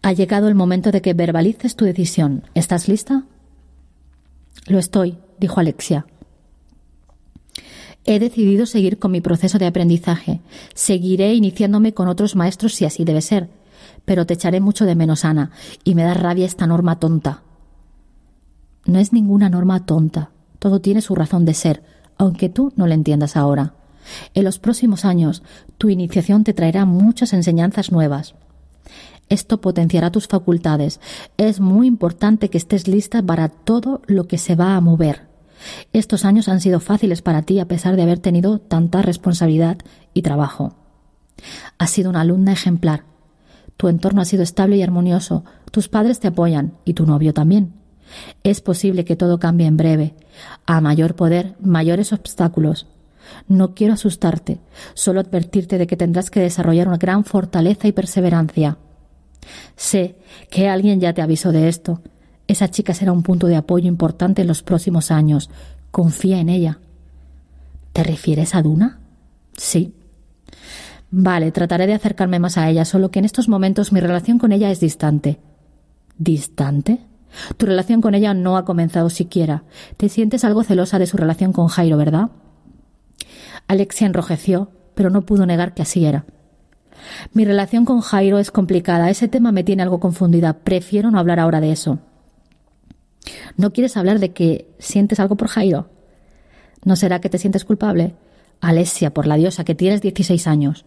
Ha llegado el momento de que verbalices tu decisión. ¿Estás lista? Lo estoy, dijo Alexia. He decidido seguir con mi proceso de aprendizaje. Seguiré iniciándome con otros maestros si así debe ser. Pero te echaré mucho de menos, Ana, y me da rabia esta norma tonta. No es ninguna norma tonta. Todo tiene su razón de ser, aunque tú no la entiendas ahora. En los próximos años, tu iniciación te traerá muchas enseñanzas nuevas. Esto potenciará tus facultades. Es muy importante que estés lista para todo lo que se va a mover. Estos años han sido fáciles para ti a pesar de haber tenido tanta responsabilidad y trabajo. Has sido una alumna ejemplar. Tu entorno ha sido estable y armonioso. Tus padres te apoyan y tu novio también. Es posible que todo cambie en breve. A mayor poder, mayores obstáculos. No quiero asustarte, solo advertirte de que tendrás que desarrollar una gran fortaleza y perseverancia. Sé que alguien ya te avisó de esto, esa chica será un punto de apoyo importante en los próximos años. Confía en ella. ¿Te refieres a Duna? Sí. Vale, trataré de acercarme más a ella, solo que en estos momentos mi relación con ella es distante. ¿Distante? Tu relación con ella no ha comenzado siquiera. Te sientes algo celosa de su relación con Jairo, ¿verdad? Alexia enrojeció, pero no pudo negar que así era. Mi relación con Jairo es complicada. Ese tema me tiene algo confundida. Prefiero no hablar ahora de eso. ¿No quieres hablar de que sientes algo por Jairo? ¿No será que te sientes culpable? Alesia, por la diosa, que tienes 16 años.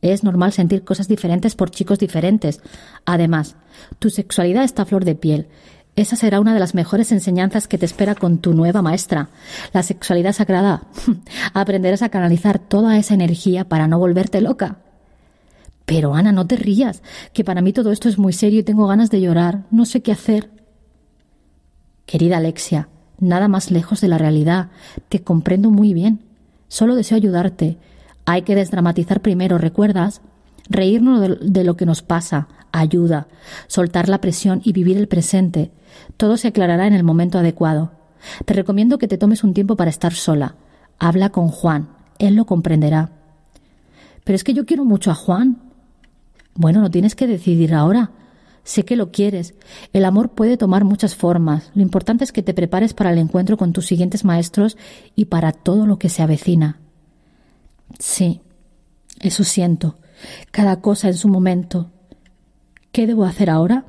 Es normal sentir cosas diferentes por chicos diferentes. Además, tu sexualidad está a flor de piel. Esa será una de las mejores enseñanzas que te espera con tu nueva maestra, la sexualidad sagrada. [laughs] Aprenderás a canalizar toda esa energía para no volverte loca. Pero Ana, no te rías, que para mí todo esto es muy serio y tengo ganas de llorar. No sé qué hacer. Querida Alexia, nada más lejos de la realidad. Te comprendo muy bien. Solo deseo ayudarte. Hay que desdramatizar primero, ¿recuerdas? Reírnos de lo que nos pasa, ayuda, soltar la presión y vivir el presente. Todo se aclarará en el momento adecuado. Te recomiendo que te tomes un tiempo para estar sola. Habla con Juan, él lo comprenderá. Pero es que yo quiero mucho a Juan. Bueno, no tienes que decidir ahora. Sé que lo quieres. El amor puede tomar muchas formas. Lo importante es que te prepares para el encuentro con tus siguientes maestros y para todo lo que se avecina. Sí, eso siento. Cada cosa en su momento. ¿Qué debo hacer ahora?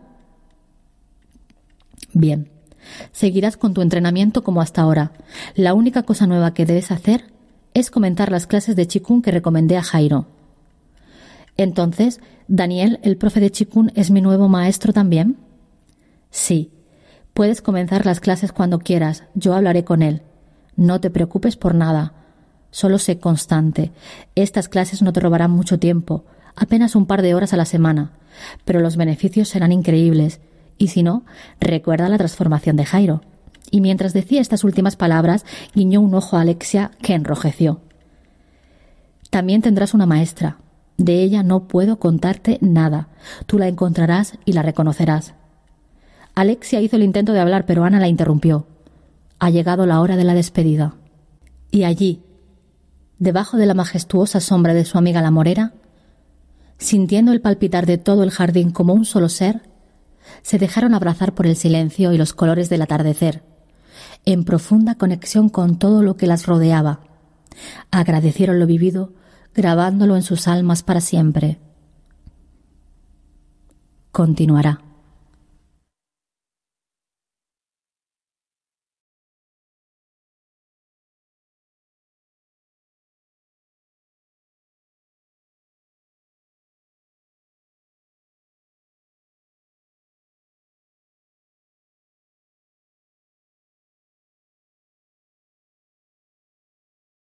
Bien. Seguirás con tu entrenamiento como hasta ahora. La única cosa nueva que debes hacer es comentar las clases de Chikung que recomendé a Jairo. Entonces, Daniel, el profe de Chikun, es mi nuevo maestro también. Sí. Puedes comenzar las clases cuando quieras. Yo hablaré con él. No te preocupes por nada. Solo sé constante. Estas clases no te robarán mucho tiempo, apenas un par de horas a la semana. Pero los beneficios serán increíbles. Y si no, recuerda la transformación de Jairo. Y mientras decía estas últimas palabras, guiñó un ojo a Alexia, que enrojeció. También tendrás una maestra, de ella no puedo contarte nada. Tú la encontrarás y la reconocerás. Alexia hizo el intento de hablar, pero Ana la interrumpió. Ha llegado la hora de la despedida. Y allí, debajo de la majestuosa sombra de su amiga la morera, sintiendo el palpitar de todo el jardín como un solo ser, se dejaron abrazar por el silencio y los colores del atardecer, en profunda conexión con todo lo que las rodeaba. Agradecieron lo vivido grabándolo en sus almas para siempre. Continuará.